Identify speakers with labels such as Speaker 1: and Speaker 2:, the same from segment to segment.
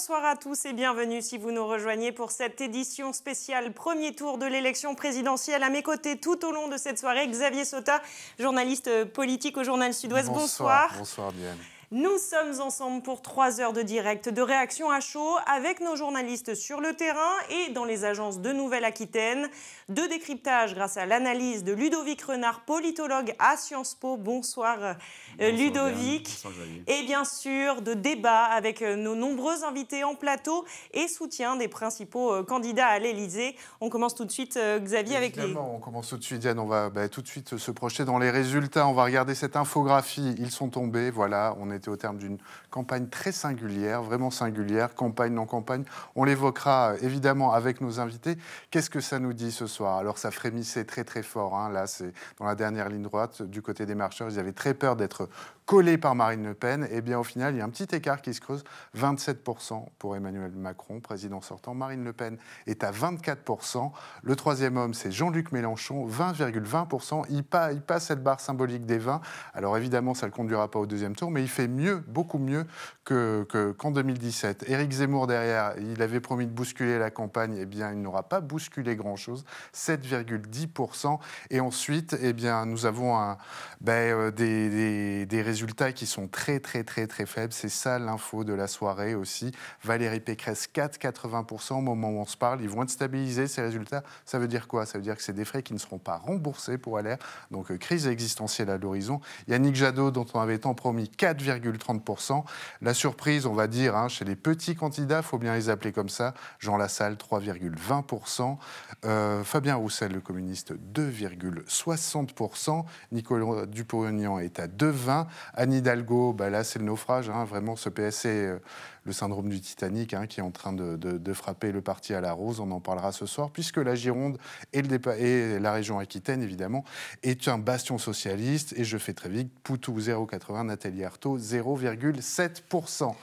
Speaker 1: Bonsoir à tous et bienvenue si vous nous rejoignez pour cette édition spéciale premier tour de l'élection présidentielle. À mes côtés tout au long de cette soirée, Xavier Sota, journaliste euh, politique au journal Sud-Ouest. Bonsoir. Bonsoir, bien. Nous sommes ensemble pour trois heures de direct de réaction à chaud avec nos journalistes sur le terrain et dans les agences de Nouvelle-Aquitaine. De décryptage grâce à l'analyse de Ludovic Renard, politologue à Sciences Po. Bonsoir, euh, Ludovic. et bien sûr de débat avec euh, nos nombreux invités en plateau et soutien des principaux euh, candidats à l'Elysée. On commence tout de suite, Xavier, avec les... on
Speaker 2: commence tout de suite, Diane. On va bah, tout de suite se projeter dans les résultats. On va regarder cette infographie. Ils sont tombés, voilà. On est c'était au terme d'une campagne très singulière, vraiment singulière, campagne, non-campagne. On l'évoquera euh, évidemment avec nos invités. Qu'est-ce que ça nous dit ce soir Alors ça frémissait très très fort. Hein. Là, c'est dans la dernière ligne droite, du côté des marcheurs, ils avaient très peur d'être collé par Marine Le Pen, eh bien au final, il y a un petit écart qui se creuse, 27% pour Emmanuel Macron, président sortant. Marine Le Pen est à 24%. Le troisième homme, c'est Jean-Luc Mélenchon, 20,20%. Il, passe, cette barre symbolique des 20. Alors évidemment, ça ne le conduira pas au deuxième tour, mais il fait mieux, beaucoup mieux qu'en que, 2017. Éric Zemmour derrière, il avait promis de bousculer la campagne, eh bien il n'aura pas bousculé grand-chose, 7,10%. Et ensuite, eh bien, nous avons ben, euh, des résultats résultats qui sont très très très très faibles. C'est ça l'info de la soirée aussi. Valérie Pécresse, 4,80%. au moment où on se parle. Ils vont être stabilisés, ces résultats. Ça veut dire quoi Ça veut dire que c'est des frais qui ne seront pas remboursés pour aller Donc euh, crise existentielle à l'horizon. Yannick Jadot, dont on avait tant promis 4,30%. La surprise, on va dire, hein, chez les petits candidats, faut bien les appeler comme ça. Jean Lassalle, 3,20%. Euh, Fabien Roussel, le communiste, 2,60%. Nicolas Dupont-Aignan est à 2,20%. Anne Hidalgo, bah là c'est le naufrage, hein. vraiment ce PSC, euh, le syndrome du Titanic hein, qui est en train de, frapper le parti à la rose, on en parlera ce soir, puisque la Gironde et, le la région Aquitaine évidemment est un bastion socialiste, et je fais très vite, Poutou 0,80, Nathalie Arthaud 0,7%.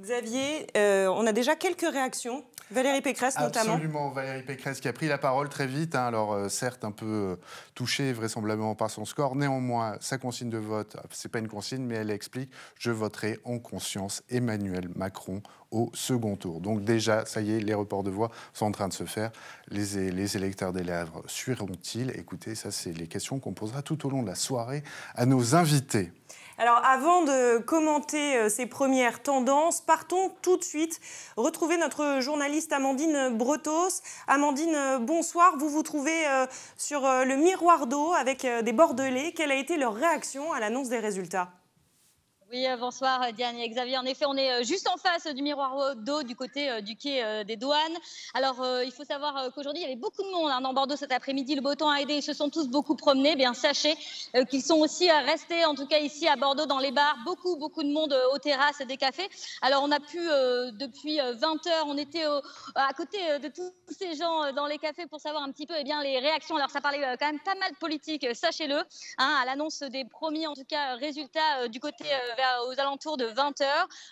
Speaker 1: Xavier, euh, on a déjà quelques réactions Valérie Pécresse notamment.
Speaker 2: Absolument, Valérie Pécresse qui a pris la parole très vite. Hein. alors euh, certes un peu euh, touchée vraisemblablement par son score, néanmoins sa consigne de vote, euh, c'est pas une consigne, mais elle explique je voterai en conscience Emmanuel Macron au second tour. Donc déjà, ça y est, les reports de voix sont en train de se faire. Les, électeurs des lèvres suivront-ils Écoutez, ça c'est les questions qu'on posera tout au long de la soirée à nos invités.
Speaker 1: Alors avant de commenter euh, ces premières tendances, partons tout de suite retrouver notre journaliste Amandine Bretos. Amandine, euh, bonsoir. Vous vous trouvez euh, sur le miroir d'eau avec des Bordelais. Quelle a été leur réaction à l'annonce des résultats
Speaker 3: oui, euh, bonsoir euh, Diane et Xavier. En effet, on est euh, juste en face du miroir d'eau du côté du quai des douanes. Alors, il faut savoir qu'aujourd'hui, il y avait beaucoup de monde en hein, dans Bordeaux cet après-midi. Le beau temps a aidé, ils se sont tous beaucoup promenés. Bien, sachez qu'ils sont aussi restés, en tout cas ici à Bordeaux, dans les bars. Beaucoup, beaucoup de monde aux terrasses des cafés. Alors, on a pu, depuis 20 heures, on était à côté de tous ces gens dans les cafés pour savoir un petit peu et eh bien, les réactions. Alors, ça parlait quand même pas mal politique, sachez-le, hein, à l'annonce des premiers, en tout cas, résultats du côté aux alentours de 20h.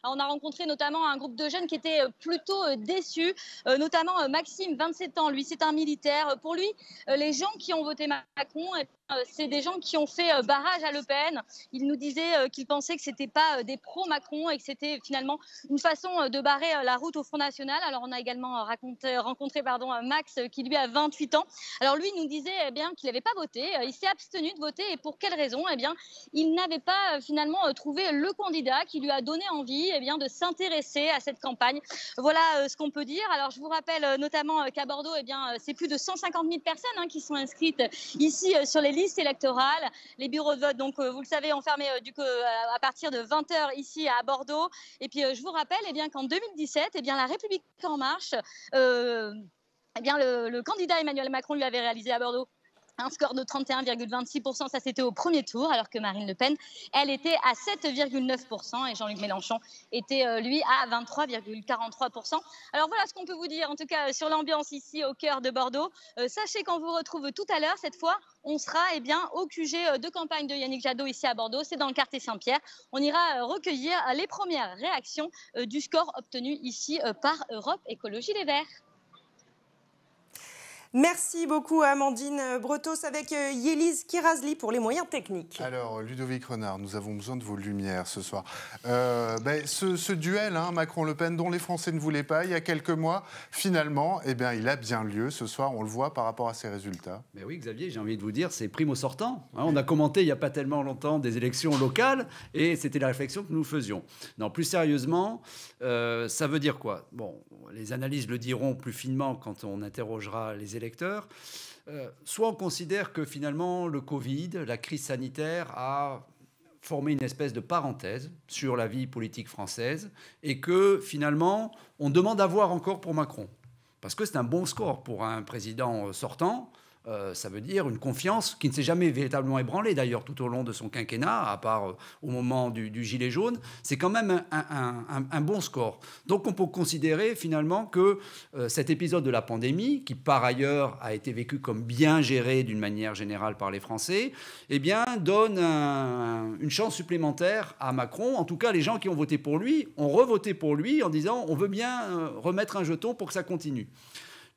Speaker 3: On a rencontré notamment un groupe de jeunes qui étaient euh, plutôt euh, déçus, euh, notamment Maxime, 27 ans. Lui, c'est un militaire. Pour lui, les gens qui ont voté Macron, euh, c'est des gens qui ont fait euh, barrage à Le Pen. Ils nous disaient euh, qu'ils pensaient que ce n'était pas des pro-Macron et que c'était finalement une façon de barrer la route au Front National. Alors, on a également rencontré pardon, Max, qui lui a 28 ans. Alors, lui nous disait eh bien, qu'il n'avait pas voté. Il s'est abstenu de voter. Et pour quelle raison eh bien, Il n'avait pas finalement trouvé le candidat qui lui a donné envie eh bien, de s'intéresser à cette campagne. Voilà ce qu'on peut dire. Alors, je vous rappelle notamment qu'à Bordeaux, eh bien, c'est plus de 150 000 personnes hein, qui sont inscrites ici sur les listes liste électorale. Les bureaux de vote, donc, euh, vous le savez, ont fermé euh, du coup, euh, à partir de 20h ici à Bordeaux. Et puis, je vous rappelle et eh bien, qu'en 2017, et eh bien, La République En Marche, et eh bien, le, le candidat Emmanuel Macron lui avait réalisé à Bordeaux un score de 31,26%, ça c'était au premier tour, alors que Marine Le Pen, elle était à 7,9% et Jean-Luc Mélenchon était euh, lui à 23,43%. Alors voilà ce qu'on peut vous dire en tout cas euh, sur l'ambiance ici au cœur de Bordeaux. Euh, sachez qu'on vous retrouve tout à l'heure, cette fois on sera eh bien, au QG de campagne de Yannick Jadot ici à Bordeaux, c'est dans le quartier Saint-Pierre. On ira recueillir les premières réactions du score obtenu ici par Europe Écologie Les Verts.
Speaker 1: Merci beaucoup à Amandine Bretos avec euh, Yélise Kirazli pour les moyens techniques.
Speaker 2: Alors, Ludovic Renard, nous avons besoin de vos lumières ce soir. Euh, ben, ce, duel, hein, Macron-Le Pen, dont les Français ne voulaient pas il y a quelques mois, finalement, eh bien, il a bien lieu ce soir, on le voit par rapport à ses résultats.
Speaker 4: Mais ben oui, Xavier, j'ai envie de vous dire, c'est primo sortant.
Speaker 2: Hein, on a commenté il n'y a pas tellement
Speaker 4: longtemps des élections locales et c'était la réflexion que nous faisions. Non, plus sérieusement, euh, ça veut dire quoi Bon, les analyses le diront plus finement quand on interrogera les électeurs. Euh, soit on considère que finalement le Covid, la crise sanitaire a formé une espèce de parenthèse sur la vie politique française et que finalement on demande à voir encore pour Macron. Parce que c'est un bon score pour un président sortant. Euh, ça veut dire une confiance qui ne s'est jamais véritablement ébranlée, d'ailleurs, tout au long de son quinquennat, à part euh, au moment du, Gilet jaune. C'est quand même un, bon score. Donc on peut considérer finalement que euh, cet épisode de la pandémie, qui par ailleurs a été vécu comme bien géré d'une manière générale par les Français, eh donne une chance supplémentaire à Macron. En tout cas, les gens qui ont voté pour lui ont revoté pour lui en disant on veut bien remettre un jeton pour que ça continue.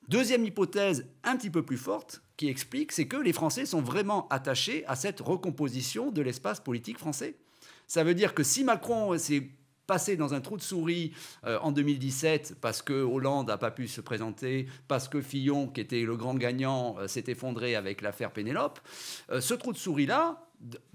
Speaker 4: Deuxième hypothèse un petit peu plus forte qui explique, c'est que les Français sont vraiment attachés à cette recomposition de l'espace politique français. Ça veut dire que si Macron s'est passé dans un trou de souris euh, en 2017 parce que Hollande n'a pas pu se présenter, parce que Fillon, qui était le grand gagnant, euh, s'est effondré avec l'affaire Pénélope, euh, ce trou de souris-là,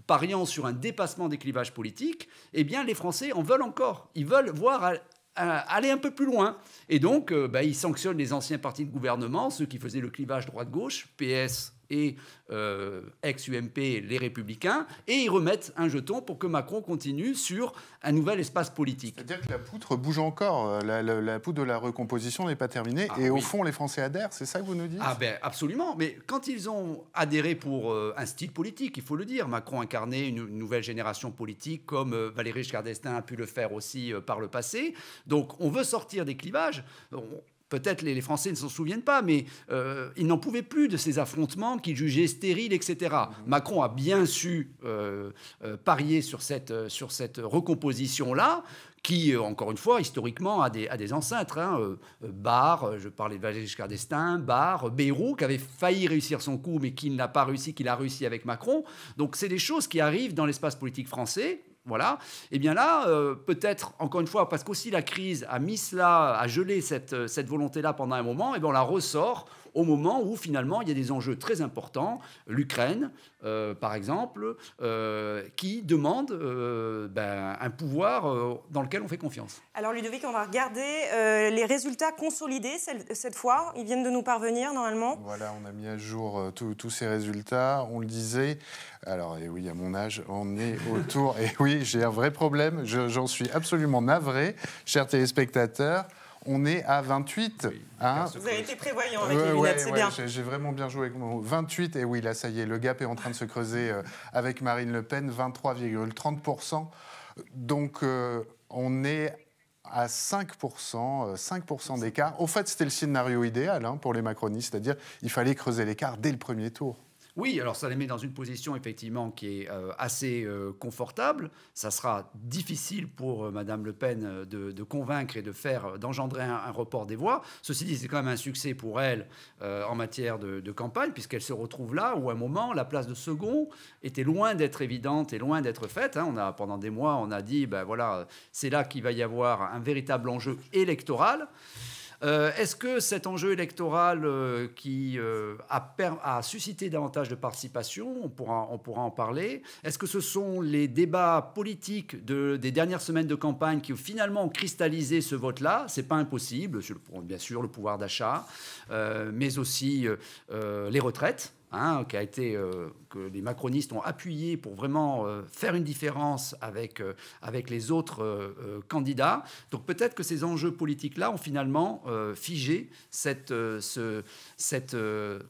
Speaker 4: pariant sur un dépassement des clivages politiques, eh bien les Français en veulent encore. Ils veulent voir aller un peu plus loin. Et donc, euh, bah, il sanctionne les anciens partis de gouvernement, ceux qui faisaient le clivage droite-gauche, PS, et euh, ex-UMP les Républicains, et ils remettent un jeton pour que Macron continue sur un nouvel espace politique. C'est-à-dire que la poutre bouge
Speaker 2: encore, euh, la, poutre de la recomposition n'est pas terminée, ah et au fond les Français adhèrent, c'est ça que vous nous dites Ah ben
Speaker 4: absolument, mais quand ils ont adhéré pour euh, un style politique, il faut le dire, Macron incarnait une, nouvelle génération politique comme Valéry Giscard a pu le faire aussi par le passé, donc on veut sortir des clivages peut-être les, Français ne s'en souviennent pas, mais euh, ils n'en pouvaient plus de ces affrontements qu'ils jugeaient stériles, etc. Mm-hmm. Macron a bien su euh, euh, parier sur cette, sur cette recomposition-là, qui, encore une fois, historiquement, a des, a des ancêtres. Hein, Barre, je parlais de Valéry Giscard d'Estaing, Barre, Bayrou, qui avait failli réussir son coup, mais qui n'a pas réussi, qu'il a réussi avec Macron. Donc, c'est des choses qui arrivent dans l'espace politique français voilà. Et eh bien là, euh, peut-être, encore une fois, parce qu'aussi la crise a mis cela, a gelé cette, euh, cette volonté-là pendant un moment, et eh bien on la ressort au moment où finalement il y a des enjeux très importants, l'Ukraine euh, par exemple, euh, qui demande euh, ben, un pouvoir dans lequel on fait confiance.
Speaker 1: Alors Ludovic, on va regarder les résultats consolidés cette fois. Ils viennent de nous parvenir normalement.
Speaker 2: Voilà, on a mis à jour tous ces résultats. On le disait. Alors, et oui, à mon âge, on est autour. et oui, j'ai un vrai problème. J'en suis absolument navré, chers téléspectateurs on est à 28. Hein. Vous
Speaker 1: avez été prévoyant avec les lunettes, c'est bien.
Speaker 2: J'ai vraiment bien joué avec mon 28, et oui, là, ça y est, le gap est en train de se creuser euh, avec Marine Le Pen, 23,30%. Donc, euh, on est à 5%, 5 euh, d'écart. Au fait, c'était le scénario idéal hein, pour les macronistes, c'est-à-dire il fallait creuser l'écart dès le premier tour.
Speaker 4: Oui, alors ça les met dans une position effectivement qui est euh, assez euh, confortable. Ça sera difficile pour Mme euh, Madame Le Pen de, convaincre et de faire d'engendrer un, report des voix. Ceci dit, c'est quand même un succès pour elle en matière de, campagne, puisqu'elle se retrouve là où à un moment la place de second était loin d'être évidente et loin d'être faite. Hein. On a pendant des mois, on a dit ben voilà, c'est là qu'il va y avoir un véritable enjeu électoral. Euh, est-ce que cet enjeu électoral euh, qui euh, a, suscité davantage de participation, on pourra, en parler, est-ce que ce sont les débats politiques des dernières semaines de campagne qui ont finalement cristallisé ce vote-là C'est pas impossible, bien sûr, le pouvoir d'achat, mais aussi les retraites. Hein, qui a été, euh, que les macronistes ont appuyé pour vraiment euh, faire une différence avec, euh, avec les autres candidats. Donc peut-être que ces enjeux politiques-là ont finalement figé cette, ce, cette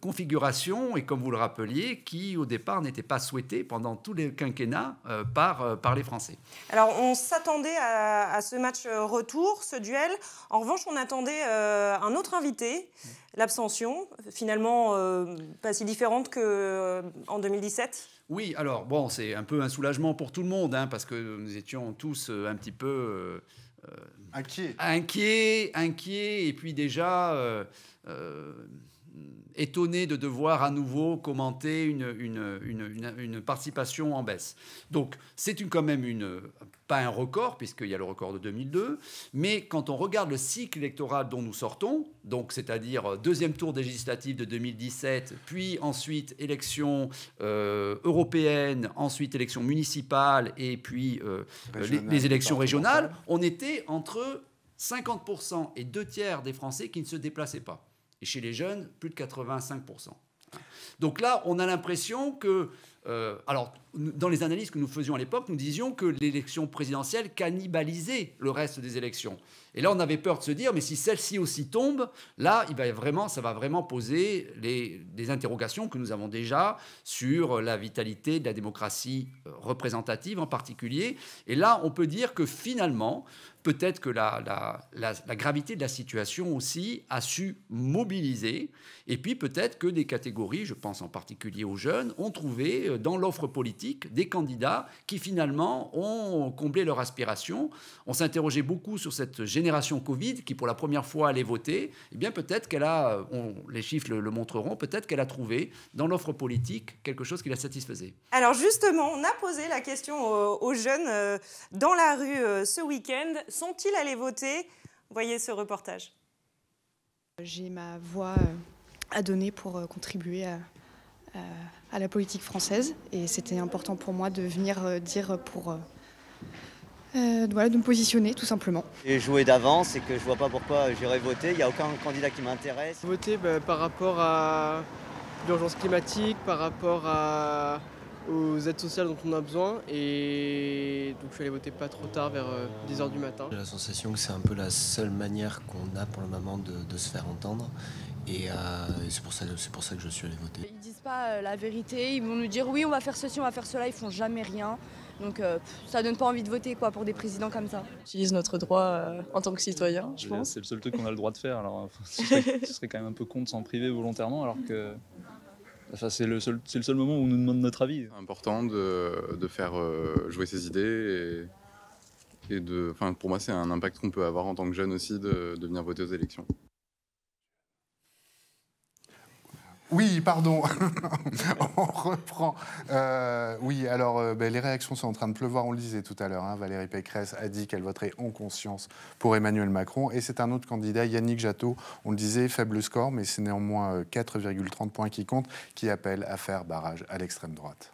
Speaker 4: configuration, et comme vous le rappeliez, qui au départ n'était pas souhaitée pendant tous les quinquennats par, par les Français.
Speaker 1: Alors on s'attendait à, ce match retour, ce duel. En revanche, on attendait un autre invité l'abstention, finalement euh, pas si différente qu'en euh, 2017 Oui, alors
Speaker 4: bon, c'est un peu un soulagement pour tout le monde, hein, parce que nous étions tous euh, un petit peu... inquiets. Inquiets, inquiets, et puis déjà étonné de devoir à nouveau commenter une, participation en baisse. Donc c'est quand même une, pas un record, puisqu'il y a le record de 2002, mais quand on regarde le cycle électoral dont nous sortons, donc c'est-à-dire euh, deuxième tour législatif de 2017, puis ensuite élection européennes, européenne, ensuite élection municipales et puis euh, les, élections régionales, on était entre 50% et deux tiers des Français qui ne se déplaçaient pas. Et chez les jeunes, plus de 85%. Donc là, on a l'impression que... Euh, alors, dans les analyses que nous faisions à l'époque, nous disions que l'élection présidentielle cannibalisait le reste des élections. Et là, on avait peur de se dire, mais si celle-ci aussi tombe, là, il va vraiment, ça va vraiment poser les, les, interrogations que nous avons déjà sur la vitalité de la démocratie euh, représentative en particulier. Et là, on peut dire que finalement, peut-être que la, gravité de la situation aussi a su mobiliser, et puis peut-être que des catégories, je pense en particulier aux jeunes, ont trouvé euh, dans l'offre politique des candidats qui finalement ont comblé leur aspiration. On s'interrogeait beaucoup sur cette génération Covid qui pour la première fois allait voter, et eh bien peut-être qu'elle a, euh, les chiffres le, montreront, peut-être qu'elle a trouvé dans l'offre politique quelque chose qui la satisfaisait.
Speaker 1: Alors justement, on a posé la question aux, aux jeunes euh, dans la rue ce week-end sont-ils allés voter Voyez ce reportage.
Speaker 5: J'ai ma voix euh, à donner pour euh, contribuer à, la politique française et c'était important pour moi de venir euh, dire pour... voilà, de me positionner tout simplement.
Speaker 6: J'ai joué d'avance et que je vois pas pourquoi j'irai voter, il n'y a aucun candidat qui m'intéresse.
Speaker 7: Voter bah, par rapport à l'urgence climatique, par rapport à aux aides sociales dont on a besoin. Et donc je suis allé voter pas trop tard, vers 10h euh, du matin.
Speaker 8: J'ai la sensation que c'est un peu la seule
Speaker 7: manière qu'on a pour le moment de, se faire entendre. Et, euh, c'est pour, ça, pour ça que je suis allé voter. Ils
Speaker 9: disent pas euh, la vérité, ils vont nous dire oui on va faire ceci, on va faire cela, ils font jamais rien. Donc ça donne pas envie de voter quoi pour des présidents comme ça.
Speaker 10: Ils notre droit en tant que citoyen,
Speaker 11: je pense. C'est le seul truc qu'on a le droit de faire. Alors ce serait quand même un peu con de s'en priver volontairement alors que
Speaker 12: c'est, le seul, moment où on nous demande notre avis. Important de, faire euh, jouer ses idées et, de, pour moi c'est un impact qu'on peut avoir en tant que jeune aussi de, de venir voter aux élections.
Speaker 2: Oui, pardon, on reprend. Euh, oui, alors euh, ben, les réactions sont en train de pleuvoir, on le disait tout à l'heure. Hein. Valérie Pécresse a dit qu'elle voterait en conscience pour Emmanuel Macron. Et c'est un autre candidat, Yannick Jadot, on le disait, faible score, mais c'est néanmoins 4,30 euh, points qui comptent, qui appelle à faire barrage à l'extrême droite.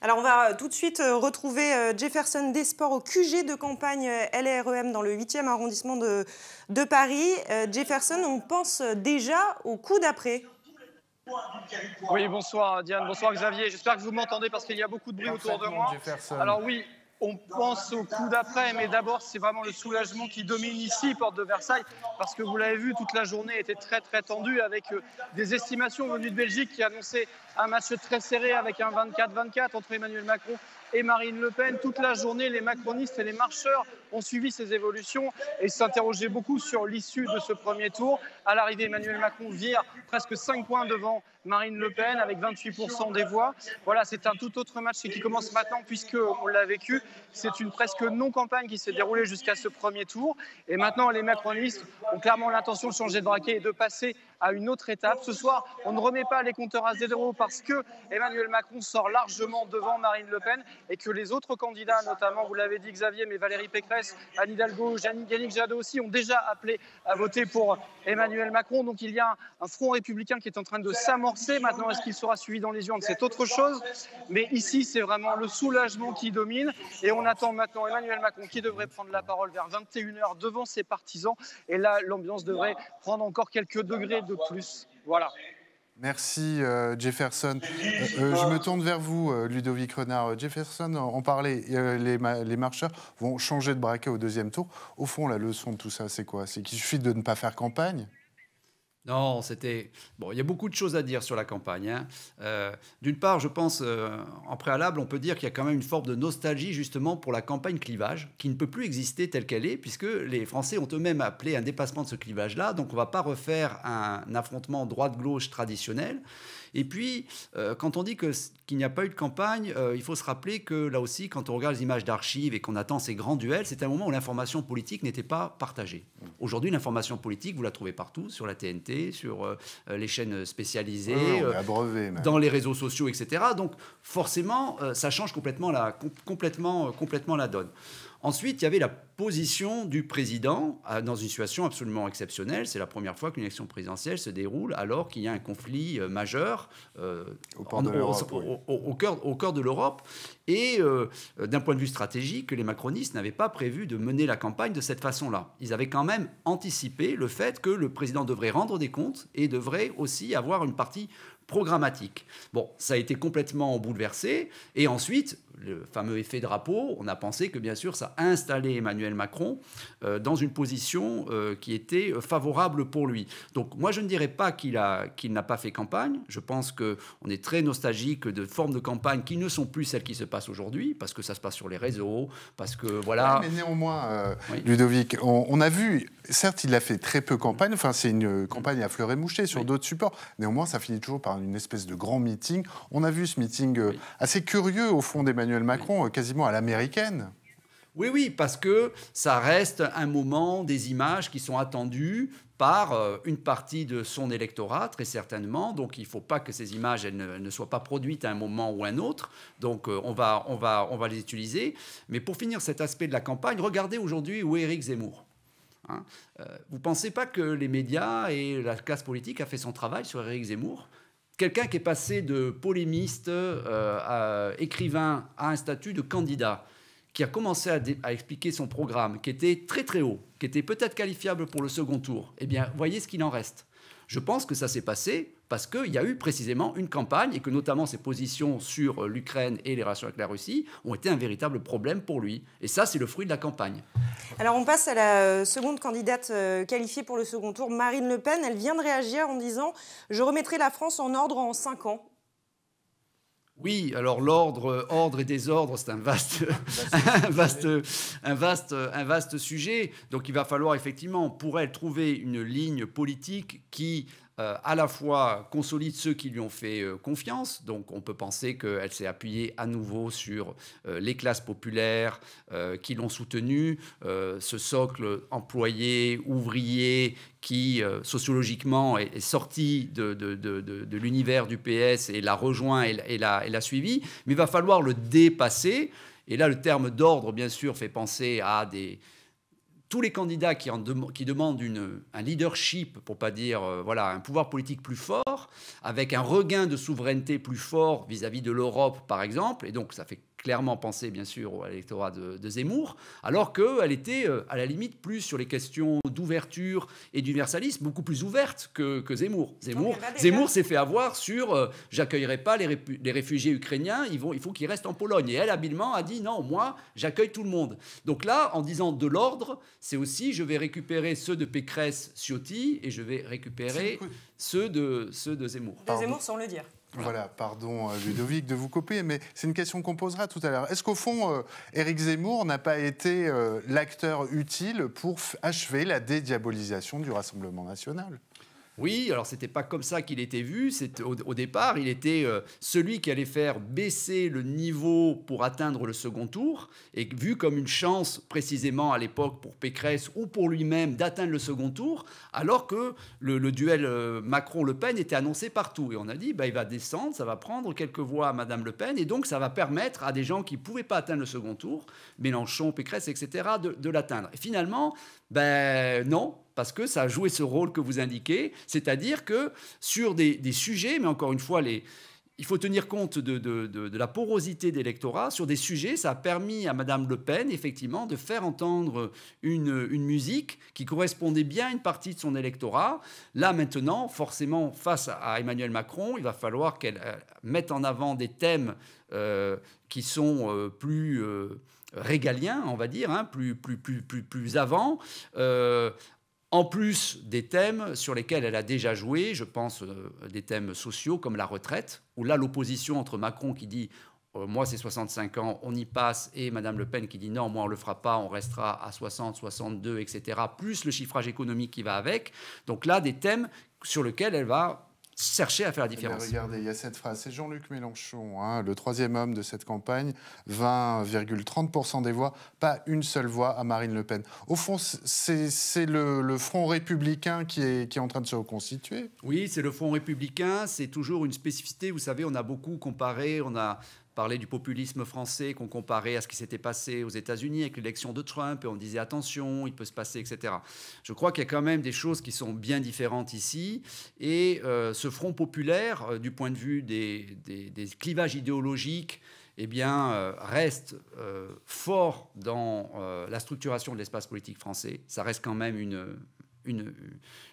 Speaker 1: Alors on va tout de suite retrouver Jefferson Desport au QG de campagne LREM dans le 8e arrondissement de Paris. Jefferson, on pense déjà au coup d'après
Speaker 7: oui, bonsoir Diane, bonsoir Xavier. J'espère que vous m'entendez parce qu'il y a beaucoup de bruit autour de moi. Alors oui, on pense au coup d'après, mais d'abord c'est vraiment le soulagement qui domine ici, porte de Versailles, parce que vous l'avez vu, toute la journée était très très tendue avec euh, des estimations venues de Belgique qui annonçaient un match très serré avec un 24-24 entre Emmanuel Macron et Marine Le Pen. Toute la journée, les macronistes et les marcheurs ont suivi ces évolutions et s'interrogeaient beaucoup sur l'issue de ce premier tour. À l'arrivée, Emmanuel Macron vire presque 5 points devant Marine Le Pen avec 28% des voix. Voilà, c'est un tout autre match qui commence maintenant puisque on l'a vécu. C'est une presque non-campagne qui s'est déroulée jusqu'à ce premier tour. Et maintenant, les macronistes ont clairement l'intention de changer de braquet et de passer à une autre étape. Ce soir, on ne remet pas les compteurs à zéro parce que Emmanuel Macron sort largement devant Marine Le Pen et que les autres candidats, notamment, vous l'avez dit Xavier, mais Valérie Pécresse, Pécresse, Anne Hidalgo, Yannick Jadot aussi ont déjà appelé à voter pour Emmanuel Macron. Donc il y a un front républicain qui est en train de s'amorcer. Maintenant, est-ce qu'il sera suivi dans les urnes C'est autre chose. Mais ici, c'est vraiment le soulagement qui domine. Et on attend maintenant Emmanuel Macron qui devrait prendre la parole vers 21h devant ses partisans. Et là, l'ambiance devrait prendre encore quelques degrés de plus. Voilà.
Speaker 2: Merci euh, Jefferson. je euh, euh, me tourne vers vous, Ludovic Renard. Jefferson, on parlait, les, les, marcheurs vont changer de braquet au deuxième tour. Au fond, la leçon de tout ça, c'est quoi C'est qu'il suffit de ne pas faire campagne
Speaker 4: non, c'était... Bon, il y a beaucoup de choses à dire sur la campagne. Hein. Euh, d'une part, je pense, euh, en préalable, on peut dire qu'il y a quand même une forme de nostalgie justement pour la campagne clivage, qui ne peut plus exister telle qu'elle est, puisque les Français ont eux-mêmes appelé un dépassement de ce clivage-là, donc on ne va pas refaire un affrontement droite-gauche traditionnel. Et puis, euh, quand on dit qu'il n'y a pas eu de campagne, euh, il faut se rappeler que là aussi, quand on regarde les images d'archives et qu'on attend ces grands duels, c'est un moment où l'information politique n'était pas partagée. Aujourd'hui, l'information politique, vous la trouvez partout, sur la TNT, sur euh, les chaînes spécialisées, dans les réseaux sociaux, etc. Donc, forcément, ça change complètement complètement, complètement la donne. Ensuite, il y avait la position du président ah, dans une situation absolument exceptionnelle. C'est la première fois qu'une élection présidentielle se déroule alors qu'il y a un conflit euh, majeur euh, au, cœur, de l'Europe. Et euh, d'un point de vue stratégique, les macronistes n'avaient pas prévu de mener la campagne de cette façon-là. Ils avaient quand même anticipé le fait que le président devrait rendre des comptes et devrait aussi avoir une partie programmatique. Bon, ça a été complètement bouleversé. Et ensuite, le fameux effet drapeau, on a pensé que bien sûr, ça a installé Emmanuel Macron euh, dans une position euh, qui était euh, favorable pour lui. Donc moi, je ne dirais pas qu'il qu'il n'a pas fait campagne. Je pense qu'on est très nostalgique de formes de campagne qui ne sont plus celles qui se passent aujourd'hui, parce que ça se passe sur les réseaux, parce que voilà. mais
Speaker 2: néanmoins, Ludovic, on, a vu, certes, il a fait très peu campagne, enfin c'est une campagne à fleur et moucher sur d'autres supports, néanmoins, ça finit toujours par une espèce de grand meeting. On a vu ce meeting euh, assez curieux au fond d'Emmanuel Macron, euh, quasiment à l'américaine. Oui, oui, parce que ça reste un moment des images
Speaker 4: qui sont attendues par euh, une partie de son électorat, très certainement. Donc il ne faut pas que ces images elles ne, soient pas produites à un moment ou un autre. Donc on, va, on, va, les utiliser. Mais pour finir cet aspect de la campagne, regardez aujourd'hui où est Éric Zemmour. Hein. vous ne pensez pas que les médias et la classe politique a fait son travail sur Eric Zemmour quelqu'un qui est passé de polémiste euh, à écrivain à un statut de candidat qui a commencé à, à, expliquer son programme, qui était très très haut, qui était peut-être qualifiable pour le second tour, eh bien, voyez ce qu'il en reste. Je pense que ça s'est passé parce qu'il y a eu précisément une campagne et que notamment ses positions sur euh, l'Ukraine et les relations avec la Russie ont été un véritable problème pour lui. Et ça, c'est le fruit de la campagne.
Speaker 1: Alors on passe à la euh, seconde candidate euh, qualifiée pour le second tour, Marine Le Pen. Elle vient de réagir en disant ⁇ Je remettrai la France en ordre en 5 ans ⁇
Speaker 4: oui, alors l'ordre, ordre et désordre, c'est un vaste, vaste, un vaste, un vaste sujet. Donc il va falloir effectivement pour elle trouver une ligne politique qui euh, à la fois consolide ceux qui lui ont fait euh, confiance, donc on peut penser qu'elle s'est appuyée à nouveau sur euh, les classes populaires qui l'ont soutenue, ce socle employé, ouvrier, qui sociologiquement est, sorti de, l'univers du PS et l'a rejoint et, et l'a suivi, mais il va falloir le dépasser. Et là, le terme d'ordre, bien sûr, fait penser à des, tous les candidats qui, en demandent une, un leadership, pour pas dire euh, voilà, un pouvoir politique plus fort, avec un regain de souveraineté plus fort vis à -vis de l'Europe, par exemple, et donc ça fait clairement pensé, bien sûr, au électorat de, Zemmour, alors qu'elle était, euh, à la limite, plus sur les questions d'ouverture et d'universalisme, beaucoup plus ouverte que, Zemmour. Zemmour, Zemmour s'est fait avoir sur euh, j'accueillerai pas les, les, réfugiés ukrainiens, ils vont, il faut qu'ils restent en Pologne. Et elle, habilement, a dit non, moi, j'accueille tout le monde. Donc là, en disant de l'ordre, c'est aussi je vais récupérer ceux de Pécresse, Ciotti, et je vais récupérer ceux de, ceux de Zemmour. Zemmour,
Speaker 2: sans le dire. Voilà, pardon euh, Ludovic de vous couper, mais c'est une question qu'on posera tout à l'heure. Est-ce qu'au fond, euh, Éric Zemmour n'a pas été euh, l'acteur utile pour achever la dédiabolisation du Rassemblement national
Speaker 4: oui, alors c'était pas comme ça qu'il était vu. au, départ, il était euh, celui qui allait faire baisser le niveau pour atteindre le second tour, et vu comme une chance précisément à l'époque pour Pécresse ou pour lui-même d'atteindre le second tour, alors que le, duel euh, Macron-Le Pen était annoncé partout. Et on a dit, bah, il va descendre, ça va prendre quelques voix à Madame Le Pen, et donc ça va permettre à des gens qui pouvaient pas atteindre le second tour, Mélenchon, Pécresse, etc., de, de l'atteindre. Et finalement, ben non, parce que ça a joué ce rôle que vous indiquez, c'est-à-dire que sur des, sujets, mais encore une fois, les, il faut tenir compte de, la porosité des Sur des sujets, ça a permis à Madame Le Pen, effectivement, de faire entendre une, musique qui correspondait bien à une partie de son électorat. Là, maintenant, forcément, face à Emmanuel Macron, il va falloir qu'elle euh, mette en avant des thèmes euh, qui sont euh, plus... régaliens, régalien, on va dire, hein, plus, plus, plus, plus, avant, en plus des thèmes sur lesquels elle a déjà joué, je pense euh, des thèmes sociaux comme la retraite, où là l'opposition entre Macron qui dit euh, moi c'est 65 ans, on y passe, et Madame Le Pen qui dit non, moi on ne le fera pas, on restera à 60, 62, etc., plus le chiffrage économique qui va avec. Donc là des thèmes sur lesquels elle va chercher à faire la eh différence. regardez,
Speaker 2: il y a cette phrase, c'est Jean-Luc Mélenchon, hein, le troisième homme de cette campagne, 20,30% des voix, pas une seule voix à Marine Le Pen. Au fond, c'est le, front républicain qui est, qui est en train de se reconstituer.
Speaker 4: Oui, c'est le front républicain, c'est toujours une spécificité, vous savez, on a beaucoup comparé, on a parler du populisme français qu'on comparait à ce qui s'était passé aux États-Unis avec l'élection de Trump et on disait attention, il peut se passer, etc. Je crois qu'il y a quand même des choses qui sont bien différentes ici et euh, ce front populaire, euh, du point de vue des, clivages idéologiques, eh bien, euh, reste fort dans la structuration de l'espace politique français. Ça reste quand même une, une,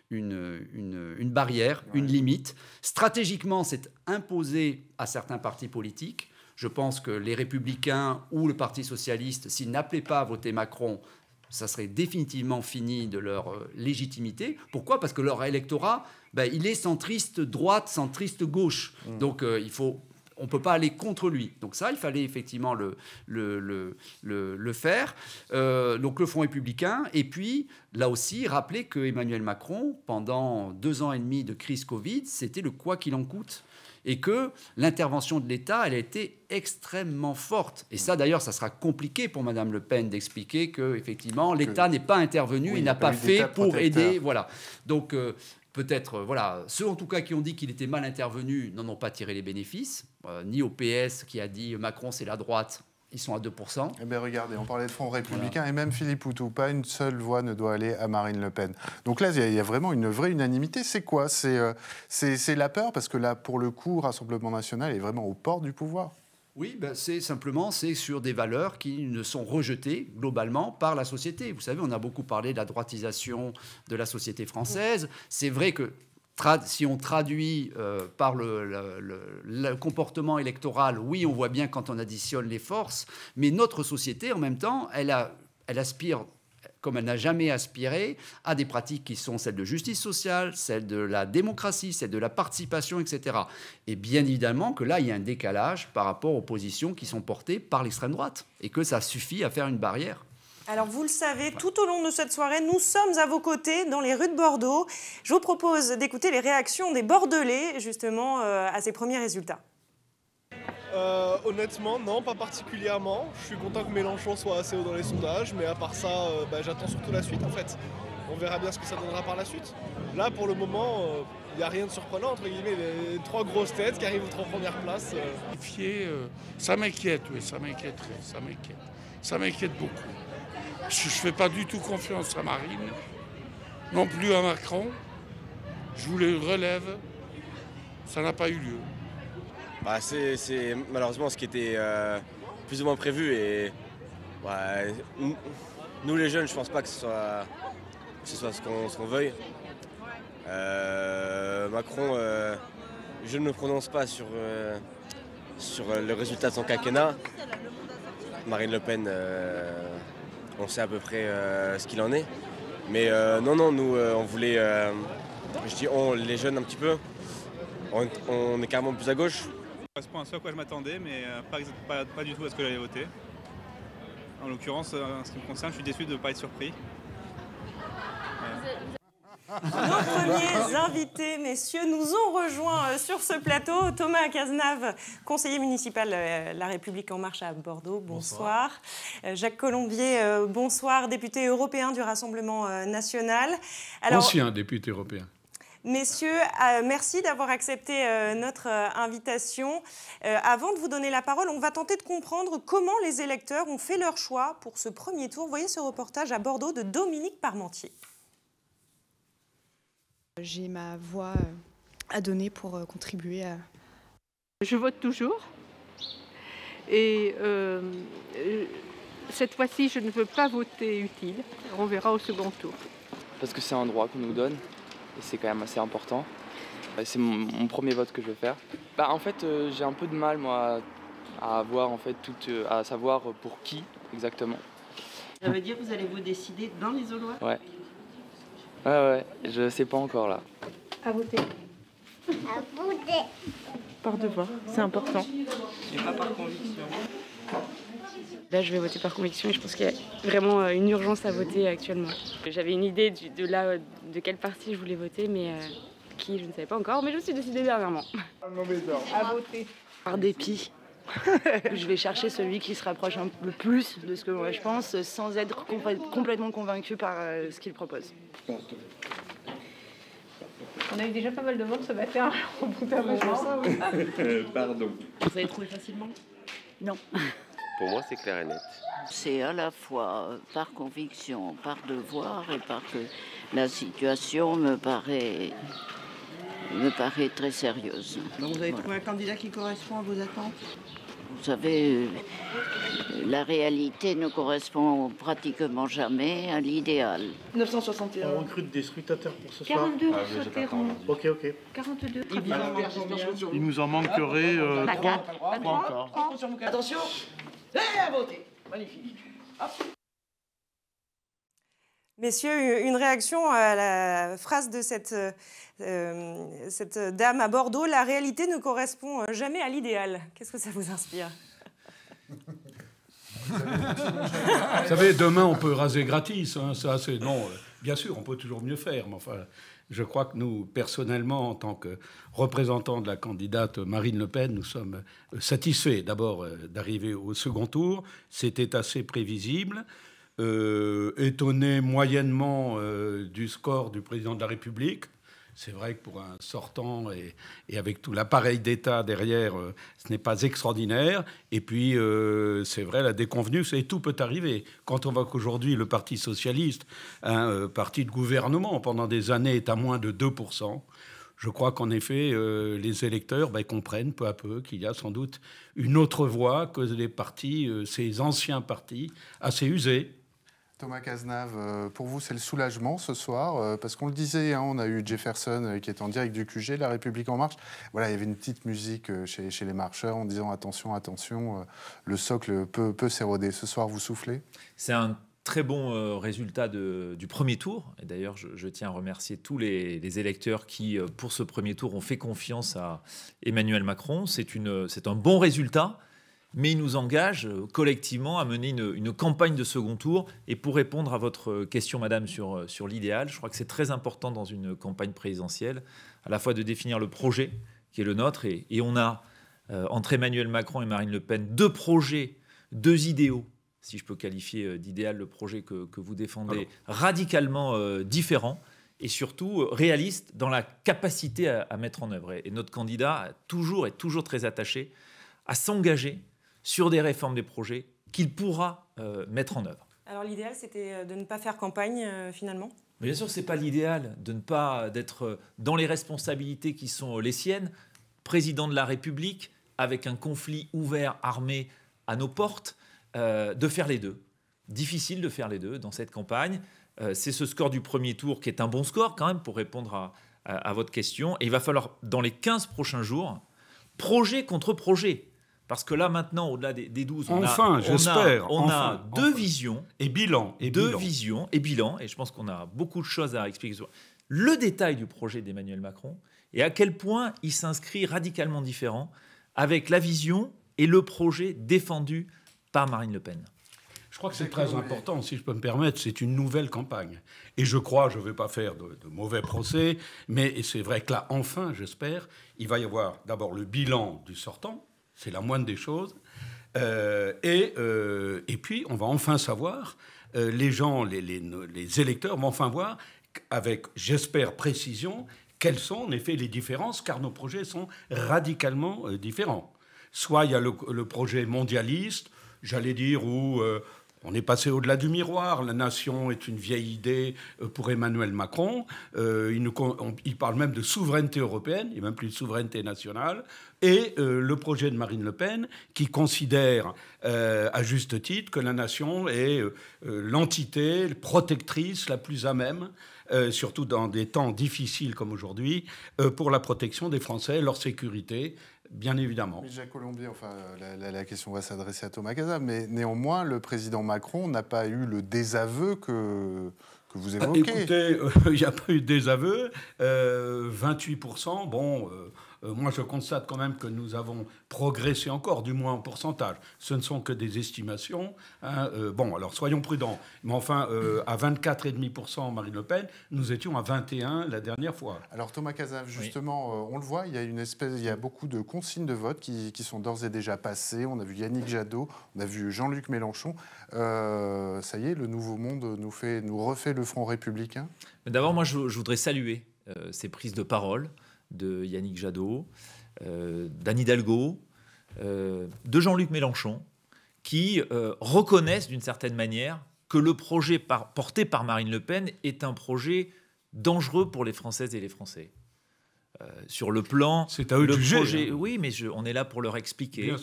Speaker 4: une, barrière, une limite. Stratégiquement, c'est imposé à certains partis politiques je pense que les républicains ou le Parti socialiste, s'ils n'appelaient pas à voter Macron, ça serait définitivement fini de leur euh, légitimité. Pourquoi Parce que leur électorat, ben, il est centriste droite, centriste gauche. Mm. Donc euh, il faut, on ne peut pas aller contre lui. Donc ça, il fallait effectivement le, le, le, faire. Euh, donc le Front républicain. Et puis, là aussi, rappeler que Emmanuel Macron, pendant deux ans et demi de crise Covid, c'était le quoi qu'il en coûte et que l'intervention de l'État, elle a été extrêmement forte. Et ça, d'ailleurs, ça sera compliqué pour Madame Le Pen d'expliquer que effectivement l'État n'est pas intervenu, il n'a pas, fait pour aider. Voilà. Donc euh, peut-être, euh, voilà, ceux en tout cas qui ont dit qu'il était mal intervenu n'en ont pas tiré les bénéfices, euh, ni au PS qui a dit Macron c'est la droite, ils sont à 2%.
Speaker 2: Eh bien, regardez, on parlait de Front républicain et même Philippe Poutou, pas une seule voix ne doit aller à Marine Le Pen. Donc là, il y, a vraiment une vraie unanimité. C'est quoi euh, C'est la peur, parce que là, pour le coup, Rassemblement national est vraiment au port du pouvoir.
Speaker 4: Oui, ben, c'est simplement c'est sur des valeurs qui ne sont rejetées globalement par la société. Vous savez, on a beaucoup parlé de la droitisation de la société française. C'est vrai que si on traduit euh, par le, comportement électoral, oui, on voit bien quand on additionne les forces, mais notre société, en même temps, elle aspire comme elle n'a jamais aspiré à des pratiques qui sont celles de justice sociale, celles de la démocratie, celles de la participation, etc. Et bien évidemment que là, il y a un décalage par rapport aux positions qui sont portées par l'extrême droite et que ça suffit à faire une barrière.
Speaker 1: Alors vous le savez, tout au long de cette soirée, nous sommes à vos côtés dans les rues de Bordeaux. Je vous propose d'écouter les réactions des Bordelais justement euh, à ces premiers résultats.
Speaker 7: Euh, honnêtement, non, pas particulièrement. Je suis content que Mélenchon soit assez haut dans les sondages, mais à part ça, euh, bah, j'attends surtout la suite en fait. On verra bien ce que ça donnera par la suite. Là, pour le moment, il n'y a rien de surprenant, entre guillemets, les trois grosses
Speaker 13: têtes qui arrivent en première place. places. Ça m'inquiète, oui, ça m'inquiète, ça m'inquiète. Ça m'inquiète beaucoup. Je ne fais pas du tout confiance à Marine, non plus à Macron. Je vous le relève. Ça n'a pas eu lieu.
Speaker 14: Bah, c'est malheureusement ce qui était euh, plus ou moins prévu. Et
Speaker 15: nous, les jeunes, je ne pense pas que ce soit, ce, qu'on veuille. Euh, Macron, euh, je ne me
Speaker 16: prononce pas sur, sur le résultat de son quinquennat. Marine
Speaker 14: Le Pen, on sait à peu près euh, ce qu'il en est. Mais euh, non, non,
Speaker 16: nous, euh, on voulait, je dis on, les jeunes un petit peu, on, est carrément plus à gauche. Ça correspond à ce à quoi je m'attendais, mais pas, pas, du tout à ce que j'allais voter. En l'occurrence, en ce qui me concerne, je suis déçu de ne pas être surpris.
Speaker 17: Nos premiers
Speaker 1: invités, messieurs, nous ont rejoints euh, sur ce plateau. Thomas Cazenave, conseiller municipal euh, La République En Marche à Bordeaux, bonsoir. Euh, Jacques Colombier, bonsoir, député européen du Rassemblement National. Alors, Ancien
Speaker 18: député européen.
Speaker 1: Messieurs, merci d'avoir accepté notre invitation. avant de vous donner la parole, on va tenter de comprendre comment les électeurs ont fait leur choix pour ce premier tour. Voyez ce reportage à Bordeaux de Dominique Parmentier.
Speaker 5: J'ai ma voix euh, à donner pour euh, contribuer à... Je vote toujours et euh, cette fois-ci je ne veux pas voter utile. On verra au second tour.
Speaker 10: Parce que c'est
Speaker 11: un droit qu'on nous donne et c'est quand même assez important. C'est mon, premier vote que je vais faire. Bah, en fait j'ai un peu de mal moi à avoir en fait tout, à savoir pour qui exactement.
Speaker 1: Ça veut dire que vous allez vous décider dans les Aulois
Speaker 11: Ouais. Ouais, ouais, je sais pas encore là.
Speaker 1: À voter. À voter. Par devoir, c'est important. Et pas par conviction. Là, je
Speaker 19: vais voter par conviction et je pense qu'il y a
Speaker 1: vraiment euh, une urgence à voter actuellement. J'avais une idée de là, de quelle partie je voulais voter, mais euh, qui, je ne savais pas encore, mais je me suis décidée dernièrement.
Speaker 17: À voter. Par dépit. je vais chercher celui qui se rapproche le plus de ce que moi je pense, sans être complètement convaincu par euh, ce qu'il propose. On a
Speaker 5: eu déjà pas mal de monde ce matin, au bout d'un moment.
Speaker 20: Pardon. Vous avez trouvé facilement Non.
Speaker 21: Pour moi, c'est clair et net. C'est à la fois par conviction, par devoir et par que la situation me paraît, me paraît très sérieuse. vous avez trouvé
Speaker 1: un candidat qui correspond à vos attentes
Speaker 21: vous savez, euh, la réalité ne correspond pratiquement jamais à l'idéal.
Speaker 22: 961. On recrute
Speaker 6: des scrutateurs pour ce 42 soir. 42 ah,
Speaker 22: Ok, ok.
Speaker 17: 42. Il nous en manquerait 3, 3, euh, encore. Attention Et à voter Magnifique.
Speaker 1: Messieurs, une réaction à la phrase de cette euh, euh, cette dame à Bordeaux, la réalité ne correspond euh, jamais à l'idéal. Qu'est-ce que ça vous inspire
Speaker 15: Vous
Speaker 23: savez, demain on peut raser gratis. Hein, ça, c'est non. Euh, bien sûr, on peut toujours mieux faire, enfin, je crois que nous, personnellement, en tant que représentants de la candidate Marine Le Pen, nous sommes satisfaits d'abord d'arriver au second tour. C'était assez prévisible. Étonné étonnés moyennement du score du président de la République. C'est vrai que pour un sortant et, avec tout l'appareil d'État derrière, euh, ce n'est pas extraordinaire. Et puis, euh, c'est vrai, la déconvenue, c'est tout peut arriver. Quand on voit qu'aujourd'hui, le Parti socialiste, un hein, euh, parti de gouvernement pendant des années, est à moins de 2%, je crois qu'en effet, les électeurs ben, comprennent peu à peu qu'il y a sans doute une autre voie que les partis, ces anciens partis, assez usés,
Speaker 2: Thomas Cazenave, euh, pour vous, c'est le soulagement ce soir, euh, parce qu'on le disait, hein, on a eu Jefferson euh, qui est en direct du QG, La République en marche. Voilà, il y avait une petite musique chez, les marcheurs en disant attention, attention, le socle peut, s'éroder. Ce soir, vous soufflez C'est un très bon résultat du premier tour. Et d'ailleurs, je,
Speaker 24: tiens à remercier tous les, électeurs qui, pour ce premier tour, ont fait confiance à Emmanuel Macron. C'est un bon résultat mais il nous engage euh, collectivement à mener une, campagne de second tour. Et pour répondre à votre question, Madame, sur, euh, sur l'idéal, je crois que c'est très important dans une campagne présidentielle, à la fois de définir le projet qui est le nôtre, et, on a, euh, entre Emmanuel Macron et Marine Le Pen, deux projets, deux idéaux, si je peux qualifier d'idéal le projet que, vous défendez, radicalement différents et surtout réalistes dans la capacité à, mettre en œuvre. Et, notre candidat a toujours est toujours très attaché à s'engager sur des réformes des projets qu'il pourra euh, mettre en œuvre.
Speaker 1: Alors l'idéal, c'était euh, de ne pas faire campagne euh, finalement
Speaker 24: Bien sûr, ce n'est pas l'idéal de ne pas d'être dans les responsabilités qui sont les siennes. Président de la République, avec un conflit ouvert, armé à nos portes, de faire les deux. Difficile de faire les deux dans cette campagne. C'est ce score du premier tour qui est un bon score quand même pour répondre à votre question. Et il va falloir, dans les 15 prochains jours, projet contre projet, parce que là, maintenant, au-delà des, 12, on enfin, a, on a, deux visions. Et bilan. Et deux visions et bilan. Et je pense qu'on a beaucoup de choses à expliquer le détail du projet d'Emmanuel Macron et à quel point il s'inscrit radicalement différent avec la vision et le projet défendu par Marine Le Pen. Je
Speaker 23: crois que c'est très important,
Speaker 24: si je peux me permettre, c'est une nouvelle campagne. Et je crois, je ne vais pas faire
Speaker 23: de mauvais procès, mais c'est vrai que là, enfin, j'espère, il va y avoir d'abord le bilan du sortant, c'est la moindre des choses. Euh, euh, et, puis, on va enfin savoir, euh, les gens, les, électeurs vont enfin voir, avec, j'espère, précision, quelles sont en effet les différences, car nos projets sont radicalement différents. Soit il y a le, projet mondialiste, j'allais dire, ou... On est passé au-delà du miroir. La nation est une vieille idée euh, pour Emmanuel Macron. Euh, il, parle même de souveraineté européenne, et même plus de souveraineté nationale. Et euh, le projet de Marine Le Pen, qui considère à juste titre que la nation est l'entité protectrice la plus à même surtout dans des temps difficiles comme aujourd'hui, pour la protection des Français, leur sécurité
Speaker 2: Bien évidemment. Mais Jacques Colombier, enfin, la, question va s'adresser à Thomas Casa, mais néanmoins, le président Macron n'a pas eu le désaveu que, que vous ah, évoquez. écoutez,
Speaker 23: il n'y a pas eu de désaveu. 28%, euh, bon, euh, euh, moi je constate quand même que nous avons progressé encore, du moins en pourcentage. Ce ne sont que des estimations. Hein. Euh, bon, alors soyons prudents. Mais enfin, euh, à 24,5% Marine Le Pen, nous étions à 21 la dernière fois.
Speaker 2: Alors Thomas Cazave, justement, on le voit, il y a une espèce, il y a beaucoup de consignes de vote qui, sont d'ores et déjà passées. On a vu Yannick Jadot, on a vu Jean-Luc Mélenchon. ça y est, le nouveau monde nous fait, nous refait le front républicain.
Speaker 24: d'abord, moi, je voudrais saluer ces prises de parole de Yannick Jadot, euh, d'Anne Hidalgo, euh, de Jean-Luc Mélenchon, qui euh, reconnaissent d'une certaine manière que le projet porté par Marine Le Pen est un projet dangereux pour les Françaises et les Français. sur le plan, c'est à eux le hein. oui, mais on est là pour leur expliquer,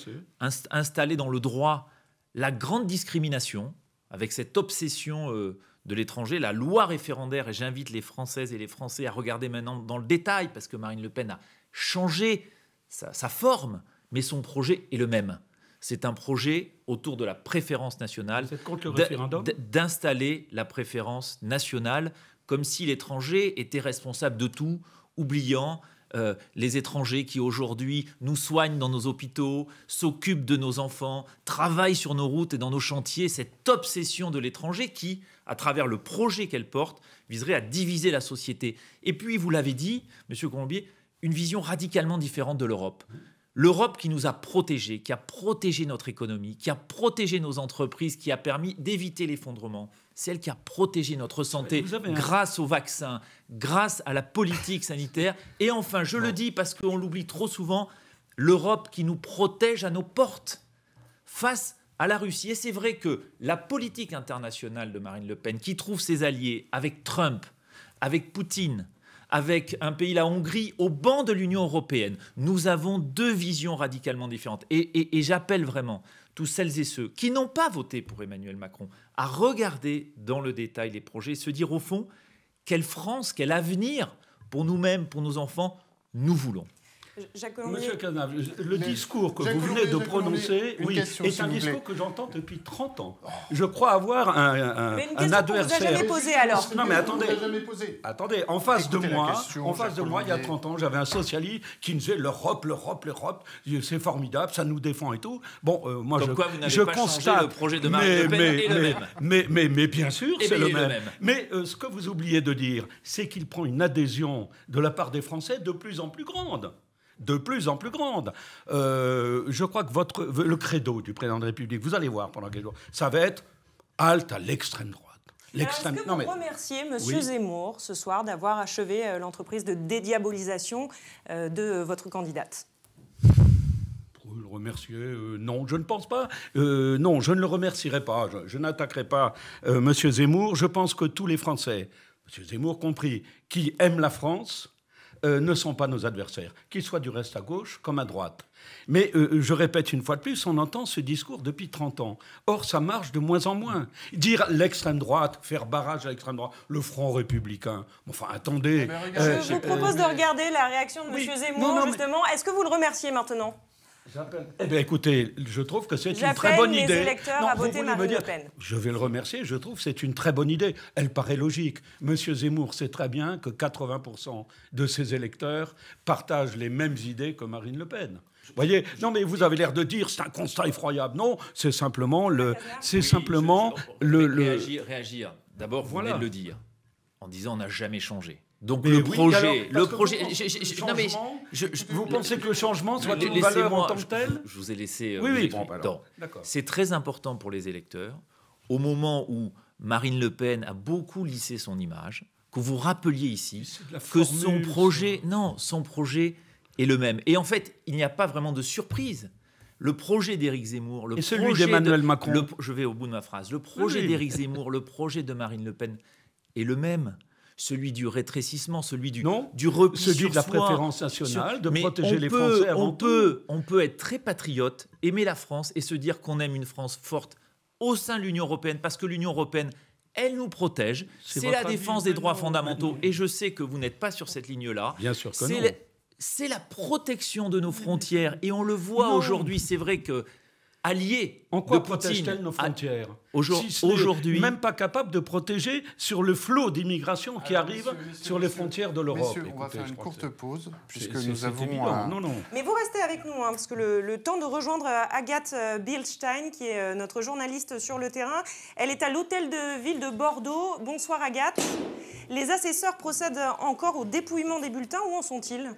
Speaker 24: installer dans le droit la grande discrimination avec cette obsession de l'étranger, la loi référendaire, et j'invite les Françaises et les Français à regarder maintenant dans le détail, parce que Marine Le Pen a changé sa, forme, mais son projet est le même. C'est un projet autour de la préférence nationale, d'installer la préférence nationale, comme si l'étranger était responsable de tout, oubliant euh, les étrangers qui aujourd'hui nous soignent dans nos hôpitaux, s'occupent de nos enfants, travaillent sur nos routes et dans nos chantiers, cette obsession de l'étranger qui, à travers le projet qu'elle porte, viserait à diviser la société. Et puis, vous l'avez dit, Monsieur Colombier, une vision radicalement différente de l'Europe. L'Europe qui nous a protégés, qui a protégé notre économie, qui a protégé nos entreprises, qui a permis d'éviter l'effondrement. Celle qui a protégé notre santé grâce aux vaccins, grâce à la politique sanitaire. Et enfin, je le dis parce qu'on l'oublie trop souvent, l'Europe qui nous protège à nos portes face à la Russie. Et c'est vrai que la politique internationale de Marine Le Pen, qui trouve ses alliés avec Trump, avec Poutine, avec un pays, la Hongrie, au banc de l'Union européenne, nous avons deux visions radicalement différentes. Et, j'appelle vraiment tous celles et ceux qui n'ont pas voté pour Emmanuel Macron à regarder dans le détail les projets et se dire au fond, quelle France, quel avenir pour nous-mêmes, pour nos enfants, nous voulons. Monsieur Canave,
Speaker 23: le discours que vous venez de prononcer oui, est un discours que j'entends depuis 30 ans. Oh. Je crois avoir un, un, Mais une adversaire. Vous posé alors. Non, mais attendez. Attendez, en face de moi, en face de moi, il y a 30 ans, j'avais un socialiste qui nous disait l'Europe, l'Europe, l'Europe, c'est formidable, ça nous défend et tout. Bon, euh, moi, je, je constate le projet de Marine mais, Le Pen mais, est le même. mais, mais, mais, bien sûr, c'est le, même. Mais euh, ce que vous oubliez de dire, c'est qu'il prend une adhésion de la part des Français de plus en plus grande de plus en plus grande. Euh, je crois que votre, le credo du président de la République, vous allez voir pendant quelques jours, ça va être halte à l'extrême droite. L'extrême... Est-ce que vous remerciez M. Zemmour
Speaker 1: ce soir d'avoir achevé euh, l'entreprise de dédiabolisation euh, de votre candidate
Speaker 23: pour le remercier Non, je ne pense pas. non, je ne le remercierai pas. Je, n'attaquerai pas M. Zemmour. Je pense que tous les Français, M. Zemmour compris, qui aiment la France, euh, ne sont pas nos adversaires, qu'ils soient du reste à gauche comme à droite. Mais euh, je répète une fois de plus, on entend ce discours depuis 30 ans. Or, ça marche de moins en moins. Dire l'extrême droite, faire barrage à l'extrême droite, le Front républicain. Enfin, attendez. Eh ben, euh, je vous propose de
Speaker 1: regarder la réaction de M. Zemmour, justement. Est-ce que vous le remerciez maintenant eh bien,
Speaker 23: écoutez, je trouve que c'est une très bonne idée. Je vais le remercier. Je trouve c'est une très bonne idée. Elle paraît logique. Monsieur Zemmour sait très bien que 80% de ses électeurs partagent les mêmes idées que Marine Le Pen. Vous voyez Non, mais vous avez l'air de dire c'est un constat effroyable. Non, c'est simplement le, c'est simplement le,
Speaker 24: réagir. D'abord, vous voilà. venez de le dire en disant on n'a jamais changé. Donc le projet, le projet. Vous, vous pensez que le changement soit une valeur en tant que je, vous ai laissé. Euh, bah C'est très important pour les électeurs au moment où Marine Le Pen a beaucoup lissé son image, que vous rappeliez ici que son projet, non, son projet est le même. Et en fait, il n'y a pas vraiment de surprise. Le projet d'Éric Zemmour, le projet d'Emmanuel Macron. je vais au bout de ma phrase. Le projet d'Éric Zemmour, le projet de Marine Le Pen est le même celui du rétrécissement, celui du, non, du celui de la préférence nationale, de protéger les peut, Français on Peut, on peut être très patriote, aimer la France et se dire qu'on aime une France forte au sein de l'Union européenne, parce que l'Union européenne elle nous protège. C'est la défense des droits fondamentaux. Et je sais que vous n'êtes pas sur cette ligne-là. Bien sûr que non. c'est la protection de nos frontières. Et on le voit aujourd'hui. C'est vrai que allié en quoi protègent ils nos frontières
Speaker 23: Aujourd'hui, même pas capable de protéger sur le flot d'immigration qui arrive sur
Speaker 2: les frontières de l'Europe. on va faire une courte pause puisque nous avons. Euh, non, Mais vous restez avec
Speaker 1: nous hein, parce que le, le, temps de rejoindre euh, Agathe euh, Bilstein, qui est notre journaliste sur le terrain, elle est à l'hôtel de ville de Bordeaux. Bonsoir Agathe. Les assesseurs procèdent encore au dépouillement des bulletins. Où en sont-ils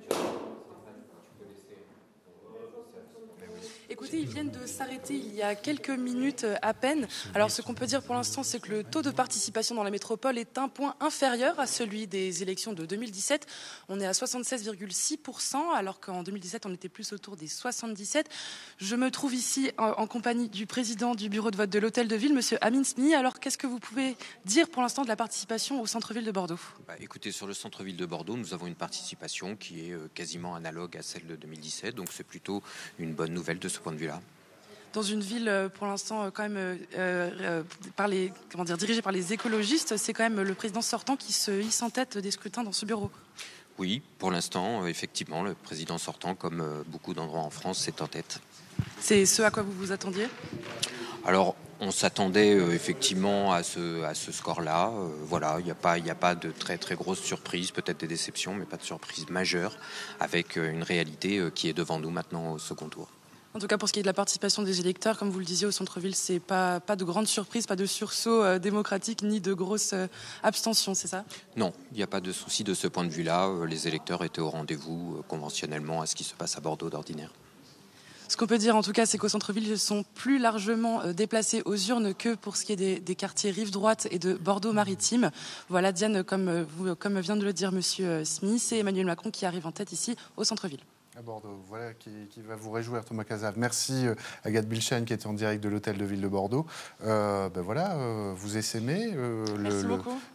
Speaker 10: Écoutez, ils viennent de s'arrêter il y a quelques minutes euh, à peine. Alors, ce qu'on peut dire pour l'instant, c'est que le taux de participation dans la métropole est un point inférieur à celui des élections de 2017. On est à 76,6%, alors qu'en 2017, on était plus autour des 77. Je me trouve ici en, compagnie du président du bureau de vote de l'hôtel de ville, Monsieur Amin Alors, qu'est-ce que vous pouvez dire pour l'instant de la participation au centre-ville de Bordeaux bah,
Speaker 12: Écoutez, sur le centre-ville de Bordeaux, nous avons une participation qui est euh, quasiment analogue à celle de 2017, donc c'est plutôt une bonne nouvelle de ce point de vue-là
Speaker 10: dans une ville euh, pour l'instant euh, quand même euh, par comment dire, dirigée par les écologistes, c'est quand même le président sortant qui se hisse en tête des scrutins dans ce bureau.
Speaker 12: Oui, pour l'instant, effectivement, le président sortant, comme beaucoup d'endroits en France, s'est en tête.
Speaker 10: C'est ce à quoi vous vous attendiez
Speaker 12: Alors, on s'attendait effectivement à ce, à ce score-là. voilà, il n'y a, pas, a pas de très très grosses surprises, peut-être des déceptions, mais pas de surprises majeures, avec une réalité qui est devant nous maintenant au second tour.
Speaker 10: En tout cas, pour ce qui est de la participation des électeurs, comme vous le disiez, au centre-ville, c'est pas, pas de grande surprise, pas de sursaut euh, démocratique, ni de grosse euh, abstention, c'est ça
Speaker 12: Non, il n'y a pas de souci de ce point de vue-là. Euh, les électeurs étaient au rendez-vous conventionnellement à ce qui se passe à Bordeaux d'ordinaire.
Speaker 10: Ce qu'on peut dire en tout cas, c'est qu'au centre-ville, ils sont plus largement déplacés aux urnes que pour ce qui est des, quartiers rive droite et de Bordeaux-Maritime. Voilà, Diane, comme, vous, comme vient de le dire M. Smith, c'est Emmanuel Macron qui arrive en tête ici au centre-ville.
Speaker 2: Bordeaux. Voilà qui, va vous réjouir, Thomas Cazave. Merci euh, Agathe Bilchen qui était en direct de l'hôtel de ville de Bordeaux. Euh, ben voilà, euh, vous essaimez.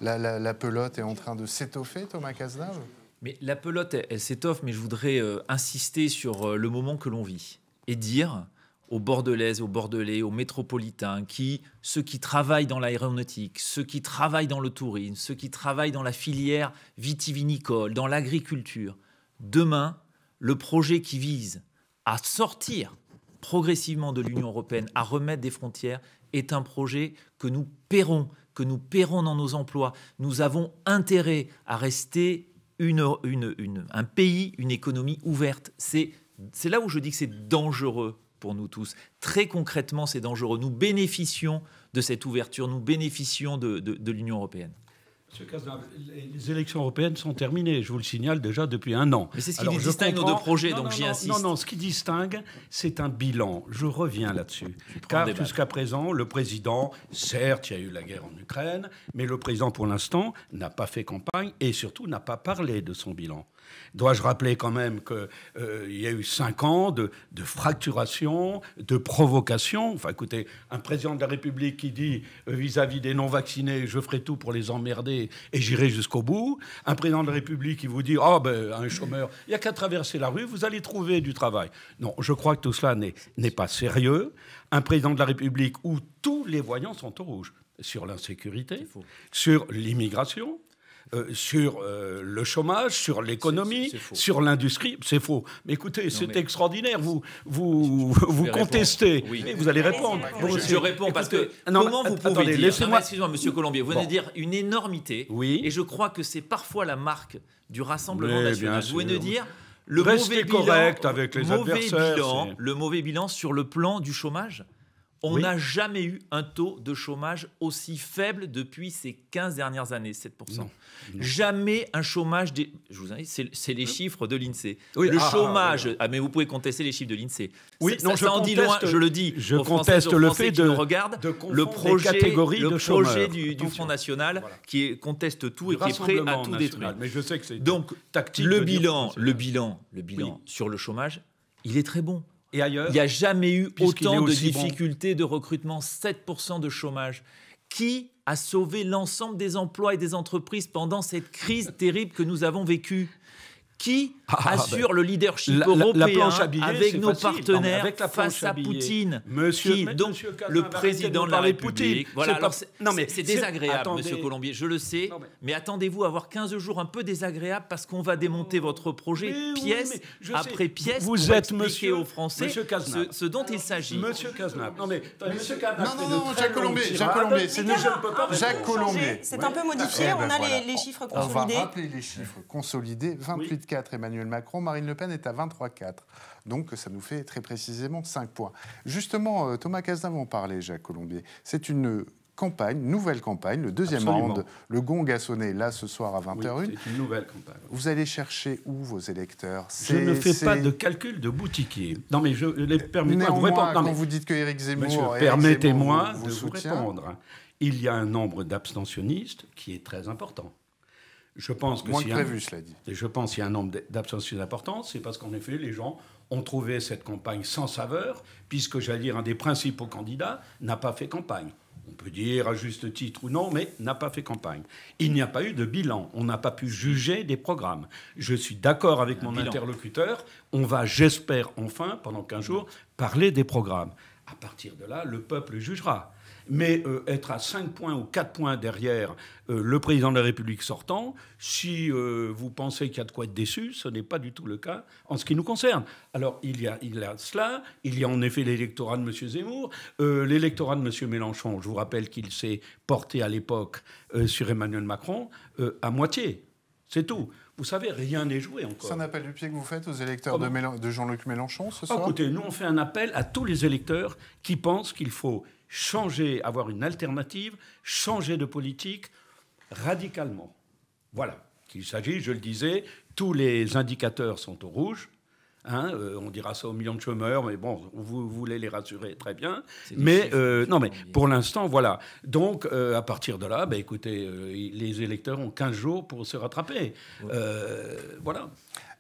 Speaker 2: la, pelote est en train de s'étoffer, Thomas Cazave.
Speaker 24: Mais la pelote, elle, s'étoffe, mais je voudrais insister sur le moment que l'on vit et dire aux Bordelaises, aux Bordelais, aux métropolitains, qui, ceux qui travaillent dans l'aéronautique, ceux qui travaillent dans le tourisme, ceux qui travaillent dans la filière vitivinicole, dans l'agriculture, demain, le projet qui vise à sortir progressivement de l'Union européenne, à remettre des frontières, est un projet que nous paierons, que nous paierons dans nos emplois. Nous avons intérêt à rester une, une, un pays, une économie ouverte. C'est là où je dis que c'est dangereux pour nous tous. Très concrètement, c'est dangereux. Nous bénéficions de cette ouverture, nous bénéficions de l'Union européenne
Speaker 23: les élections européennes sont terminées, je vous le signale déjà depuis un an. Mais c'est ce qui distingue nos deux projets, donc j'y insiste. Non, non, ce qui distingue, c'est un bilan. Je reviens là-dessus. Car jusqu'à présent, le président, certes, il y a eu la guerre en Ukraine, mais le président, pour l'instant, n'a pas fait campagne et surtout n'a pas parlé de son bilan. Dois-je rappeler quand même qu'il euh, y a eu cinq ans de, fracturation, de provocation Enfin, écoutez, un président de la République qui dit euh, vis-à-vis des non-vaccinés, je ferai tout pour les emmerder et j'irai jusqu'au bout. Un président de la République qui vous dit, oh ben, un chômeur, il n'y a qu'à traverser la rue, vous allez trouver du travail. Non, je crois que tout cela n'est pas sérieux. Un président de la République où tous les voyants sont au rouge sur l'insécurité, sur l'immigration, euh, sur euh, le chômage, sur l'économie, sur l'industrie. C'est faux. Mais écoutez, c'est extraordinaire. Vous, vous, vous contestez. vous allez répondre. je, réponds parce que comment vous pouvez attendez, dire... Excusez-moi, Monsieur Colombier, vous venez
Speaker 24: dire une énormité. Oui. Et je crois que c'est parfois la marque du Rassemblement national. Vous venez de dire... Le mauvais bilan, le mauvais bilan sur le plan du chômage on n'a jamais eu un taux de chômage aussi faible depuis ces 15 dernières années, 7%. Jamais un chômage. Des... Je vous invite, c'est les euh. chiffres de l'INSEE. E. le ah, ah, chômage. Ah, mais vous pouvez contester les chiffres de l'INSEE. E. Oui, non, je en loin, je le dis. Je conteste le fait de, regarde, le projet, le projet du, Front National qui conteste tout et qui est prêt à tout détruire. Mais je sais que c'est. Donc, tactique. Le bilan, le bilan, le bilan sur le chômage, il est très bon il n'y a jamais eu autant de difficultés de recrutement, 7% de chômage. Qui a sauvé l'ensemble des emplois et des entreprises pendant cette crise terrible que nous avons vécue qui ah, ah, assure ben, le leadership européen avec nos partenaires face à, Poutine, monsieur, qui, donc le président de la République. non mais c'est désagréable, Monsieur Colombier, je le sais, mais, attendez-vous à avoir 15 jours un peu désagréables parce qu'on va oh. démonter votre projet pièce après pièce vous êtes monsieur, aux Français ce, dont il s'agit. Monsieur Cazenave, non mais
Speaker 23: non non Jacques Colombier, ah,
Speaker 1: c'est C'est un peu modifié, eh on ben a les chiffres consolidés. On va
Speaker 2: rappeler les chiffres consolidés. Emmanuel Macron, Marine Le Pen est à 23,4. Donc ça nous fait très précisément 5 points. Justement, euh, Thomas Cazenave en parlait, Jacques Colombier. C'est une campagne, nouvelle campagne, le deuxième round. Le gong a sonné là ce soir à 20h01. c'est une nouvelle campagne. Vous allez chercher où vos électeurs Je ne fais pas de calcul
Speaker 23: de boutiquier.
Speaker 2: Non mais je les permets de vous répondre. vous dites que Éric Zemmour, permettez-moi de vous répondre.
Speaker 23: Il y a un nombre d'abstentionnistes qui est très important. Je pense Moins prévu, cela dit. Je pense qu'il y a un nombre d'absences importantes. c'est parce qu'en effet, les gens ont trouvé cette campagne sans saveur, puisque, j'allais dire, un des principaux candidats n'a pas fait campagne. On peut dire à juste titre ou non, mais n'a pas fait campagne. Il n'y a pas eu de bilan. On n'a pas pu juger des programmes. Je suis d'accord avec mon interlocuteur. On va, j'espère, enfin, pendant 15 jours, parler des programmes. À partir de là, le peuple jugera. Mais euh, être à 5 points ou 4 points derrière euh, le président de la République sortant, si euh, vous pensez qu'il y a de quoi être déçu, ce n'est pas du tout le cas en ce qui nous concerne. Alors il y a, il y a cela, il y a en effet l'électorat de M. Zemmour, l'électorat de M. Mélenchon, je vous rappelle qu'il s'est porté à l'époque sur Emmanuel Macron à moitié. C'est tout. Vous savez, rien n'est joué encore. C'est un
Speaker 2: appel du pied que vous faites aux électeurs de,
Speaker 23: Jean-Luc Mélenchon ce oh, soir Écoutez, nous, on fait un appel à tous les électeurs qui pensent qu'il faut changer, avoir une alternative, changer de politique radicalement. Voilà qu'il s'agit, je le disais, tous les indicateurs sont au rouge. Hein, euh, on dira ça aux millions de chômeurs, mais bon, vous, voulez les rassurer, très bien. Mais euh, non, mais pour l'instant, voilà. Donc, euh, à partir de là, ben, écoutez, les électeurs ont 15 jours pour se rattraper.
Speaker 2: voilà.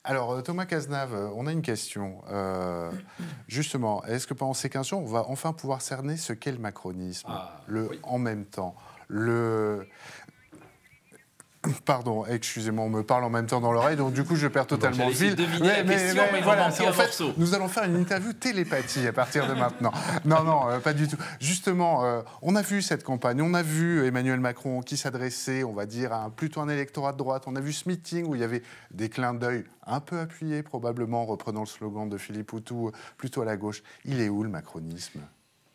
Speaker 2: Alors, euh, Thomas Cazenave, euh, on a une question. Euh, justement, est-ce que pendant ces 15 jours, on va enfin pouvoir cerner ce qu'est le macronisme ah, le en même temps le, Pardon, excusez-moi, on me parle en même temps dans l'oreille, donc du coup je perds totalement le fil. Mais, en fait, nous allons faire une interview télépathie à partir de maintenant. non, non, euh, pas du tout. Justement, euh, on a vu cette campagne, on a vu Emmanuel Macron qui s'adressait, on va dire, à un, plutôt un électorat de droite. On a vu ce meeting où il y avait des clins d'œil un peu appuyés, probablement reprenant le slogan de Philippe Poutou, euh, plutôt à la gauche. Il est où le macronisme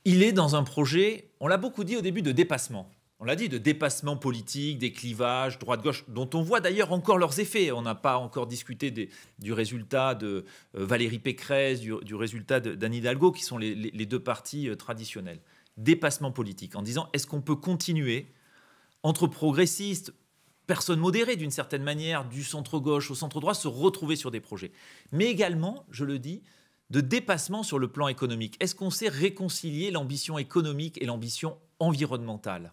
Speaker 24: Il est dans un projet, on l'a beaucoup dit au début, de dépassement on l'a dit, de dépassement politique, des clivages, droite-gauche, dont on voit d'ailleurs encore leurs effets. On n'a pas encore discuté du résultat de euh, Valérie Pécresse, du, résultat d'Anne Hidalgo, qui sont les, les deux partis euh, traditionnels. Dépassement politique, en disant est-ce qu'on peut continuer entre progressistes, personnes modérées d'une certaine manière, du centre-gauche au centre-droit, se retrouver sur des projets. Mais également, je le dis, de dépassement sur le plan économique. Est-ce qu'on sait réconcilier l'ambition économique et l'ambition environnementale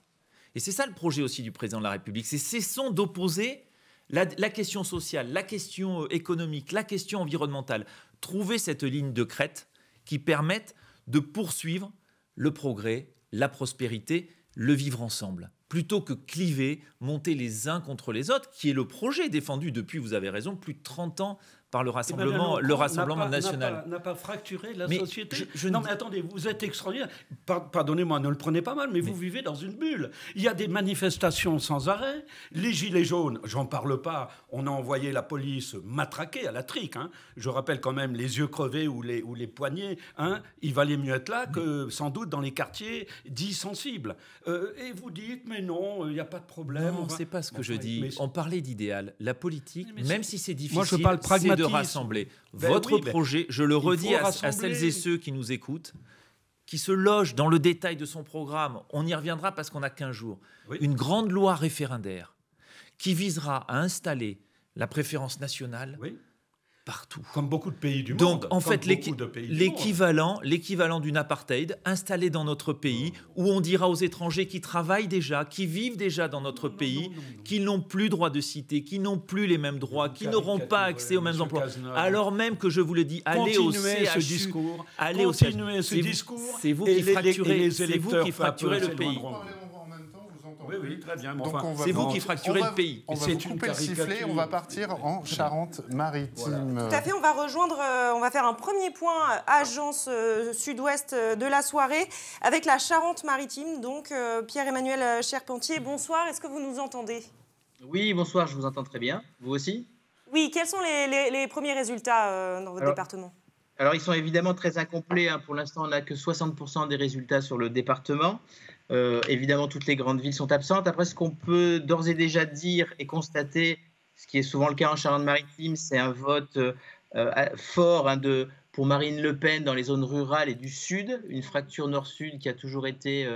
Speaker 24: et c'est ça le projet aussi du président de la République, c'est cessons d'opposer la, la, question sociale, la question euh, économique, la question environnementale. Trouver cette ligne de crête qui permette de poursuivre le progrès, la prospérité, le vivre ensemble, plutôt que cliver, monter les uns contre les autres, qui est le projet défendu depuis, vous avez raison, plus de 30 ans par le eh ben, rassemblement, le rassemblement national.
Speaker 23: N'a pas, fracturé la société. non, mais attendez, vous êtes extraordinaire. Pardonnez-moi, ne le prenez pas mal, mais, vous vivez dans une bulle. Il y a des manifestations sans arrêt. Les gilets jaunes, j'en parle pas. On a envoyé la police matraquer à la trique. Hein. Je rappelle quand même les yeux crevés ou les, ou les poignets. Hein. Il valait mieux être là que sans doute dans les quartiers dits sensibles. Euh, et vous dites, mais non, il n'y a pas de problème. Non, va... c'est pas ce que je dis.
Speaker 24: On parlait d'idéal. La politique, même si c'est difficile. Moi, je parle pragmatique de rassembler. Ben votre ben, projet, je le redis à, celles et ceux qui nous écoutent, qui se logent dans le détail de son programme, on y reviendra parce qu'on a 15 jours, une grande loi référendaire qui visera à installer la préférence nationale partout. Comme beaucoup de pays du monde. Donc en fait, l'équivalent, l'équivalent d'une apartheid installée dans notre pays, où on dira aux étrangers qui travaillent déjà, qui vivent déjà dans notre pays, qu'ils n'ont plus droit de cité, qu'ils n'ont plus les mêmes droits, qu'ils n'auront pas accès aux mêmes emplois. Alors même que je vous le dis, allez au CHU, ce discours, allez au CHU. ce discours. C'est vous, qui fracturez, vous qui fracturez le pays.
Speaker 1: Oui, très bien. c'est vous qui fracturez le pays. On va vous couper une le sifflet, on va
Speaker 2: partir en Charente-Maritime. Tout à fait,
Speaker 1: on va rejoindre, euh, on va faire un premier point euh, agence euh, sud-ouest de la soirée avec la Charente-Maritime. Donc, Pierre-Emmanuel Charpentier, bonsoir. Est-ce que vous nous entendez
Speaker 20: Oui, bonsoir, je vous entends très bien. Vous aussi
Speaker 1: Oui, quels sont les, premiers résultats dans votre département
Speaker 20: alors, ils sont évidemment très incomplets. Hein. Pour l'instant, on n'a que 60% des résultats sur le département. Euh, évidemment, toutes les grandes villes sont absentes. Après, ce qu'on peut d'ores et déjà dire et constater, ce qui est souvent le cas en Charente-Maritime, c'est un vote euh, euh, fort hein, de, pour Marine Le Pen dans les zones rurales et du Sud, une fracture Nord-Sud qui a toujours été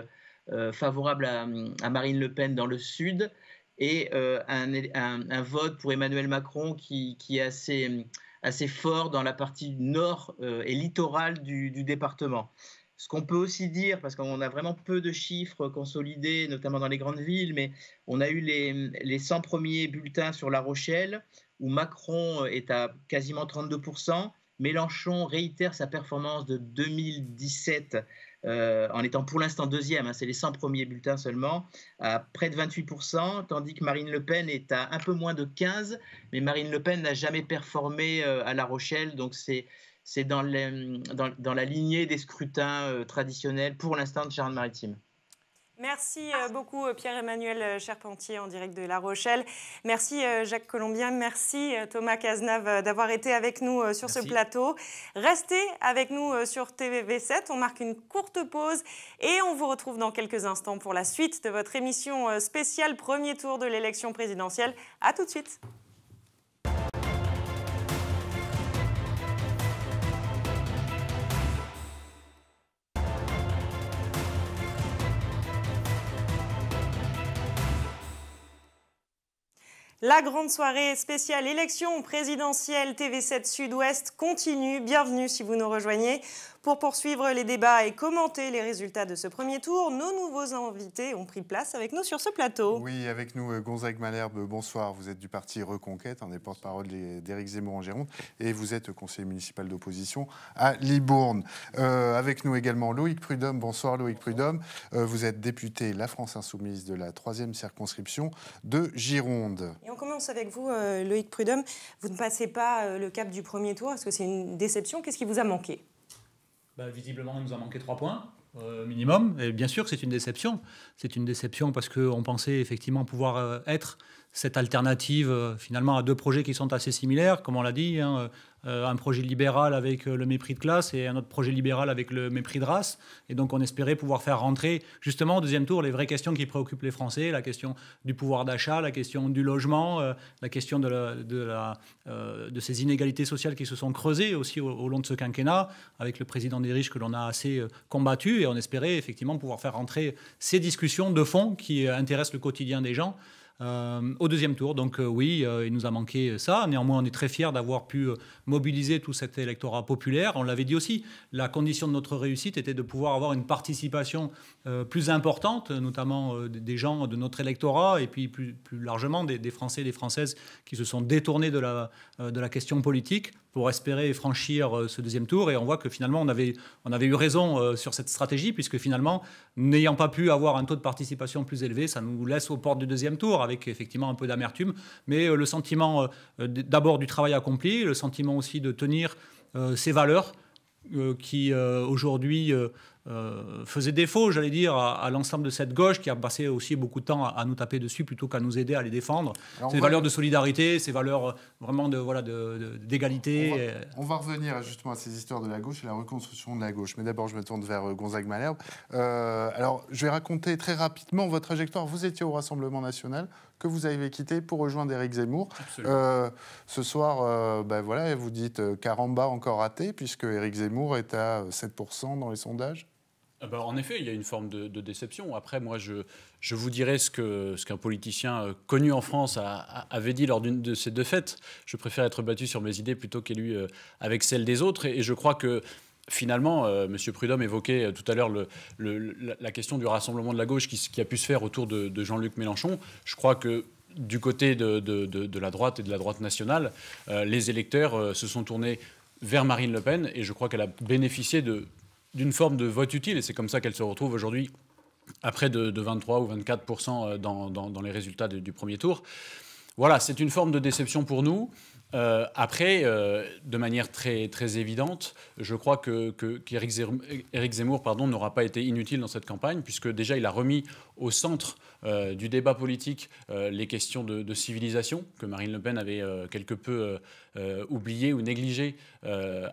Speaker 20: favorable à, Marine Le Pen dans le Sud, et un, vote pour Emmanuel Macron qui est assez assez fort dans la partie nord euh, et littorale du, département. Ce qu'on peut aussi dire, parce qu'on a vraiment peu de chiffres consolidés, notamment dans les grandes villes, mais on a eu les, les 100 premiers bulletins sur La Rochelle, où Macron est à quasiment 32%. Mélenchon réitère sa performance de 2017 euh, en étant pour l'instant deuxième, hein, c'est les 100 premiers bulletins seulement, à près de 28%, tandis que Marine Le Pen est à un peu moins de 15%, mais Marine Le Pen n'a jamais performé euh, à La Rochelle, donc c'est dans, dans, la lignée des scrutins euh, traditionnels pour l'instant de Charles-Maritime.
Speaker 1: Merci euh, beaucoup euh, Pierre-Emmanuel euh, Charpentier en direct de La Rochelle. Merci Jacques Colombien, merci Thomas Cazenave d'avoir été avec nous sur ce plateau. Restez avec nous sur TVV7, on marque une courte pause et on vous retrouve dans quelques instants pour la suite de votre émission spéciale premier tour de l'élection présidentielle. À tout de suite. La grande soirée spéciale élection présidentielle TV7 Sud-Ouest continue. Bienvenue si vous nous rejoignez. Pour poursuivre les débats et commenter les résultats de ce premier tour, nos nouveaux invités ont
Speaker 2: pris place avec nous sur ce plateau. Oui, avec nous euh, Gonzague Malherbe, euh, bonsoir. Vous êtes du parti Reconquête, un hein, des porte-parole d'Éric Zemmour en Gironde, et vous êtes euh, conseiller municipal d'opposition à Libourne. avec nous également Loïc Prudhomme, bonsoir Loïc Prudhomme. vous êtes député La France Insoumise de la troisième circonscription de Gironde.
Speaker 1: Et on commence avec vous, Loïc Prudhomme. Vous ne passez pas le cap du premier tour, est-ce que c'est une déception Qu'est-ce qui vous a manqué
Speaker 22: bah, visiblement, il nous a manqué trois points. Euh, minimum. Et bien sûr, c'est une déception. C'est une déception parce qu'on pensait effectivement pouvoir euh, être cette alternative euh, finalement à deux projets qui sont assez similaires, comme on l'a dit, hein, euh, un projet libéral avec euh, le mépris de classe et un autre projet libéral avec le mépris de race. Et donc on espérait pouvoir faire rentrer justement au deuxième tour les vraies questions qui préoccupent les Français, la question du pouvoir d'achat, la question du logement, la question de, ces inégalités sociales qui se sont creusées aussi au, au, long de ce quinquennat, avec le président des riches que l'on a assez combattu. Et on espérait effectivement pouvoir faire rentrer ces discussions de fond qui intéressent le quotidien des gens. Euh, au deuxième tour. Donc euh, oui, euh, il nous a manqué ça. Néanmoins, on est très fiers d'avoir pu mobiliser tout cet électorat populaire. On l'avait dit aussi, la condition de notre réussite était de pouvoir avoir une participation plus importante, notamment des gens de notre électorat et puis plus, largement des, Français et des Françaises qui se sont détournés de la, de la question politique pour espérer franchir euh, ce deuxième tour. Et on voit que finalement, on avait, on avait eu raison euh, sur cette stratégie, puisque finalement, n'ayant pas pu avoir un taux de participation plus élevé, ça nous laisse aux portes du deuxième tour, avec effectivement un peu d'amertume. Mais euh, le sentiment d'abord du travail accompli, le sentiment aussi de tenir ces valeurs. qui aujourd'hui euh, faisait défaut, j'allais dire, à, l'ensemble de cette gauche qui a passé aussi beaucoup de temps à, nous taper dessus plutôt qu'à nous aider à les défendre. ces valeurs de solidarité, ces valeurs euh,
Speaker 2: vraiment de voilà d'égalité. Euh. on, va revenir justement à ces histoires de la gauche et la reconstruction de la gauche. Mais d'abord, je me tourne vers Gonzague Malherbe. alors, je vais raconter très rapidement votre trajectoire. Vous étiez au Rassemblement national, que vous avez quitté pour rejoindre Eric Zemmour. Euh, ce soir, euh, ben voilà, vous dites euh, Caramba encore raté, puisque Eric Zemmour est à 7% dans les sondages
Speaker 18: ah ben, en effet, il y a une forme de, déception. Après, moi, je, je vous dirai ce qu'un ce qu'un politicien connu en France avait dit lors d'une de ces deux fêtes. Je préfère être battu sur mes idées plutôt qu'élu avec celles des autres. et je crois que finalement, M. Euh, Monsieur Prudhomme évoquait euh, tout à l'heure la question du rassemblement de la gauche qui, a pu se faire autour de, Jean-Luc Mélenchon. Je crois que du côté de, la droite et de la droite nationale, euh, les électeurs se sont tournés vers Marine Le Pen et je crois qu'elle a bénéficié d'une forme de vote utile et c'est comme ça qu'elle se retrouve aujourd'hui après de, de, 23 ou 24 dans, les résultats du premier tour. Voilà, c'est une forme de déception pour nous. Euh, après, euh, de manière très, très évidente, je crois que, qu'Éric Zemmour, pardon, n'aura pas été inutile dans cette campagne, puisque déjà il a remis au centre euh, du débat politique les questions de, de, civilisation que Marine Le Pen avait quelque peu oubliées ou négligées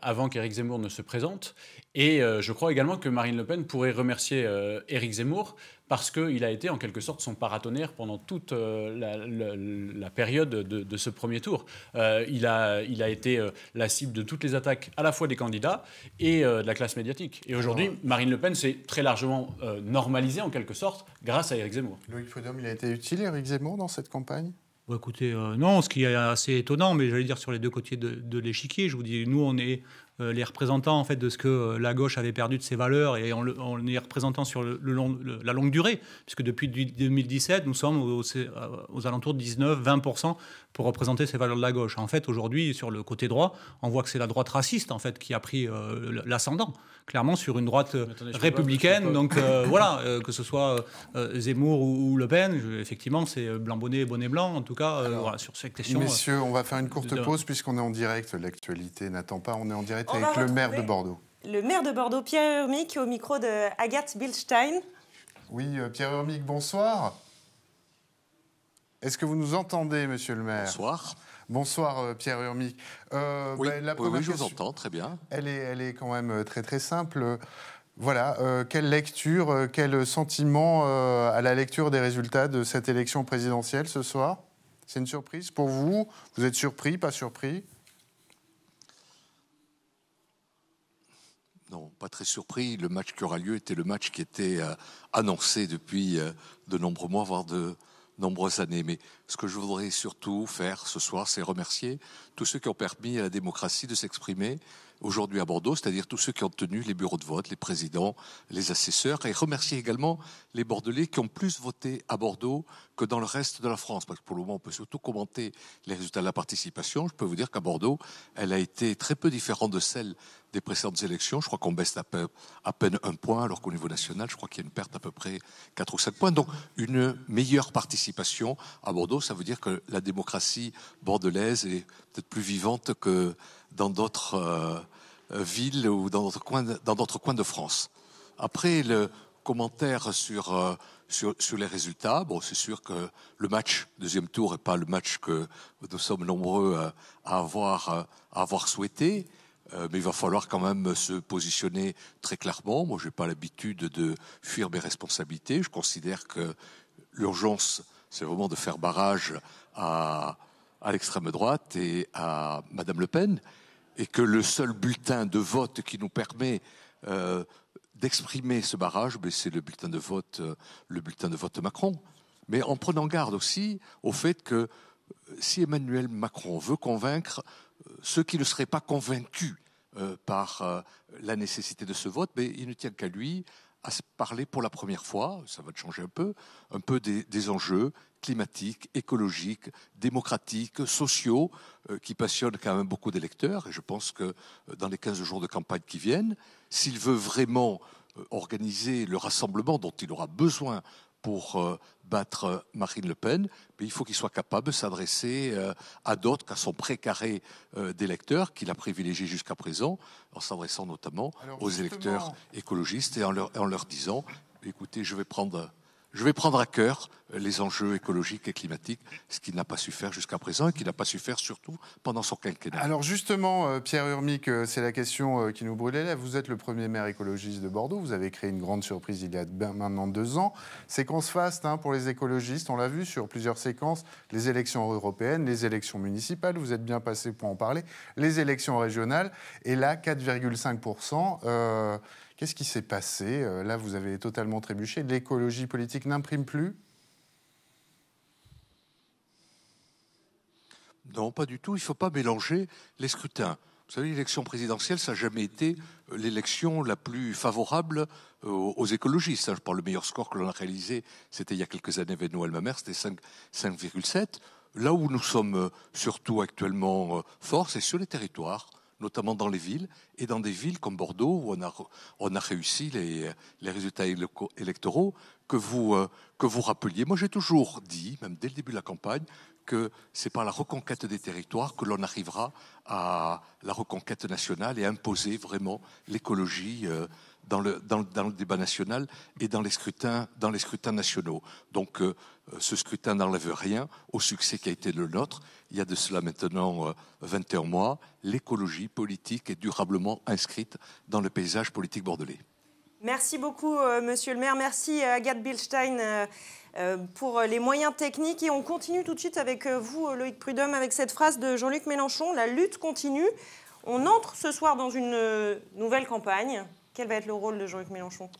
Speaker 18: avant qu'Éric Zemmour ne se présente. Et je crois également que Marine Le Pen pourrait remercier Éric Zemmour parce qu'il a été en quelque sorte son paratonnerre pendant toute euh, la, période de, ce premier tour. Euh, il, a, il a été euh, la cible de toutes les attaques à la fois des candidats et de la classe médiatique. Et aujourd'hui, ah. Marine Le Pen s'est très largement normalisée en quelque sorte grâce à Éric
Speaker 2: Zemmour. Loïc Prudhomme, il a été utile, Éric Zemmour, dans cette campagne
Speaker 22: bon, bah, écoutez, non, ce qui est assez étonnant, mais j'allais dire sur les deux côtés de, de l'échiquier, je vous dis, nous, on est euh, les représentants en fait de ce que euh, la gauche avait perdu de ses valeurs et en, les représentant sur le, long, la longue durée, puisque depuis 2017, nous sommes euh, aux, alentours de 19-20% pour représenter ces valeurs de la gauche. En fait, aujourd'hui, sur le côté droit, on voit que c'est la droite raciste en fait qui a pris l'ascendant, clairement sur une droite républicaine. donc voilà, que ce soit Zemmour ou, Le Pen, effectivement, c'est blanc bonnet, bonnet blanc. En tout cas, sur cette question. Messieurs, on va faire
Speaker 2: une courte pause puisqu'on est en direct. L'actualité n'attend pas. On est en direct avec le maire de Bordeaux. Le maire
Speaker 1: de Bordeaux, Pierre Urmic, au micro de Agathe Bilstein. Oui, euh, Pierre Urmic,
Speaker 2: bonsoir. Est-ce que vous nous entendez, monsieur le maire Bonsoir. Bonsoir euh, Pierre Urmic. Euh, oui, bah, la première oui, je vous entends très bien. Elle est, elle est quand même très très simple. Voilà, quelle lecture, quel sentiment à la lecture des résultats de cette élection présidentielle ce soir C'est une surprise pour vous Vous êtes surpris, pas surpris
Speaker 25: Non, pas très surpris. Le match qui aura lieu était le match qui était euh, annoncé depuis euh, de nombreux mois, voire de nombreuses années. Mais ce que je voudrais surtout faire ce soir, c'est remercier tous ceux qui ont permis à la démocratie de s'exprimer, aujourd'hui à Bordeaux, c'est-à-dire tous ceux qui ont tenu les bureaux de vote, les présidents, les assesseurs, et remercier également les Bordelais qui ont plus voté à Bordeaux que dans le reste de la France, parce que pour le moment, on peut surtout commenter les résultats de la participation. Je peux vous dire qu'à Bordeaux, elle a été très peu différente de celle des précédentes élections. Je crois qu'on baisse à, à peine un point, alors qu'au niveau national, je crois qu'il y a une perte à peu près 4 ou 5 points. Donc, une meilleure participation à Bordeaux, ça veut dire que la démocratie bordelaise est peut-être plus vivante que dans d'autres euh, villes ou dans d'autres coins, de France. Après le commentaire euh, sur, sur, les résultats, bon, c'est sûr que le match deuxième tour n'est pas le match que nous sommes nombreux euh, à, avoir, à avoir souhaité. Mais il va falloir quand même se positionner très clairement. Moi, je n'ai pas l'habitude de fuir mes responsabilités. Je considère que l'urgence, c'est vraiment de faire barrage à, à l'extrême droite et à Madame Le Pen, et que le seul bulletin de vote qui nous permet euh, d'exprimer ce barrage, ben, c'est le bulletin de vote, euh, le bulletin de vote Macron. Mais en prenant garde aussi au fait que euh, si Emmanuel Macron veut convaincre ceux qui ne seraient pas convaincus par la nécessité de ce vote, mais ben, il ne tient qu'à lui à parler pour la première fois, ça va changer un peu, un peu des enjeux climatiques, écologiques, démocratiques, sociaux, euh, qui passionnent quand même beaucoup d'électeurs. Et je pense que euh, dans les 15 jours de campagne qui viennent, s'il veut vraiment euh, organiser le rassemblement dont il aura besoin pour battre Marine Le Pen, ben, il faut qu'il soit capable de s'adresser à d'autres qu'à son précaré d'électeurs qu'il a privilégié jusqu'à présent, en s'adressant notamment aux électeurs écologistes et en leur disant, écoutez, je vais prendre je vais prendre à cœur les enjeux écologiques et climatiques, ce qu'il n'a pas su faire jusqu'à présent et qu'il n'a pas su faire surtout pendant son quinquennat.
Speaker 2: Alors justement, euh, Pierre Urmic, euh, c'est la question euh, qui nous brûlait là. Vous êtes le premier maire écologiste de Bordeaux. Vous avez créé une grande surprise il y a maintenant deux ans. Séquence faste hein, pour les écologistes. On l'a vu sur plusieurs séquences. Les élections européennes, les élections municipales, vous êtes bien passé pour en parler. Les élections régionales. Et là, 4,5%. Qu'est-ce qui s'est passé euh, Là, vous avez totalement trébuché. L'écologie politique n'imprime plus Non, pas du tout.
Speaker 25: Il ne faut pas mélanger les scrutins. Vous savez, l'élection présidentielle, ça n'a jamais été euh, l'élection la plus favorable euh, aux écologistes. Hein. Je parle le meilleur score que l'on a réalisé, c'était il y a quelques années avec Noël Mamère, c'était 5,7. Là où nous sommes surtout actuellement forts, c'est sur les territoires notamment dans les villes, et dans des villes comme Bordeaux, où on a, réussi les, résultats électoraux euh, que vous, rappeliez. Moi, j'ai toujours dit, même dès le début de la campagne, que c'est par la reconquête des territoires que l'on arrivera à la reconquête nationale et à imposer vraiment l'écologie euh, dans, le, débat national et dans les scrutins, nationaux. Donc, euh, ce scrutin n'enlève rien au succès qui a été le nôtre il y a de cela maintenant 21 euh, mois, l'écologie politique est durablement inscrite dans le paysage politique bordelais.
Speaker 1: Merci beaucoup, euh, Monsieur le maire. Merci, euh, Agathe Bilstein, pour les moyens techniques. Et on continue tout de suite avec vous, Loïc Prudhomme, avec cette phrase de Jean-Luc Mélenchon, la lutte continue. On entre ce soir dans une nouvelle campagne. Quel va être le rôle de Jean-Luc Mélenchon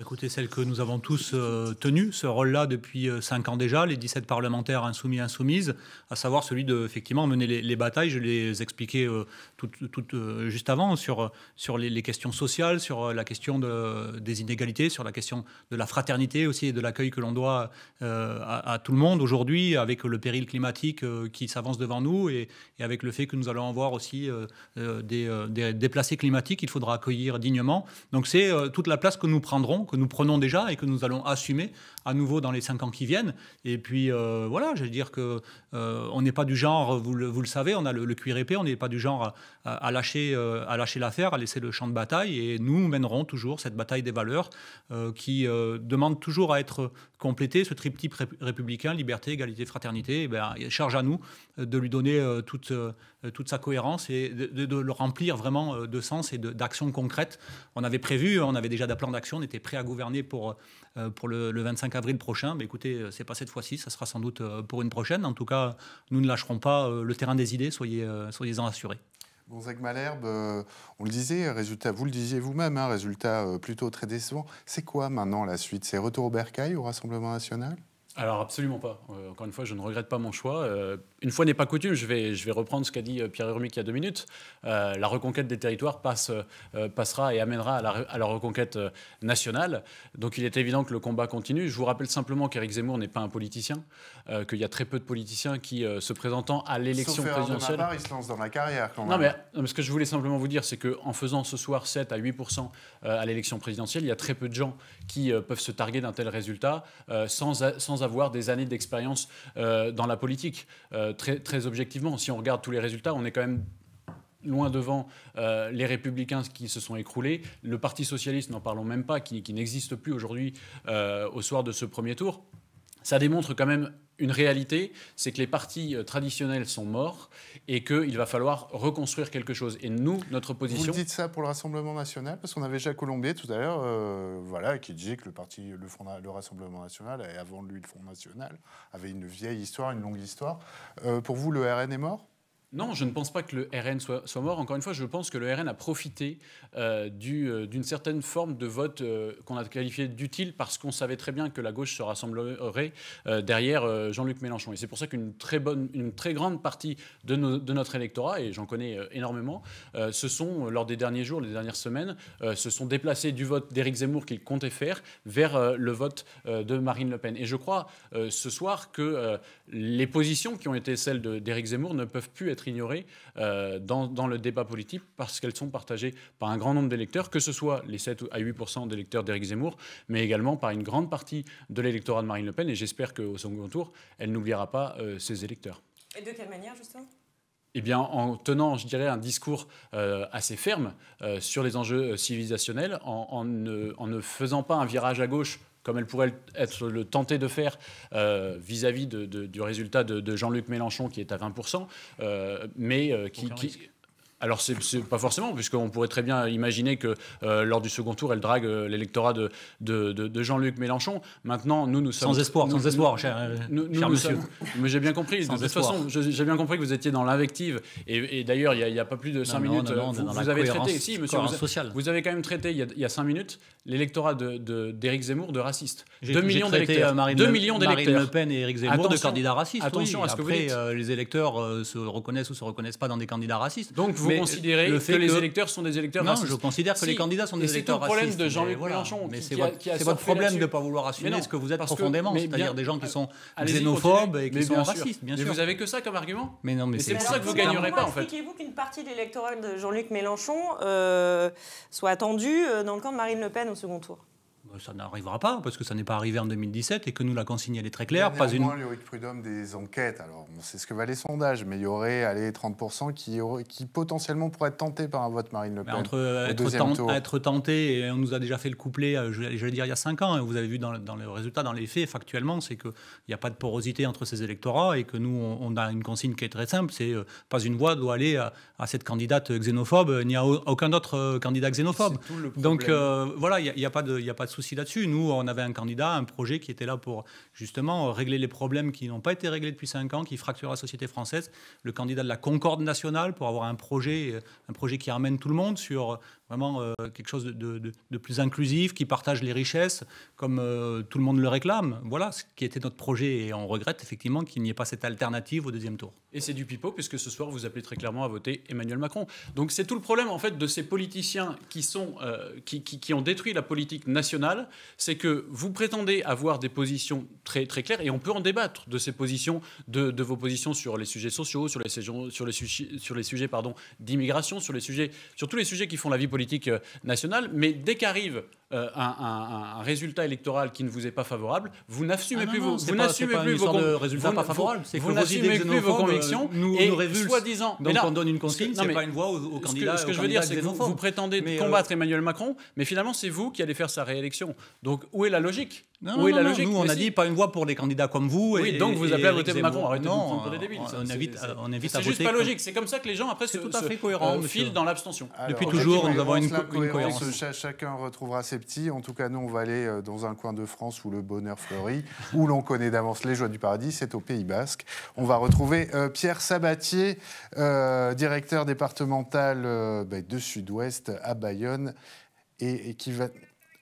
Speaker 22: Écoutez, celle que nous avons tous tenu tenue, ce rôle-là depuis 5 euh, cinq ans déjà, les 17 parlementaires insoumis insoumises, à savoir celui de effectivement mener les, batailles. Je les expliquais euh, tout, euh, juste avant sur sur les, questions sociales, sur la question de, des inégalités, sur la question de la fraternité aussi et de l'accueil que l'on doit à, tout le monde aujourd'hui, avec le péril climatique qui s'avance devant nous et, avec le fait que nous allons avoir aussi des, des déplacés climatiques. Il faudra accueillir dignement. Donc c'est toute la place que nous prendrons que nous prenons déjà et que nous allons assumer à nouveau dans les cinq ans qui viennent. Et puis euh, voilà, je veux dire que euh, on n'est pas du genre, vous le, vous le, savez, on a le, cuir épais, on n'est pas du genre à, lâcher, euh, à lâcher l'affaire, à laisser le champ de bataille. Et nous mènerons toujours cette bataille des valeurs qui demande toujours à être complétée, ce triptyque républicain, liberté, égalité, fraternité. Eh ben, charge à nous de lui donner toute, toute sa cohérence et de, le remplir vraiment de sens et d'actions concrètes. On avait prévu, on avait déjà des plans d'action, on était prêt à gouverner pour, pour le, le 25 avril prochain. Mais bah, écoutez, euh, c'est pas cette fois-ci, ça sera sans doute euh, pour une prochaine. En tout cas, nous ne lâcherons pas euh, le terrain des idées, soyez, soyez-en assurés.
Speaker 2: Gonzague Malherbe, on le disait, hein, résultat, vous le disiez vous-même, un hein, résultat plutôt très décevant. C'est quoi maintenant la suite C'est retour au bercail au Rassemblement national
Speaker 18: alors absolument pas. Euh, encore une fois, je ne regrette pas mon choix. Euh, une fois n'est pas coutume, je vais, je vais reprendre ce qu'a dit euh, Pierre Urmic il y a deux minutes. la reconquête des territoires passe, passera et amènera à la, reconquête nationale. Donc il est évident que le combat continue. Je vous rappelle simplement qu'Éric Zemmour n'est pas un politicien, qu'il y a très peu de politiciens qui, se présentant à l'élection présidentielle... Part,
Speaker 2: il se lance dans la carrière quand même.
Speaker 18: Non mais, ce que je voulais simplement vous dire, c'est qu'en faisant ce soir 7 à 8% à l'élection présidentielle, il y a très peu de gens qui peuvent se targuer d'un tel résultat sans, sans avoir avoir des années d'expérience euh, dans la politique. Euh, très, très objectivement, si on regarde tous les résultats, on est quand même loin devant euh, les républicains qui se sont écroulés, le Parti socialiste, n'en parlons même pas, qui, n'existe plus aujourd'hui au soir de ce premier tour. Ça démontre quand même une réalité, c'est que les partis euh, traditionnels sont morts et qu'il va falloir reconstruire quelque chose. Et nous, notre position. Vous dites
Speaker 2: ça pour le Rassemblement national Parce qu'on avait Jacques Colombier tout à l'heure euh, voilà, qui disait que le, parti, le, le Rassemblement national, et avant lui le Front national, avait une vieille histoire, une longue histoire. Euh, pour vous, le RN est mort non,
Speaker 18: je ne pense pas que le RN soit, mort. Encore une fois, je pense que le RN a profité euh, euh, d'une certaine forme de vote euh, qu'on a qualifié d'utile parce qu'on savait très bien que la gauche se rassemblerait derrière Jean-Luc Mélenchon. Et c'est pour ça qu'une très bonne, une très grande partie de, notre électorat, et j'en connais énormément, se sont, lors des derniers jours, des dernières semaines, se sont déplacés du vote d'Éric Zemmour qu'il comptait faire vers le vote de Marine Le Pen. Et je crois ce soir que les positions qui ont été celles d'Éric Zemmour ne peuvent plus être ignorées euh, dans, le débat politique parce qu'elles sont partagées par un grand nombre d'électeurs, que ce soit les 7 à 8 d'électeurs d'Éric Zemmour, mais également par une grande partie de l'électorat de Marine Le Pen. Et j'espère qu'au second tour, elle n'oubliera pas euh, ses électeurs.
Speaker 1: Et de quelle manière, justement
Speaker 18: eh bien, en tenant, je dirais, un discours euh, assez ferme sur les enjeux civilisationnels, en, ne, faisant pas un virage à gauche comme elle pourrait être le tenter de faire euh, vis-à-vis du résultat de, de Jean-Luc Mélenchon qui est à 20%, euh, mais euh, qui alors, c'est, pas forcément, puisqu'on pourrait très bien imaginer que euh, lors du second tour, elle drague euh, l'électorat de, de, Jean-Luc Mélenchon. Maintenant, nous, nous sommes. Sans espoir, sans espoir, cher, euh, monsieur. mais j'ai bien compris. de toute façon, j'ai bien compris que vous étiez dans l'invective. Et, d'ailleurs, il n'y a, pas plus de 5 minutes. vous, avez traité, monsieur, vous avez quand même traité, il y a 5 minutes, l'électorat d'Éric Zemmour de raciste. 2 millions d'électeurs. 2 millions d'électeurs. Marine Le Pen et Éric Zemmour de candidats racistes. Attention oui. à ce Après, que
Speaker 22: les électeurs se reconnaissent ou se reconnaissent pas dans des candidats racistes. Donc, vous vous considérez que, les électeurs sont des électeurs Non, je considère que les candidats sont des électeurs racistes. C'est le problème de Jean-Luc Mélenchon. Mais c'est votre problème de ne pas vouloir assumer ce que vous êtes profondément, c'est-à-dire des gens qui sont xénophobes et qui sont racistes, bien sûr. Mais vous
Speaker 18: n'avez que ça comme argument Mais non, mais c'est pour ça que vous
Speaker 22: gagnerez pas en fait. Expliquez-vous
Speaker 1: qu'une partie de l'électorat de Jean-Luc Mélenchon euh, soit attendue euh, dans le camp de Marine Le Pen au second tour
Speaker 22: bah, ça n'arrivera pas, parce que ça n'est pas arrivé en 2017 et que nous, la consigne, elle est très claire. Pas une...
Speaker 2: Le Prud'homme des enquêtes, alors on sait ce que valent les sondages, mais il y aurait allez, 30% qui, qui potentiellement pourraient être tentés par un vote Marine Le Pen. entre être,
Speaker 22: être, tenté, et on nous a déjà fait le couplet, euh, je, vais dire, il y a 5 ans, et hein, vous avez vu dans, dans, le résultat, dans les faits, factuellement, c'est qu'il n'y a pas de porosité entre ces électorats et que nous, on, a une consigne qui est très simple c'est euh, pas une voix doit aller à, cette candidate xénophobe, ni n'y a aucun autre euh, candidat xénophobe. Donc voilà, il n'y a, a, pas de, y a pas là-dessus. Nous, on avait un candidat, un projet qui était là pour justement régler les problèmes qui n'ont pas été réglés depuis cinq ans, qui fracturent la société française. Le candidat de la concorde nationale pour avoir un projet, euh, un projet qui ramène tout le monde sur vraiment euh, quelque chose de, plus inclusif, qui partage les richesses comme euh, tout le monde le réclame. Voilà ce qui était notre projet et on regrette effectivement qu'il n'y ait pas cette alternative au deuxième tour. Et c'est du pipeau puisque ce soir vous appelez
Speaker 18: très clairement à voter Emmanuel Macron. Donc c'est tout le problème en fait de ces politiciens qui, sont, euh, qui, ont détruit la politique nationale, c'est que vous prétendez avoir des positions très, très claires et on peut en débattre de ces positions, de, vos positions sur les sujets sociaux, sur les, sur les, sur les sujets pardon, d'immigration, sur les sujets, sur tous les sujets qui font la vie politique politique euh, nationale, mais dès qu'arrive euh, un, résultat électoral qui ne vous est pas favorable, vous n'assumez plus vos, vous n'assumez plus vos résultats pas favorables, c'est vous n'assumez plus vos convictions euh, nous, et soi-disant. Donc on donne une consigne, n'est pas une voix aux, candidats. Ce que, je veux dire, c'est que vous, prétendez combattre Emmanuel Macron, mais finalement c'est vous qui allez faire sa réélection. Donc où est la logique Où est la logique Nous, on a dit
Speaker 22: pas une voix pour des candidats comme vous. oui, donc vous appelez à voter Macron. Arrêtez de prendre pour des débiles. On invite, on C'est juste pas logique.
Speaker 18: C'est comme ça que les gens après se filent dans l'abstention. Depuis toujours, nous une, chacun
Speaker 2: retrouvera ses petits. En tout cas, nous, on va aller euh, dans un coin de France où le bonheur fleurit, où l'on connaît d'avance les joies du paradis, c'est au Pays Basque. On va retrouver euh, Pierre Sabatier, euh, directeur départemental bah, de Sud-Ouest à Bayonne, et qui va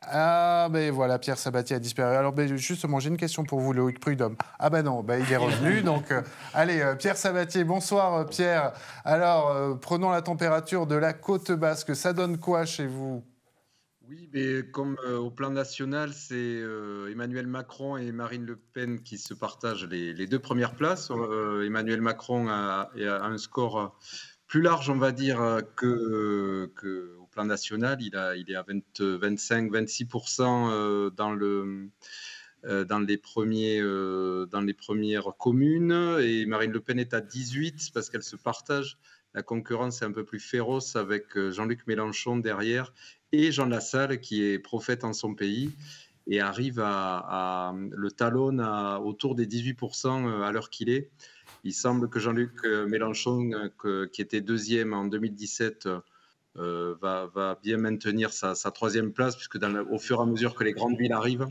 Speaker 2: ah, ben voilà, Pierre Sabatier a disparu. Alors, ben, justement, j'ai une question pour vous, Loïc Prudhomme. Ah, ben non, ben, il est revenu. donc, euh, allez, euh, Pierre Sabatier, bonsoir, euh, Pierre. Alors, prenons la température de la côte basque. Ça donne quoi chez vous
Speaker 12: oui, mais ben, comme au plan national, c'est Emmanuel Macron et Marine Le Pen qui se partagent les, deux premières places. Emmanuel Macron a, un score plus large, on va dire, que national, il, a, il est à 25-26% euh, dans le euh, dans les, premiers, euh, dans les premières communes. Et Marine Le Pen est à 18 parce qu'elle se partage. La concurrence est un peu plus féroce avec Jean-Luc Mélenchon derrière et Jean Lassalle qui est prophète en son pays et arrive à, le talon autour des 18% à l'heure qu'il est. Il semble que Jean-Luc Mélenchon, qui était deuxième en 2017, euh, va, bien maintenir sa, troisième place, puisque au fur et à mesure que les grandes villes arrivent,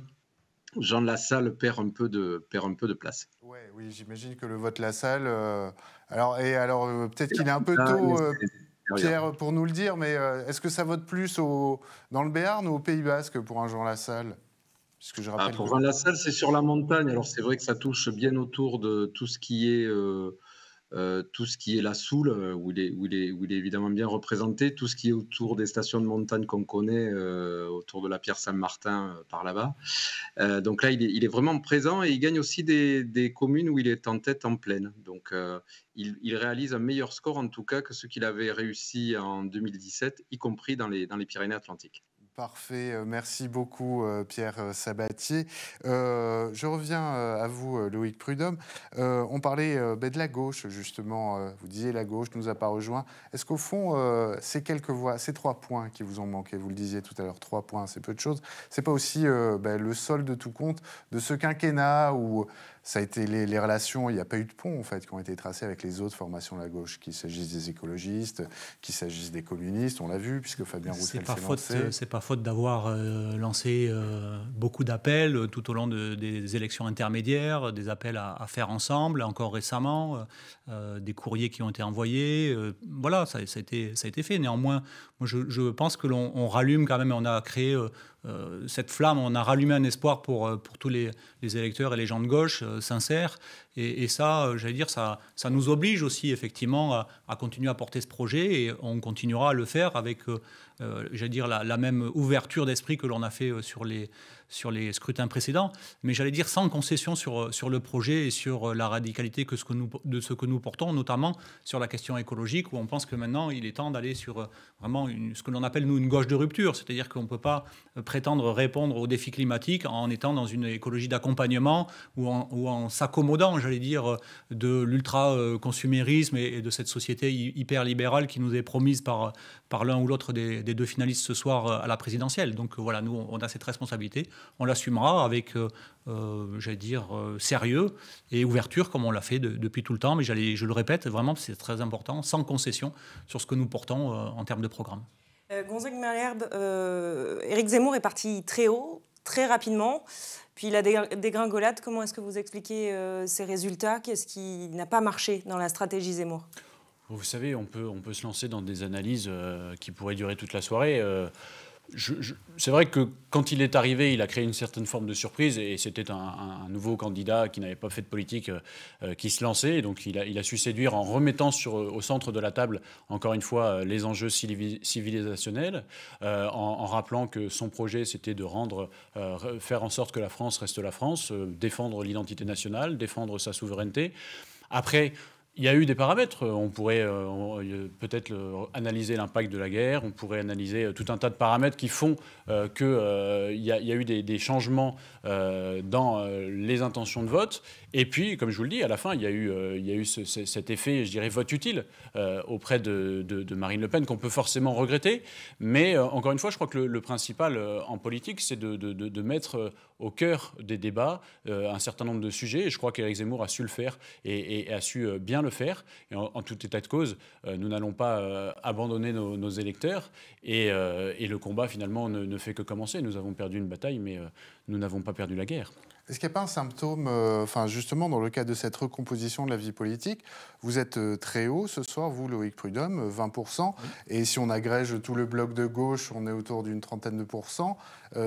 Speaker 12: Jean Lassalle perd un peu de, perd un peu de place.
Speaker 2: oui, j'imagine que le vote Lassalle. Euh, alors, et alors euh, peut-être qu'il est un peu ah, tôt. Pierre, pour nous le dire, mais est-ce que ça vote plus au, dans le Béarn ou au Pays Basque pour un Jean Lassalle que
Speaker 12: je ah, rappelle Pour que... Jean Lassalle,
Speaker 2: c'est sur la montagne. Alors c'est vrai
Speaker 12: que ça touche bien autour de tout ce qui est euh, tout ce qui est la Soule, euh, où il est, où, où il est évidemment bien représenté, tout ce qui est autour des stations de montagne qu'on connaît, euh, autour de la Pierre Saint-Martin, par là-bas. donc là, il est, vraiment présent et il gagne aussi des, communes où il est en tête en pleine. Donc il, réalise un meilleur score en tout cas que ce qu'il avait réussi en 2017, y compris dans dans les Pyrénées-Atlantiques.
Speaker 2: Parfait, euh, merci beaucoup euh, Pierre euh, Sabatier. je reviens à vous Loïc Prudhomme. on parlait ben, de la gauche justement, vous disiez la gauche ne nous a pas rejoint. Est-ce qu'au fond ces quelques voix, ces trois points qui vous ont manqué, vous le disiez tout à l'heure, trois points c'est peu de choses, c'est pas aussi ben, le sol de tout compte de ce quinquennat où ça a été les, relations, il n'y a pas eu de pont en fait qui ont été tracés avec les autres formations de la gauche, qu'il s'agisse des écologistes, qu'il s'agisse des communistes, on l'a vu puisque Fabien Roussel s'est lancé. C'est
Speaker 22: pas faute d'avoir euh, lancé euh, beaucoup d'appels euh, tout au long des élections intermédiaires, des appels à, faire ensemble, encore récemment, des courriers qui ont été envoyés, voilà, ça, ça, a été, ça a été fait. Néanmoins, moi je, je pense que l'on rallume quand même, on a créé euh, cette flamme, on a rallumé un espoir pour, euh, pour tous les, électeurs et les gens de gauche euh, sincères. Et, ça, j'allais dire, ça, ça nous oblige aussi effectivement à, continuer à porter ce projet et on continuera à le faire avec, j'allais dire, la, même ouverture d'esprit que l'on a fait sur les, sur les scrutins précédents, mais j'allais dire sans concession sur, euh, sur le projet et sur euh, la radicalité que de ce que nous portons, notamment sur la question écologique, où on pense que maintenant il est temps d'aller sur euh, vraiment ce que l'on appelle nous une gauche de rupture, c'est-à-dire qu'on ne peut pas prétendre répondre aux défis climatiques en étant dans une écologie d'accompagnement ou en, s'accommodant, j'allais dire, de l'ultra-consumérisme et, de cette société hyper libérale qui nous est promise par, par l'un ou l'autre des, deux finalistes ce soir à la présidentielle. Donc voilà, nous, on a cette responsabilité on l'assumera avec, euh, euh, j'allais dire, euh, sérieux et ouverture, comme on l'a fait depuis tout le temps. Mais je le répète, vraiment, c'est très important, sans concession, sur ce que nous portons en termes de programme.
Speaker 1: Gonzague Malherbe, Éric Zemmour est parti très haut, très rapidement. Puis la dégringolade, comment est-ce que vous expliquez ces résultats Qu'est-ce qui n'a pas marché dans la stratégie Zemmour
Speaker 18: Vous savez, on peut, se lancer dans des analyses qui pourraient durer toute la soirée c'est vrai que quand il est arrivé, il a créé une certaine forme de surprise et c'était un, nouveau candidat qui n'avait pas fait de politique euh, euh, qui se lançait. donc il a, su séduire en remettant euh, au centre de la table, encore une fois, les enjeux civilisationnels, en, rappelant que son projet c'était de rendre, faire en sorte que la France reste la France, défendre l'identité nationale, défendre sa souveraineté. Après, il y a eu des paramètres. On pourrait euh, peut-être analyser l'impact de la guerre, on pourrait analyser euh, tout un tas de paramètres qui font euh, qu'il y, a eu des, changements dans les intentions de vote. Et puis, comme je vous le dis, à la fin, il y a eu, cet effet, je dirais, vote utile auprès de, Marine Le Pen qu'on peut forcément regretter. Mais encore une fois, je crois que le, principal en politique, c'est de, mettre au cœur des débats euh, un certain nombre de sujets. Et je crois qu'Éric Zemmour a su le faire et, a su euh, bien le faire. en, tout état de cause, euh, nous n'allons pas abandonner nos, électeurs. Et, le combat, finalement, ne, fait
Speaker 2: que commencer. Nous avons perdu une bataille, mais nous n'avons pas perdu la guerre. Est-ce qu'il n'y a pas un symptôme, euh, enfin justement dans le cas de cette recomposition de la vie politique, vous êtes euh, très haut ce soir, vous Loïc Prudhomme, 20%, euh, et si on agrège tout le bloc de gauche, on est autour d'une trentaine de pourcents.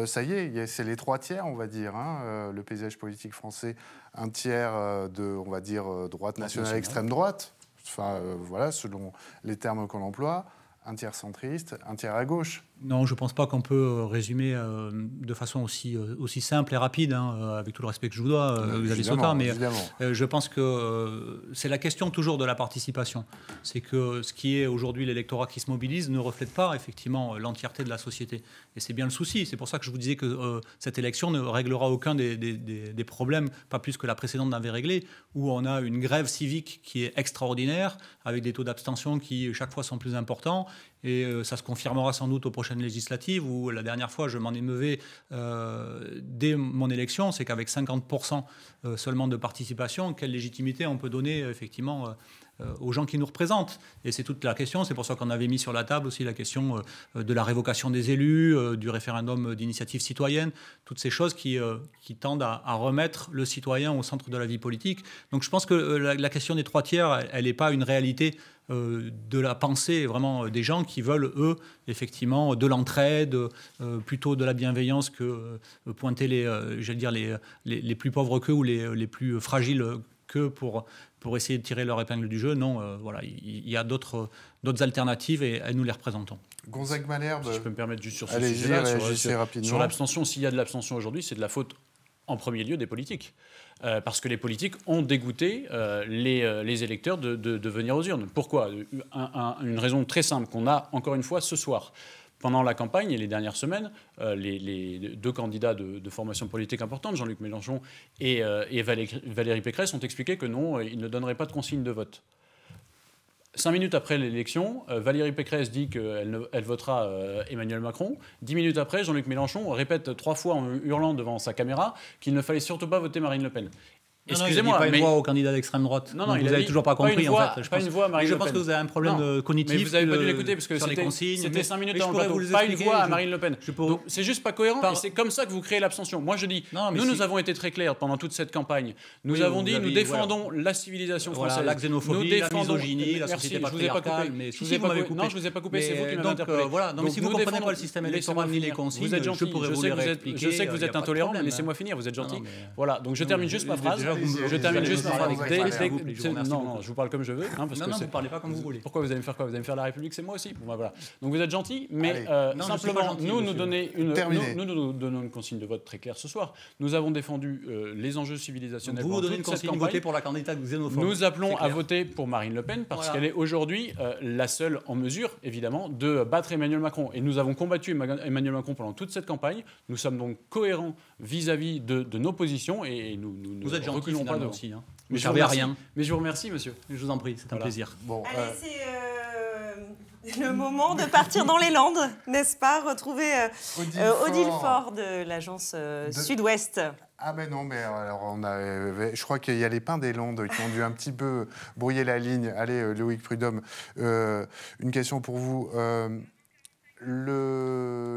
Speaker 2: ça y est, c'est les trois tiers, on va dire, hein, le paysage politique français, un tiers de, on va dire, droite nationale, extrême droite, enfin voilà, selon les termes qu'on emploie, un tiers centriste, un tiers à gauche.
Speaker 22: Non, je ne pense pas qu'on peut euh, résumer euh, de façon aussi, euh, aussi simple et rapide, hein, avec tout le respect que je vous dois, vous Xavier mais je pense que c'est la question toujours de la participation. C'est que ce qui est aujourd'hui l'électorat qui se mobilise ne reflète pas effectivement l'entièreté de la société. Et c'est bien le souci. C'est pour ça que je vous disais que cette élection ne réglera aucun des problèmes, pas plus que la précédente n'avait réglé, où on a une grève civique qui est extraordinaire, avec des taux d'abstention qui chaque fois sont plus importants, et euh, ça se confirmera sans doute aux prochaines législatives, où la dernière fois, je m'en émeuvais euh, dès mon élection, c'est qu'avec 50% euh, seulement de participation, quelle légitimité on peut donner effectivement euh, aux gens qui nous représentent. Et c'est toute la question. C'est pour ça qu'on avait mis sur la table aussi la question euh, de la révocation des élus, euh, du référendum d'initiative citoyenne, toutes ces choses qui, tendent à, remettre le citoyen au centre de la vie politique. Donc je pense que la, question des trois tiers, elle n'est pas une réalité de la pensée vraiment des gens qui veulent, eux, effectivement, de l'entraide, plutôt de la bienveillance que pointer les, dire les, les, plus pauvres qu'eux ou les, les plus fragiles qu'eux pour pour essayer de tirer leur épingle du jeu. Non, euh, voilà, il y, a d'autres alternatives et, nous les représentons.
Speaker 2: Gonzague Malherbe. Si je peux me permettre sur
Speaker 18: l'abstention, s'il y a de l'abstention aujourd'hui, c'est de la faute en premier lieu des politiques. Euh, parce que les politiques ont dégoûté euh, les, électeurs de, venir aux urnes. Pourquoi Une raison très simple qu'on a encore une fois ce soir pendant la campagne et les dernières semaines, euh, les, deux candidats de, formation politique importante, Jean-Luc Mélenchon et, euh, Valérie, Pécresse, ont expliqué que non, euh, ils ne donneraient pas de consigne de vote. Cinq minutes après l'élection, Valérie Pécresse dit qu'elle elle votera Emmanuel Macron. Dix minutes après, Jean-Luc Mélenchon répète trois fois en hurlant devant sa caméra qu'il ne fallait surtout pas voter Marine Le Pen.
Speaker 22: Excusez-moi, pas une voix au candidat d'extrême droite. Non, non, vous n'avez toujours pas compris en fait. Je pense, je pense que vous avez un problème cognitif. vous avez pas dû l'écouter parce que c'était 5 minutes en plateau. Pas une voix à Marine Le Pen. C'est
Speaker 18: juste pas cohérent. C'est comme ça que vous créez l'abstention. Moi je dis, nous nous avons été très clairs pendant toute cette campagne. Nous avons dit, nous défendons la civilisation française, la xénophobie, la misogynie, la société patriarcale. Je vous ai pas coupé. Non, je vous ai pas coupé. C'est vous qui m'avez euh, interpellé. Voilà. mais si vous comprenez pas le système électoral vous êtes gentil. Je sais que vous euh, êtes intolérant. Laissez-moi finir. Vous êtes gentil. Voilà. Donc je termine juste ma phrase je termine juste par Non, non, je vous parle comme je veux. Hein, non, non, vous parlez pas comme vous voulez. Pourquoi vous allez me faire quoi Vous allez me faire la République, c'est moi aussi. Ben voilà. Donc vous êtes gentil, mais euh, simplement, nous nous donnons une consigne de vote très claire ce soir. Nous avons défendu euh, les enjeux civilisationnels. Vous donnez une consigne de vote pour la
Speaker 22: candidate que Nous
Speaker 18: appelons à voter pour Marine Le Pen parce qu'elle est aujourd'hui euh, la seule en mesure, évidemment, de battre Emmanuel Macron. Et nous avons combattu Emmanuel Macron pendant toute cette campagne. Nous sommes donc cohérents vis-à-vis de, nos positions et nous, nous, vous êtes gentils pas hein. Mais je rien. Mais je vous remercie, monsieur. Je vous en prie, c'est un plaisir. Bon, Allez, euh,
Speaker 1: c'est euh, le moment de partir dans les Landes, n'est-ce pas Retrouver euh, Odile Ford de l'agence Sud-Ouest.
Speaker 2: Ah ben non, mais alors on je crois qu'il y a les pins des Landes qui ont dû un petit peu brouiller la ligne. Allez, Loïc Prudhomme, une question pour vous. le,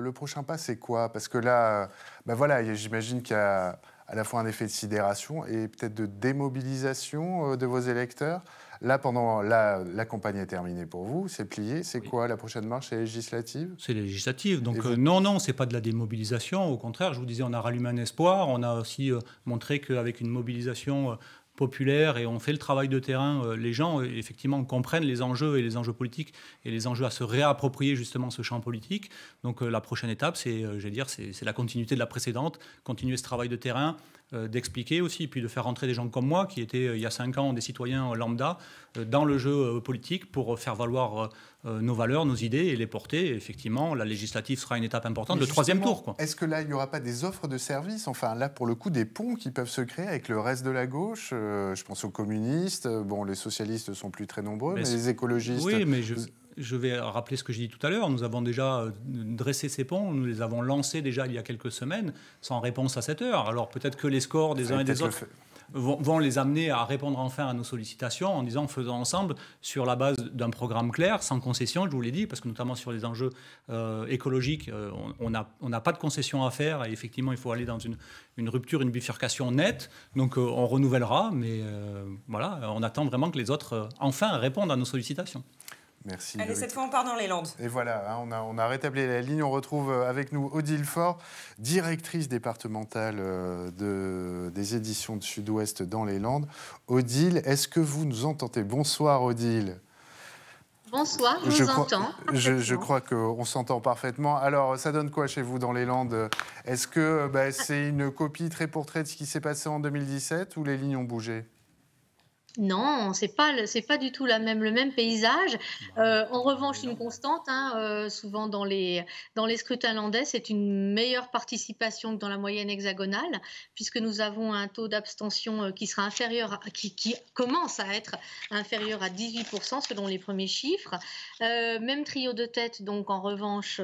Speaker 2: le, prochain pas, c'est quoi Parce que là, ben voilà, j'imagine qu'il y a à la fois un effet de sidération et peut-être de démobilisation euh, de vos électeurs. Là, pendant la, campagne est terminée pour vous, c'est plié. C'est quoi la prochaine marche C'est législative
Speaker 22: C'est législative. Donc non, euh, non, non, c'est pas de la démobilisation. Au contraire, je vous disais, on a rallumé un espoir. On a aussi euh, montré qu'avec une mobilisation populaire et on fait le travail de terrain, euh, les gens euh, effectivement comprennent les enjeux et les enjeux politiques et les enjeux à se réapproprier justement ce champ politique. Donc euh, la prochaine étape, c'est, dire, c'est, la continuité de la précédente, continuer ce travail de terrain, euh, d'expliquer aussi, puis de faire rentrer des gens comme moi, qui étaient euh, il y a cinq ans des citoyens euh, lambda, dans le jeu politique pour faire valoir nos valeurs, nos idées et les porter. effectivement, la législative sera une étape importante, le troisième tour.
Speaker 2: Est-ce que là, il n'y aura pas des offres de services Enfin, là, pour le coup, des ponts qui peuvent se créer avec le reste de la gauche. je pense aux communistes, bon, les socialistes sont plus très nombreux, les écologistes. mais je
Speaker 22: je vais rappeler ce que j'ai dit tout à l'heure. Nous avons déjà euh, dressé ces ponts, nous les avons lancés déjà il y a quelques semaines, sans réponse à cette heure. Alors peut-être que les scores des uns et des autres vont, les amener à répondre enfin à nos sollicitations en disant faisons ensemble sur la base d'un programme clair, sans concession, je vous l'ai dit, parce que notamment sur les enjeux euh, écologiques, euh, on n'a pas de concession à faire et effectivement il faut aller dans une, rupture, une bifurcation nette. Donc on renouvellera, mais voilà, on attend vraiment que les autres enfin répondent à nos sollicitations.
Speaker 2: Merci. Allez, cette fois, on part dans les Landes. Et voilà, hein, on, a, rétabli la ligne. On retrouve euh, avec nous Odile Fort, directrice départementale euh, de, des éditions de Sud-Ouest dans les Landes. Odile, est-ce que vous nous entendez Bonsoir, Odile.
Speaker 26: Bonsoir, je, vous entends.
Speaker 2: Je, crois qu'on s'entend parfaitement. Alors, ça donne quoi chez vous dans les Landes Est-ce que euh, bah, c'est une copie très pour de ce qui s'est passé en 2017 ou les lignes ont bougé
Speaker 26: non, c'est pas c'est pas du tout la même le même paysage. Bah, euh, en revanche, une constante, hein, euh, souvent dans les dans les scrutins landais, c'est une meilleure participation que dans la moyenne hexagonale, puisque nous avons un taux d'abstention euh, qui sera inférieur, qui, commence à être inférieur à 18% selon les premiers chiffres. même trio de tête, donc en revanche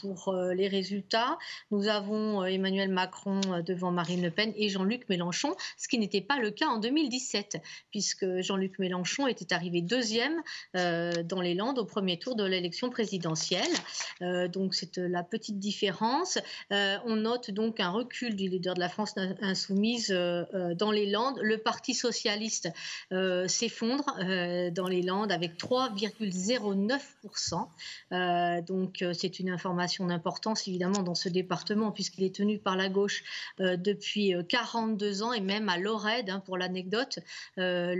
Speaker 26: pour les résultats, nous avons Emmanuel Macron devant Marine Le Pen et Jean-Luc Mélenchon, ce qui n'était pas le cas en 2017, puisque puisque Jean-Luc Mélenchon était arrivé deuxième euh, dans les Landes au premier tour de l'élection présidentielle. Euh, donc c'est euh, la petite différence. on note donc un recul du leader de la France insoumise dans les Landes. Le Parti socialiste s'effondre dans les Landes avec 3,09%. donc c'est une information d'importance évidemment dans ce département puisqu'il est tenu par la gauche depuis 42 ans et même à l'ORED hein, pour l'anecdote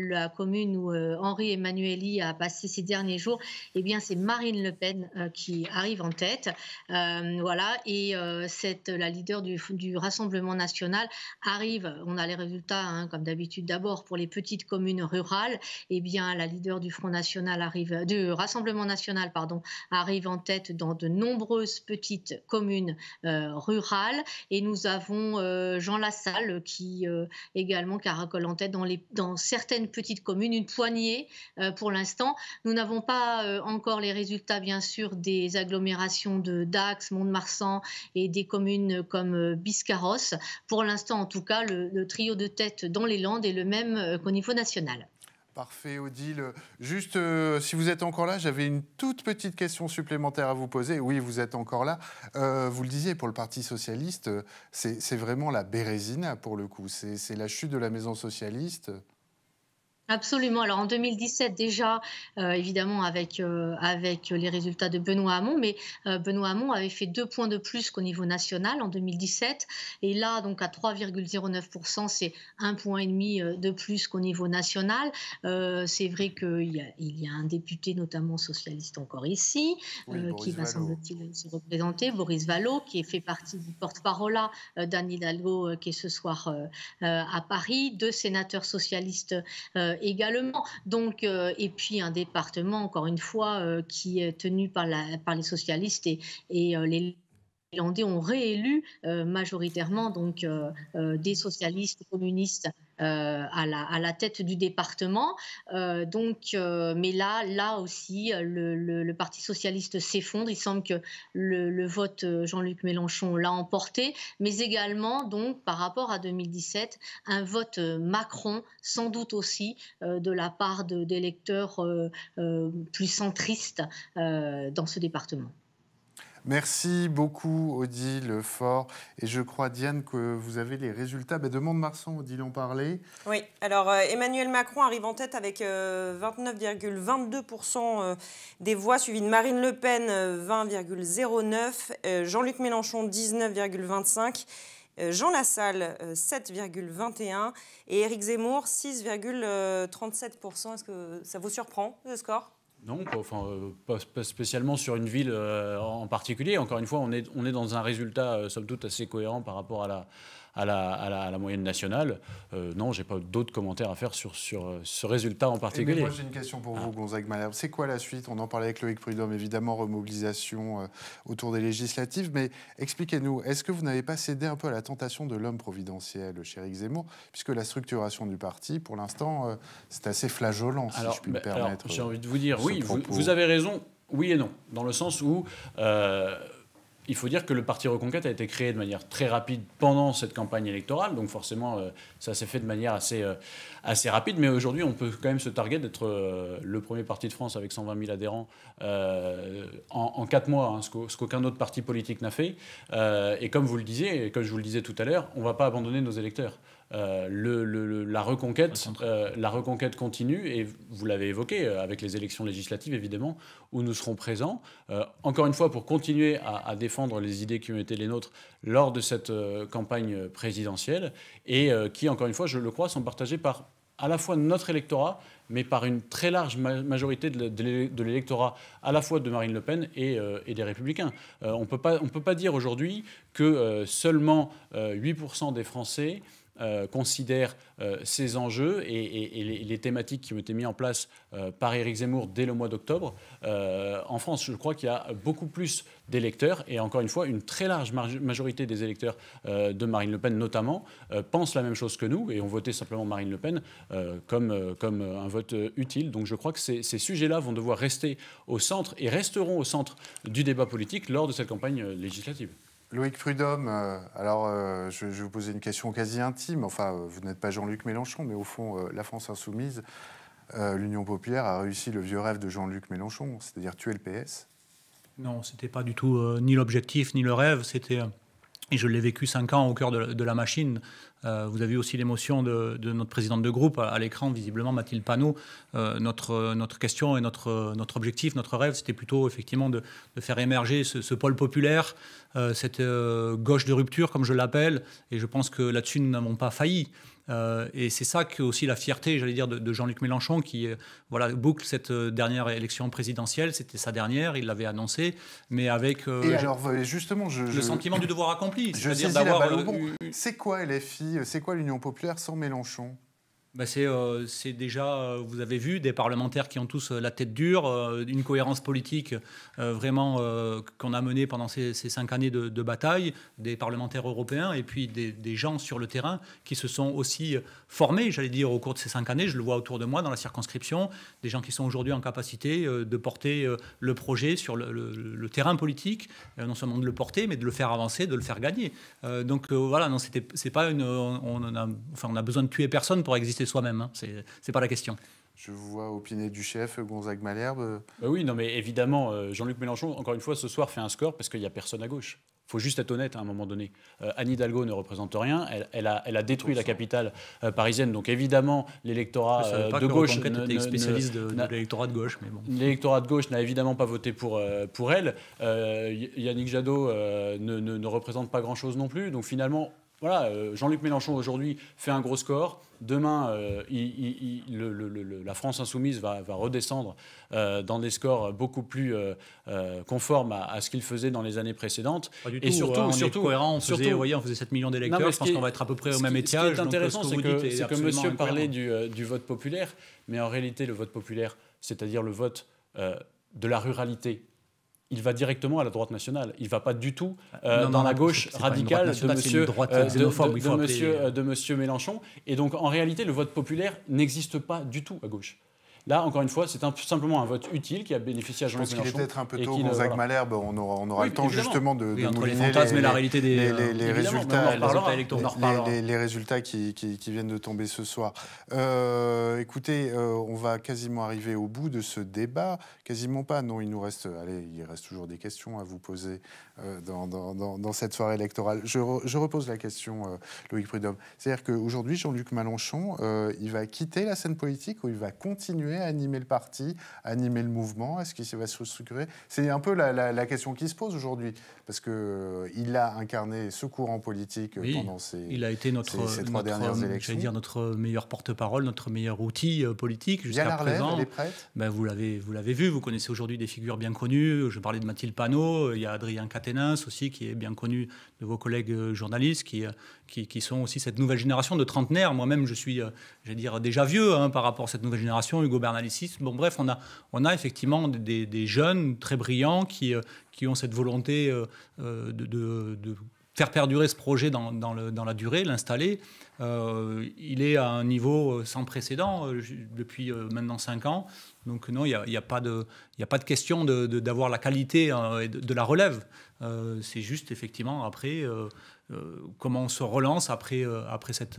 Speaker 26: la commune où euh, Henri Emmanueli a passé ces derniers jours, eh bien, c'est Marine Le Pen euh, qui arrive en tête. Euh, voilà, et cette, la leader du, du, Rassemblement national arrive. On a les résultats, hein, comme d'habitude, d'abord pour les petites communes rurales. Eh bien, la leader du Front national arrive, du Rassemblement national, pardon, arrive en tête dans de nombreuses petites communes rurales. Et nous avons Jean Lassalle qui également caracole en tête dans, les, dans certaines petite petites communes, une poignée euh, pour l'instant. Nous n'avons pas euh, encore les résultats, bien sûr, des agglomérations de Dax, Mont-de-Marsan et des communes comme euh, Biscarrosse. Pour l'instant, en tout cas, le, trio de tête dans les Landes est le même qu'au niveau national.
Speaker 2: Parfait, Odile. Juste, si vous êtes encore là, j'avais une toute petite question supplémentaire à vous poser. Oui, vous êtes encore là. vous le disiez, pour le Parti socialiste, c'est vraiment la bérésina pour le coup. C'est la chute de la maison socialiste.
Speaker 26: Absolument. Alors en 2017 déjà, euh, évidemment avec, euh, avec les résultats de Benoît Hamon, mais euh, Benoît Hamon avait fait deux points de plus qu'au niveau national en 2017. Et là, donc à 3,09%, c'est un point et demi de plus qu'au niveau national. c'est vrai qu'il y, a, y a un député, notamment socialiste encore ici, qui va semble-t-il se représenter, Boris Vallot, qui fait partie du porte-parole d'Anne Hidalgo, qui est ce soir à Paris, deux sénateurs socialistes euh, également. Donc, euh, et puis un département, encore une fois, euh, qui est tenu par, les socialistes et, les Irlandais ont réélu majoritairement donc, des socialistes communistes euh, à la, tête du département. Euh, euh, mais là, là aussi, le, Parti socialiste s'effondre. Il semble que le, vote Jean-Luc Mélenchon l'a emporté, mais également donc par rapport à 2017, un vote Macron, sans doute aussi de la part d'électeurs plus centristes dans ce département.
Speaker 2: Merci beaucoup, Odile Fort. Et je crois, Diane, que vous avez les résultats ben, de mont marsan Odile en parlait.
Speaker 26: Oui,
Speaker 1: alors euh, Emmanuel Macron arrive en tête avec 29,22% euh, euh, des voix, suivi de Marine Le Pen, 20,09%, Jean-Luc Mélenchon, 19,25%. Jean Lassalle, 7,21 et Éric Zemmour, 6,37 Est-ce que ça vous surprend, ce score
Speaker 18: non, enfin, euh, pas, spécialement sur une ville euh, en particulier. Encore une fois, on est, on est dans un résultat, euh, somme toute, assez cohérent par rapport à la, à la, moyenne nationale. Euh, non, j'ai pas d'autres commentaires
Speaker 2: à faire sur, sur euh, ce résultat en eh ben, particulier. moi, j'ai une question pour vous, Gonzague Malherbe. C'est quoi la suite On en parlait avec Loïc Prudhomme, évidemment, remobilisation euh, autour des législatives. Mais expliquez-nous, est-ce que vous n'avez pas cédé un peu à la tentation de l'homme providentiel, Éric Zemmour, puisque la structuration du parti, pour l'instant, euh, c'est assez flageolant, si je puis me permettre. J'ai envie de vous dire, oui, vous, avez
Speaker 18: raison, oui et non, dans le sens où il faut dire que le Parti Reconquête a été créé de manière très rapide pendant cette campagne électorale, donc forcément euh, ça s'est fait de manière assez, euh, assez rapide, mais aujourd'hui on peut quand même se targuer d'être euh, le premier parti de France avec 120 000 adhérents en, 4 mois, hein, ce qu'aucun autre parti politique n'a fait. et comme vous le disiez, et comme je vous le disais tout à l'heure, on ne va pas abandonner nos électeurs. Euh, le, la, reconquête, euh, la reconquête continue, et vous l'avez évoqué euh, avec les élections législatives évidemment, où nous serons présents. encore une fois, pour continuer à, défendre les idées qui ont été les nôtres lors de cette campagne présidentielle, et qui, encore une fois, je le crois, sont partagées par à la fois notre électorat, mais par une très large majorité de l'électorat, à la fois de Marine Le Pen et, des Républicains. on ne peut pas dire aujourd'hui que seulement 8% des Français considèrent euh, considère euh, ces enjeux et, les, thématiques qui ont été mises en place euh, par Éric Zemmour dès le mois d'octobre. en France, je crois qu'il y a beaucoup plus d'électeurs et encore une fois, une très large majorité des électeurs de Marine Le Pen notamment pensent la même chose que nous et ont voté simplement Marine Le Pen comme, comme un vote utile. Donc je crois que ces sujets-là vont devoir rester au centre
Speaker 2: et resteront au centre du débat politique lors de cette campagne législative. Loïc Prudhomme, euh, alors euh, je, vais vous poser une question quasi intime. Enfin, euh, vous n'êtes pas Jean-Luc Mélenchon, mais au fond, la France insoumise, l'Union populaire a réussi le vieux rêve de Jean-Luc Mélenchon, c'est-à-dire tuer le PS.
Speaker 22: Non, c'était pas du tout ni l'objectif ni le rêve. C'était et je l'ai vécu cinq ans au cœur de, la machine. Euh, vous avez aussi l'émotion de, notre présidente de groupe à, l'écran, visiblement Mathilde Panot. Euh, notre, question et notre, objectif, notre rêve, c'était plutôt effectivement de, faire émerger ce, pôle populaire, euh, cette gauche de rupture, comme je l'appelle. Et je pense que là-dessus, nous n'avons pas failli. Euh, et c'est ça que aussi la fierté, j'allais dire, de, Jean-Luc Mélenchon qui euh, voilà boucle cette euh, dernière élection présidentielle. C'était sa dernière, il l'avait annoncé, mais avec justement, le sentiment du devoir accompli, cest d'avoir.
Speaker 2: C'est quoi C'est quoi l'Union populaire sans Mélenchon
Speaker 22: bah, euh, c'est, déjà, euh, vous avez vu, des parlementaires qui ont tous euh, la tête dure, une cohérence politique vraiment qu'on a menée pendant ces, cinq années de, bataille, des parlementaires européens et puis des, gens sur le terrain qui se sont aussi formés, j'allais dire, au cours de ces cinq années. Je le vois autour de moi dans la circonscription, des gens qui sont aujourd'hui en capacité de porter le projet sur le, terrain politique, non seulement de le porter, mais de le faire avancer, de le faire gagner. donc voilà, non, c'était, c'est pas une, on, enfin, on a besoin de tuer personne pour exister soi-même. Hein. C'est n'est pas la question.
Speaker 2: Je vous vois opiner du chef Gonzague Malherbe. Bah oui, non, mais
Speaker 18: évidemment, euh, Jean-Luc Mélenchon, encore une fois, ce soir fait un score parce qu'il n'y a personne à gauche Il faut juste être honnête hein, à un moment donné. Euh, Anne Hidalgo ne représente rien. Elle, a, détruit la capitale euh, parisienne. Donc évidemment, l'électorat de gauche. de, l'électorat de gauche, bon. L'électorat de gauche n'a évidemment pas voté pour, elle. Yannick Jadot ne représente pas grand-chose non plus. Donc finalement, voilà, Jean-Luc Mélenchon aujourd'hui fait un gros score. Demain, euh, la France insoumise va, redescendre euh, dans des scores beaucoup plus euh, conformes à, ce qu'il faisait dans les années précédentes. et surtout, hein, on surtout, vous voyez, on faisait 7 millions d'électeurs, je pense qu'on va être à peu près au même étage. Ce qui est intéressant, c'est que, monsieur parlait du, vote populaire, mais en réalité, le vote populaire, c'est-à-dire le vote de la ruralité, il va directement à la droite nationale. Il ne va pas du tout euh, dans la gauche radicale de M. Euh, euh, Mélenchon. Et donc, en réalité, le vote populaire n'existe pas du tout à gauche. Là, encore une fois, c'est simplement un vote utile qui a bénéficié à Jean-Luc Mélenchon. Je pense qu'il est peut-être un peu tôt Malherbe.
Speaker 2: On aura, on aura le temps justement de, les la réalité euh, les, résultats, les, résultats qui, viennent de tomber ce soir. Euh, écoutez, euh, on va quasiment arriver au bout de ce débat. Quasiment pas. Non, il nous reste, allez, il reste toujours des questions à vous poser dans, cette soirée électorale. Je, je repose la question, Loïc Prudhomme. C'est-à-dire qu'aujourd'hui, Jean-Luc Mélenchon, il va quitter la scène politique ou il va continuer animer le parti, animer le mouvement Est-ce qu'il va se structurer C'est un peu la, question qui se pose aujourd'hui, parce qu'il euh, il a incarné ce courant politique pendant ces, il a été notre, ces, trois dernières élections. dire
Speaker 22: notre meilleur porte-parole, notre meilleur outil euh, politique jusqu'à présent. Elle est ben, vous l'avez vous l'avez vu, vous connaissez aujourd'hui des figures bien connues. Je parlais de Mathilde Panot, il y a Adrien Caténas aussi qui est bien connu de vos collègues euh, journalistes, qui, qui, sont aussi cette nouvelle génération de trentenaires. Moi-même, je suis, j'allais dire, déjà vieux hein, par rapport à cette nouvelle génération. Hugo Bon, bref, on a, effectivement des, jeunes très brillants qui, euh, ont cette volonté euh, euh, de, faire perdurer ce projet dans, la durée, l'installer. il est à un niveau sans précédent depuis maintenant 5 ans. Donc non, il n'y a, pas de question d'avoir la qualité hein, et de, la relève. Euh, c'est juste effectivement après euh, euh, comment on se relance après, après cet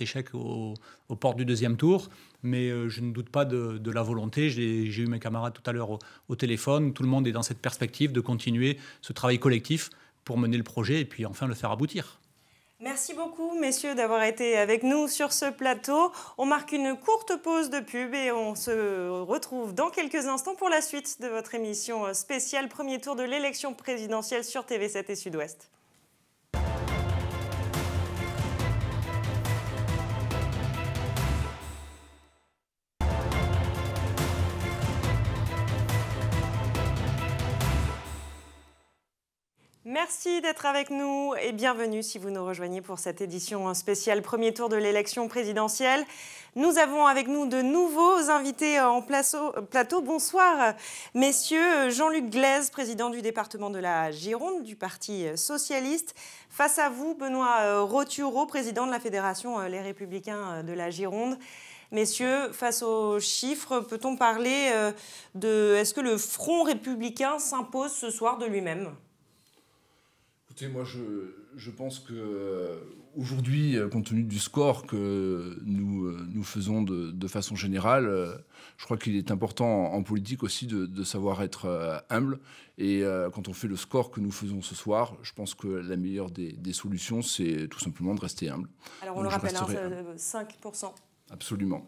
Speaker 22: échec aux portes du deuxième tour. Mais je ne doute pas de, la volonté. J'ai eu mes camarades tout à l'heure au, téléphone. Tout le monde est dans cette perspective de continuer ce travail collectif pour mener le projet et puis enfin le faire aboutir.
Speaker 1: Merci beaucoup, messieurs, d'avoir été avec nous sur ce plateau. On marque une courte pause de pub et on se retrouve dans quelques instants pour la suite de votre émission spéciale Premier tour de l'élection présidentielle sur TV7 et Sud-Ouest. Merci d'être avec nous et bienvenue si vous nous rejoignez pour cette édition spéciale premier tour de l'élection présidentielle. Nous avons avec nous de nouveaux invités en euh, plateau. Bonsoir, messieurs. Jean-Luc Glaise, président du département de la Gironde du Parti socialiste. Face à vous, Benoît euh, Rotureau, président de la Fédération euh, Les Républicains de la Gironde. Messieurs, face aux chiffres, peut-on parler de... Est-ce que le Front républicain s'impose ce soir de lui-même
Speaker 27: moi je, je pense que euh, aujourd'hui, euh, compte tenu du score que nous, euh, nous faisons de, de façon générale, je crois qu'il est important en politique aussi de, de, savoir être humble. Et quand on fait le score que nous faisons ce soir, je pense que la meilleure des, des solutions, c'est tout simplement de rester humble. Alors on le rappelle,
Speaker 1: 5%. Hein,
Speaker 27: Absolument.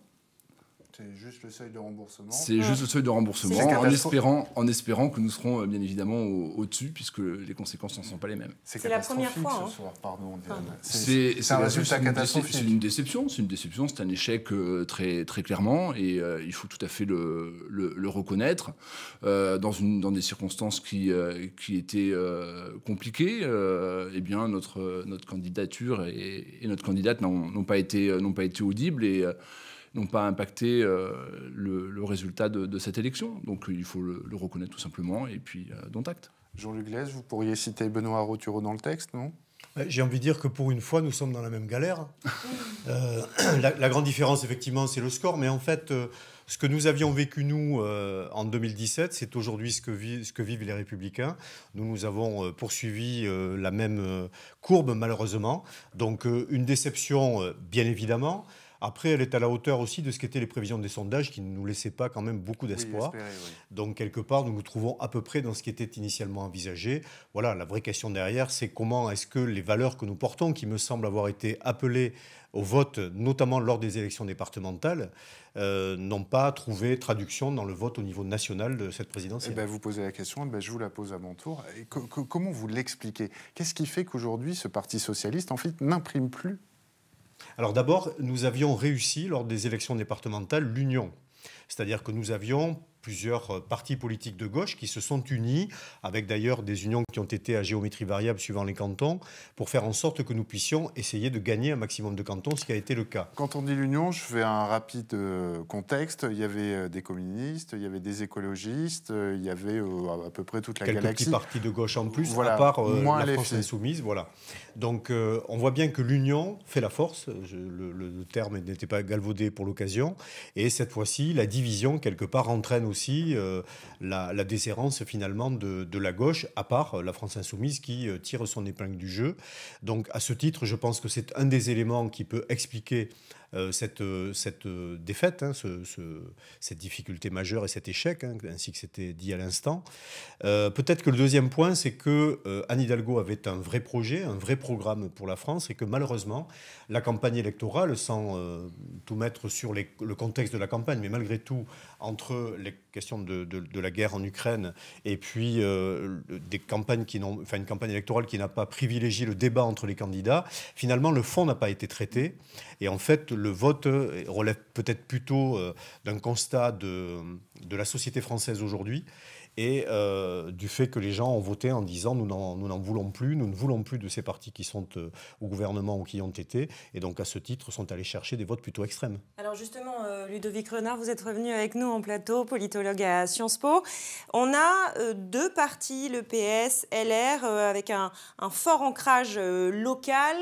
Speaker 2: C'est juste le seuil de remboursement. C'est juste le seuil de remboursement, en espérant,
Speaker 27: en espérant que nous serons euh, bien évidemment au-dessus, puisque les conséquences n'en sont pas les mêmes. C'est
Speaker 2: la première fois. Hein. pardon. C'est un catastrophique. C'est
Speaker 27: une déception. C'est une déception. C'est un échec euh, très très clairement, et euh, il faut tout à fait le, reconnaître dans une dans des circonstances qui qui étaient compliquées. eh bien, notre notre candidature et, notre candidate n'ont pas été n'ont pas été audibles et n'ont pas impacté euh, le, résultat de, cette élection. Donc il faut le, reconnaître tout
Speaker 2: simplement et puis euh, dont acte. Jean-Luc Glaise, vous pourriez citer Benoît Rotureau dans le texte, non
Speaker 28: j'ai envie de dire que pour une fois, nous sommes dans la même galère. Euh, la, grande différence, effectivement, c'est le score. Mais en fait, ce que nous avions vécu, nous, en 2017, c'est aujourd'hui ce, ce, que vivent les Républicains. Nous, nous avons poursuivi la même courbe, malheureusement. Donc, une déception, bien évidemment. Après, elle est à la hauteur aussi de ce qu'étaient les prévisions des sondages qui ne nous laissaient pas quand même beaucoup d'espoir. Donc, quelque part, nous nous trouvons à peu près dans ce qui était initialement envisagé. Voilà, la vraie question derrière, c'est comment est-ce que les valeurs que nous portons, qui me semblent avoir été appelées au vote, notamment lors des élections départementales, euh, n'ont pas trouvé traduction dans le vote au niveau national de cette présidentielle. Eh ben, vous posez
Speaker 2: la question, eh ben, je vous la pose à mon tour. Et comment vous l'expliquez Qu'est-ce qui fait qu'aujourd'hui, ce Parti socialiste, en fait, n'imprime plus
Speaker 28: alors d'abord, nous avions réussi lors des élections départementales l'union. C'est-à-dire que nous avions plusieurs euh, partis politiques de gauche qui se sont unis, avec d'ailleurs des unions qui ont été à géométrie variable suivant les cantons, pour faire en sorte que nous puissions essayer de gagner un maximum de cantons, ce qui a été le cas. Quand on dit l'union, je
Speaker 2: fais un rapide euh, contexte. Il y avait euh, des communistes, il y avait des écologistes, il y avait à peu près toute la galaxie. Quelques petits
Speaker 28: partis de gauche en plus, à part la France insoumise. Voilà. Donc on voit bien que l'union fait la force. le, terme n'était pas galvaudé pour l'occasion. Et cette fois-ci, la division, quelque part, entraîne aussi euh, la, la, déshérence finalement de, de, la gauche, à part euh, la France insoumise qui euh, tire son épingle du jeu. Donc à ce titre, je pense que c'est un des éléments qui peut expliquer euh, cette, euh, cette euh, défaite, hein, ce, cette difficulté majeure et cet échec, hein, ainsi que c'était dit à l'instant. Peut-être que le deuxième point, c'est que Anne Hidalgo avait un vrai projet, un vrai programme pour la France, et que malheureusement, la campagne électorale, sans tout mettre sur le contexte de la campagne, mais malgré tout, entre les questions de, de la guerre en Ukraine et puis des campagnes qui n'ont, enfin une campagne électorale qui n'a pas privilégié le débat entre les candidats, finalement le fond n'a pas été traité, et en fait le vote relève peut-être plutôt euh, d'un constat de, de la société française aujourd'hui et euh, du fait que les gens ont voté en disant nous n'en voulons plus, nous ne voulons plus de ces partis qui sont euh, au gouvernement ou qui y ont été, et donc à ce titre sont allés chercher des votes plutôt extrêmes.
Speaker 1: Alors justement, euh, Ludovic Renard, vous êtes revenu avec nous en plateau, politologue à Sciences Po. On a deux partis, le PS, LR, avec un, un, fort ancrage local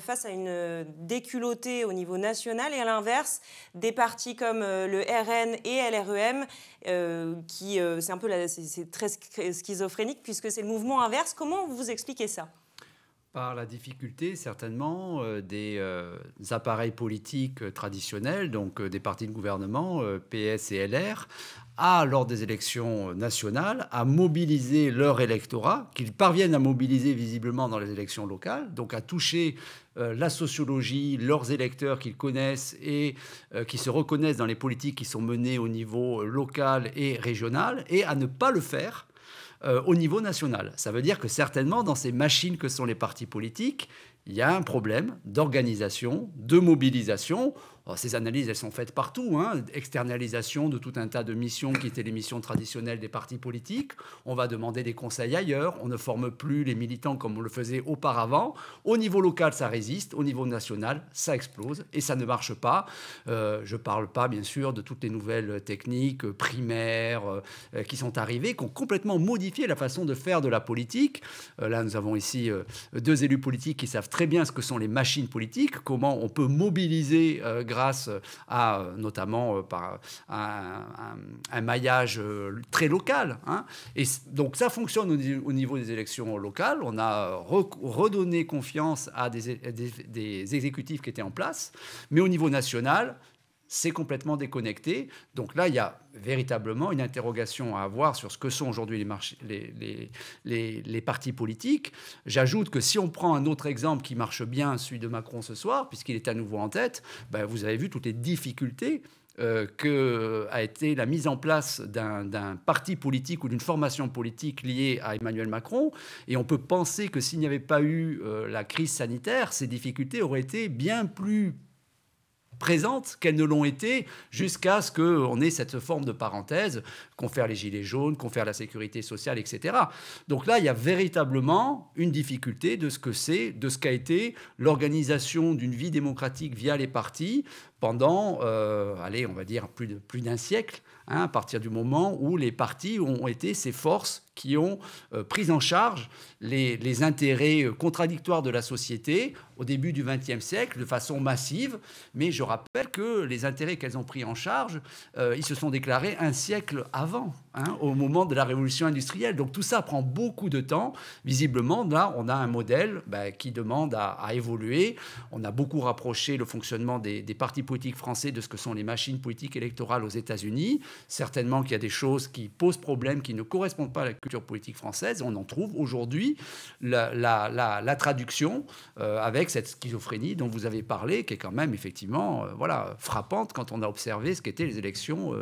Speaker 1: face à une déculottée au niveau national, et à l'inverse, des partis comme le RN et LREM euh, qui euh, c'est un peu c'est, très schizophrénique puisque c'est le mouvement inverse. Comment vous expliquez ça
Speaker 4: par la difficulté certainement euh, des, appareils politiques traditionnels, donc des partis de gouvernement, PS et LR, à, lors des élections euh, nationales, à mobiliser leur électorat, qu'ils parviennent à mobiliser visiblement dans les élections locales, donc à toucher euh, la sociologie, leurs électeurs qu'ils connaissent et euh, qui se reconnaissent dans les politiques qui sont menées au niveau local et régional, et à ne pas le faire au niveau national. Ça veut dire que certainement, dans ces machines que sont les partis politiques, il y a un problème d'organisation, de mobilisation ces analyses, elles sont faites partout. Hein. Externalisation de tout un tas de missions qui étaient les missions traditionnelles des partis politiques. On va demander des conseils ailleurs. On ne forme plus les militants comme on le faisait auparavant. Au niveau local, ça résiste. Au niveau national, ça explose et ça ne marche pas. Euh, je ne parle pas, bien sûr, de toutes les nouvelles techniques euh, primaires euh, qui sont arrivées, qui ont complètement modifié la façon de faire de la politique. là, nous avons ici deux élus politiques qui savent très bien ce que sont les machines politiques, comment on peut mobiliser grâce euh, à euh, notamment euh, par un, maillage très local. Hein. Et donc ça fonctionne au, niveau des élections locales. On a redonné confiance à des, des exécutifs qui étaient en place, mais au niveau national, c'est complètement déconnecté. Donc là, il y a véritablement une interrogation à avoir sur ce que sont aujourd'hui les, les, les, partis politiques. J'ajoute que si on prend un autre exemple qui marche bien, celui de Macron ce soir, puisqu'il est à nouveau en tête, ben, vous avez vu toutes les difficultés euh, que a été la mise en place d'un parti politique ou d'une formation politique liée à Emmanuel Macron. Et on peut penser que s'il n'y avait pas eu euh, la crise sanitaire, ces difficultés auraient été bien plus présentes qu'elles ne l'ont été jusqu'à ce qu'on ait cette forme de parenthèse qu'on confère les gilets jaunes, qu'on confère la sécurité sociale, etc. Donc là, il y a véritablement une difficulté de ce que c'est, de ce qu'a été l'organisation d'une vie démocratique via les partis pendant, euh, allez, on va dire plus d'un siècle, hein, à partir du moment où les partis ont été ces forces qui ont euh, pris en charge les, intérêts euh, contradictoires de la société au début du XXe siècle de façon massive. Mais je rappelle que les intérêts qu'elles ont pris en charge, euh, ils se sont déclarés un siècle avant, hein, au moment de la révolution industrielle. Donc tout ça prend beaucoup de temps. Visiblement, là, on a un modèle ben, qui demande à, évoluer. On a beaucoup rapproché le fonctionnement des, des partis politiques français de ce que sont les machines politiques électorales aux États-Unis. Certainement qu'il y a des choses qui posent problème, qui ne correspondent pas à la politique française. on en trouve aujourd'hui la, traduction euh, avec cette schizophrénie dont vous avez parlé, qui est quand même effectivement euh, voilà, frappante quand on a observé ce qu'étaient les élections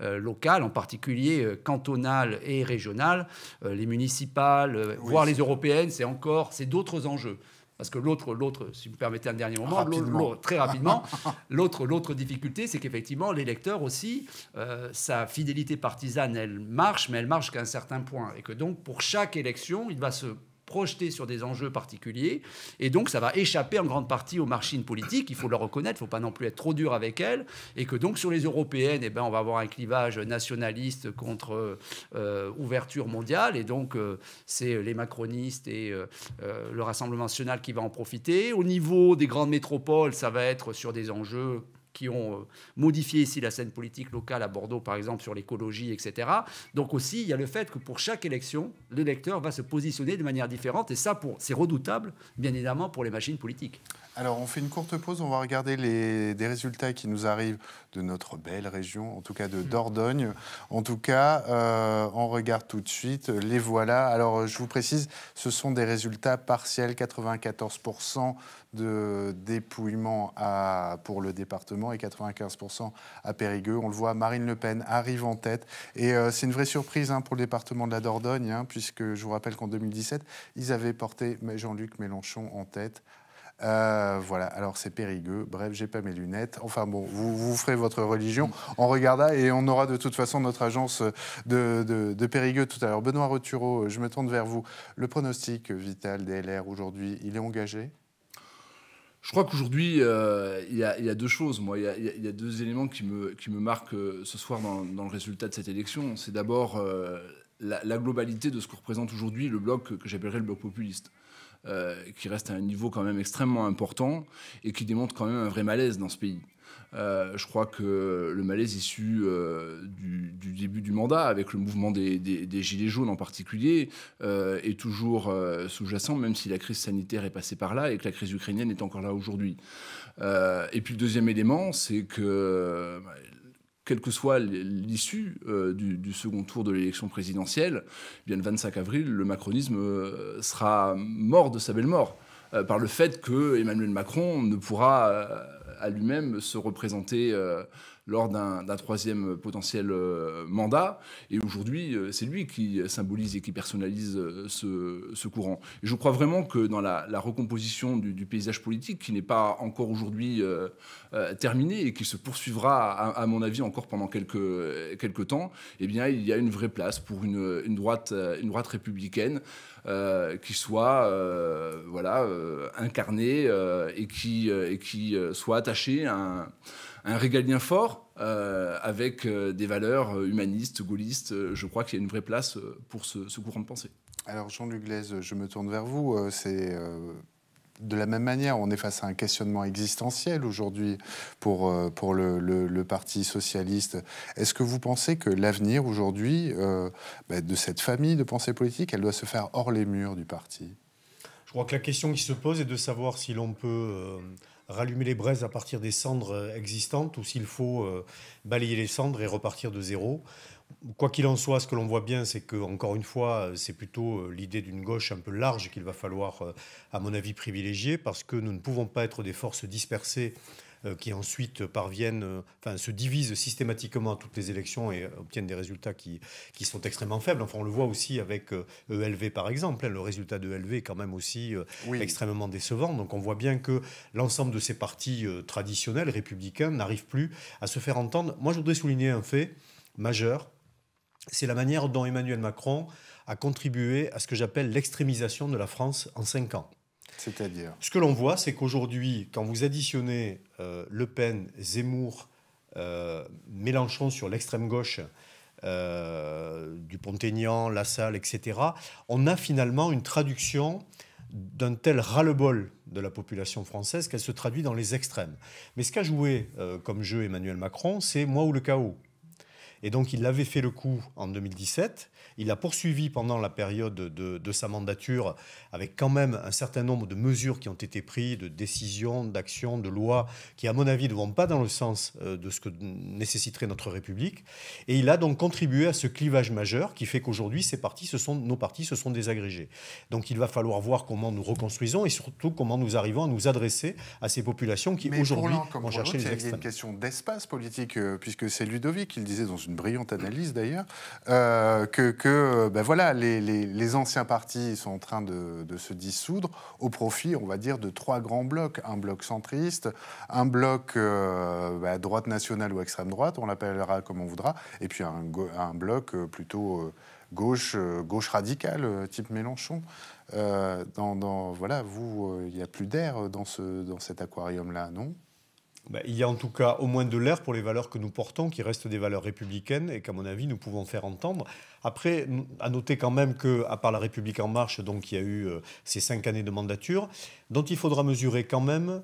Speaker 4: euh, locales, en particulier cantonales et régionales, les municipales, voire les européennes. C'est encore, c'est d'autres enjeux. Parce que l'autre, l'autre, si vous permettez un dernier moment, très rapidement, l'autre, l'autre difficulté, c'est qu'effectivement, l'électeur aussi, euh, sa fidélité partisane, elle marche, mais elle marche qu'à un certain point. Et que donc, pour chaque élection, il va se projeté sur des enjeux particuliers. Et donc, ça va échapper en grande partie aux machines politiques. Il faut le reconnaître, il ne faut pas non plus être trop dur avec elles. Et que donc, sur les européennes, et eh ben, on va avoir un clivage nationaliste contre euh, ouverture mondiale. Et donc, euh, c'est les macronistes et euh, le Rassemblement national qui va en profiter. Au niveau des grandes métropoles, ça va être sur des enjeux qui ont euh, modifié ici la scène politique locale à Bordeaux, par exemple, sur l'écologie, etc. Donc aussi, il y a le fait que pour chaque élection, le lecteur va se positionner de manière différente, et ça, c'est redoutable, bien évidemment, pour les
Speaker 2: machines politiques. Alors, on fait une courte pause. On va regarder les, des résultats qui nous arrivent de notre belle région, en tout cas de hmm. Dordogne. En tout cas, euh, on regarde tout de suite. Les voilà. Alors, je vous précise, ce sont des résultats partiels. 94% de dépouillement pour le département et 95% à Périgueux. On le voit, Marine Le Pen arrive en tête. Et euh, c'est une vraie surprise hein, pour le département de la Dordogne, hein, puisque je vous rappelle qu'en 2017, ils avaient porté Jean-Luc Mélenchon en tête euh, voilà, alors c'est périgueux. Bref, j'ai pas mes lunettes. Enfin bon, vous, vous ferez votre religion on regarda et on aura de toute façon notre agence de, Périgueux tout à l'heure. Benoît Rotureau, je me tourne vers vous. Le pronostic vital des LR aujourd'hui, il est engagé je crois qu'aujourd'hui, euh, il y, a deux choses. Moi, il y, a deux éléments qui
Speaker 27: me, marquent euh, ce soir dans, le résultat de cette élection. C'est d'abord la, la, globalité de ce que représente aujourd'hui le bloc que j'appellerais le bloc populiste. Euh, qui reste à un niveau quand même extrêmement important et qui démontre quand même un vrai malaise dans ce pays. Euh, je crois que le malaise issu euh, du, début du mandat, avec le mouvement des, Gilets jaunes en particulier, est toujours sous-jacent, même si la crise sanitaire est passée par là et que la crise ukrainienne est encore là aujourd'hui. et puis le deuxième élément, c'est que bah, quelle que soit l'issue euh, du, second tour de l'élection présidentielle, eh bien le 25 avril, le macronisme euh, sera mort de sa belle mort euh, par le fait que Emmanuel Macron ne pourra à lui-même se représenter lors d'un troisième euh, potentiel euh, mandat. Et aujourd'hui, euh, c'est lui qui symbolise et qui personnalise ce, courant. je crois vraiment que dans la, recomposition du, paysage politique, qui n'est pas encore aujourd'hui terminée et qui se poursuivra, à, mon avis, encore pendant quelques, quelques temps, eh bien, il y a une vraie place pour une, droite, une droite républicaine qui soit voilà, incarnée et qui, et qui soit attachée à un régalien fort euh, avec euh, des valeurs euh, humanistes, gaullistes. Je crois qu'il y a une vraie place pour ce, courant de pensée.
Speaker 2: Alors Jean-Luc Glaise, je me tourne vers vous. C'est de la même manière, on est face à un questionnement existentiel aujourd'hui pour, pour le, Parti socialiste. Est-ce que vous pensez que l'avenir aujourd'hui bah, de cette famille de pensée politique, elle doit se faire hors les murs du parti
Speaker 28: Je crois que la question qui se pose est de savoir si l'on peut rallumer les braises à partir des cendres euh, existantes ou s'il faut euh, balayer les cendres et repartir de zéro. Quoi qu'il en soit, ce que l'on voit bien, c'est que encore une fois, euh, c'est plutôt l'idée d'une gauche un peu large qu'il va falloir, à mon avis, privilégier, parce que nous ne pouvons pas être des forces dispersées euh, qui ensuite parviennent, euh, enfin se divisent systématiquement à toutes les élections et obtiennent des résultats qui, sont extrêmement faibles. Enfin, on le voit aussi avec ELV euh, e par exemple. Hein. Le résultat de e est quand même aussi extrêmement décevant. Donc on voit bien que l'ensemble de ces partis traditionnels républicains n'arrivent plus à se faire entendre. Moi, je voudrais souligner un fait majeur. C'est la manière dont Emmanuel Macron a contribué à ce que j'appelle l'extrémisation de la France en cinq ans à dire Ce que l'on voit, c'est qu'aujourd'hui, quand vous additionnez euh, Le Pen, Zemmour, euh, Mélenchon sur l'extrême gauche, euh, du Pontaignan, La Salle, etc., on a finalement une traduction d'un tel ras-le-bol de la population française qu'elle se traduit dans les extrêmes. Mais ce qu'a joué comme jeu Emmanuel Macron, c'est moi ou le chaos. Et donc il avait fait le coup en 2017. Il a poursuivi pendant la période de, sa mandature avec quand même un certain nombre de mesures qui ont été prises, de décisions, d'actions, de lois qui, à mon avis, ne vont pas dans le sens euh, de ce que nécessiterait notre République. Et il a donc contribué à ce clivage majeur qui fait qu'aujourd'hui, ces partis, ce sont, nos partis se sont désagrégés. Donc il va falloir voir comment nous reconstruisons et surtout comment nous arrivons à nous adresser à ces populations qui aujourd'hui vont chercher les extrêmes. Il y a une
Speaker 2: question d'espace politique, euh, puisque c'est Ludovic qui le disait dans une une brillante analyse d'ailleurs, euh, que, ben voilà, les, anciens partis sont en train de, se dissoudre au profit, on va dire, de trois grands blocs. Un bloc centriste, un bloc euh, ben, à droite nationale ou extrême droite, on l'appellera comme on voudra, et puis un, bloc euh, plutôt gauche, gauche radicale, type Mélenchon. dans, voilà, vous, il n'y a plus d'air dans, ce, dans cet aquarium-là, non
Speaker 28: bah, il y a en tout cas au moins de l'air pour les valeurs que nous portons, qui restent des valeurs républicaines et qu'à mon avis, nous pouvons faire entendre. Après, à noter quand même qu'à part la République en marche, donc il y a eu euh, ces cinq années de mandature, dont il faudra mesurer quand même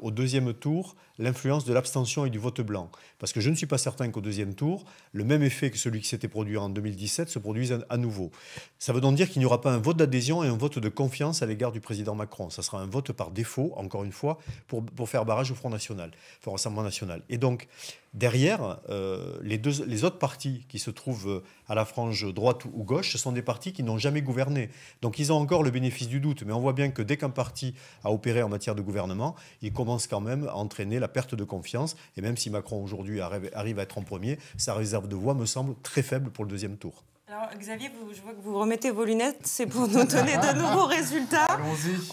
Speaker 28: au deuxième tour l'influence de l'abstention et du vote blanc. Parce que je ne suis pas certain qu'au deuxième tour, le même effet que celui qui s'était produit en 2017 se produise à nouveau. Ça veut donc dire qu'il n'y aura pas un vote d'adhésion et un vote de confiance à l'égard du président Macron. Ça sera un vote par défaut, encore une fois, pour, pour faire barrage au Front National, au Rassemblement National. Et donc, derrière, euh, les, deux, les autres partis qui se trouvent euh, à la frange droite ou gauche, ce sont des partis qui n'ont jamais gouverné. Donc, ils ont encore le bénéfice du doute. Mais on voit bien que dès qu'un parti a opéré en matière de gouvernement, il commence quand même à entraîner la perte de confiance. Et même si Macron aujourd'hui arrive à être en premier, sa réserve de voix me semble très faible pour le deuxième tour.
Speaker 1: Alors, Xavier, vous, je vois que vous remettez vos lunettes, c'est pour nous donner de nouveaux résultats.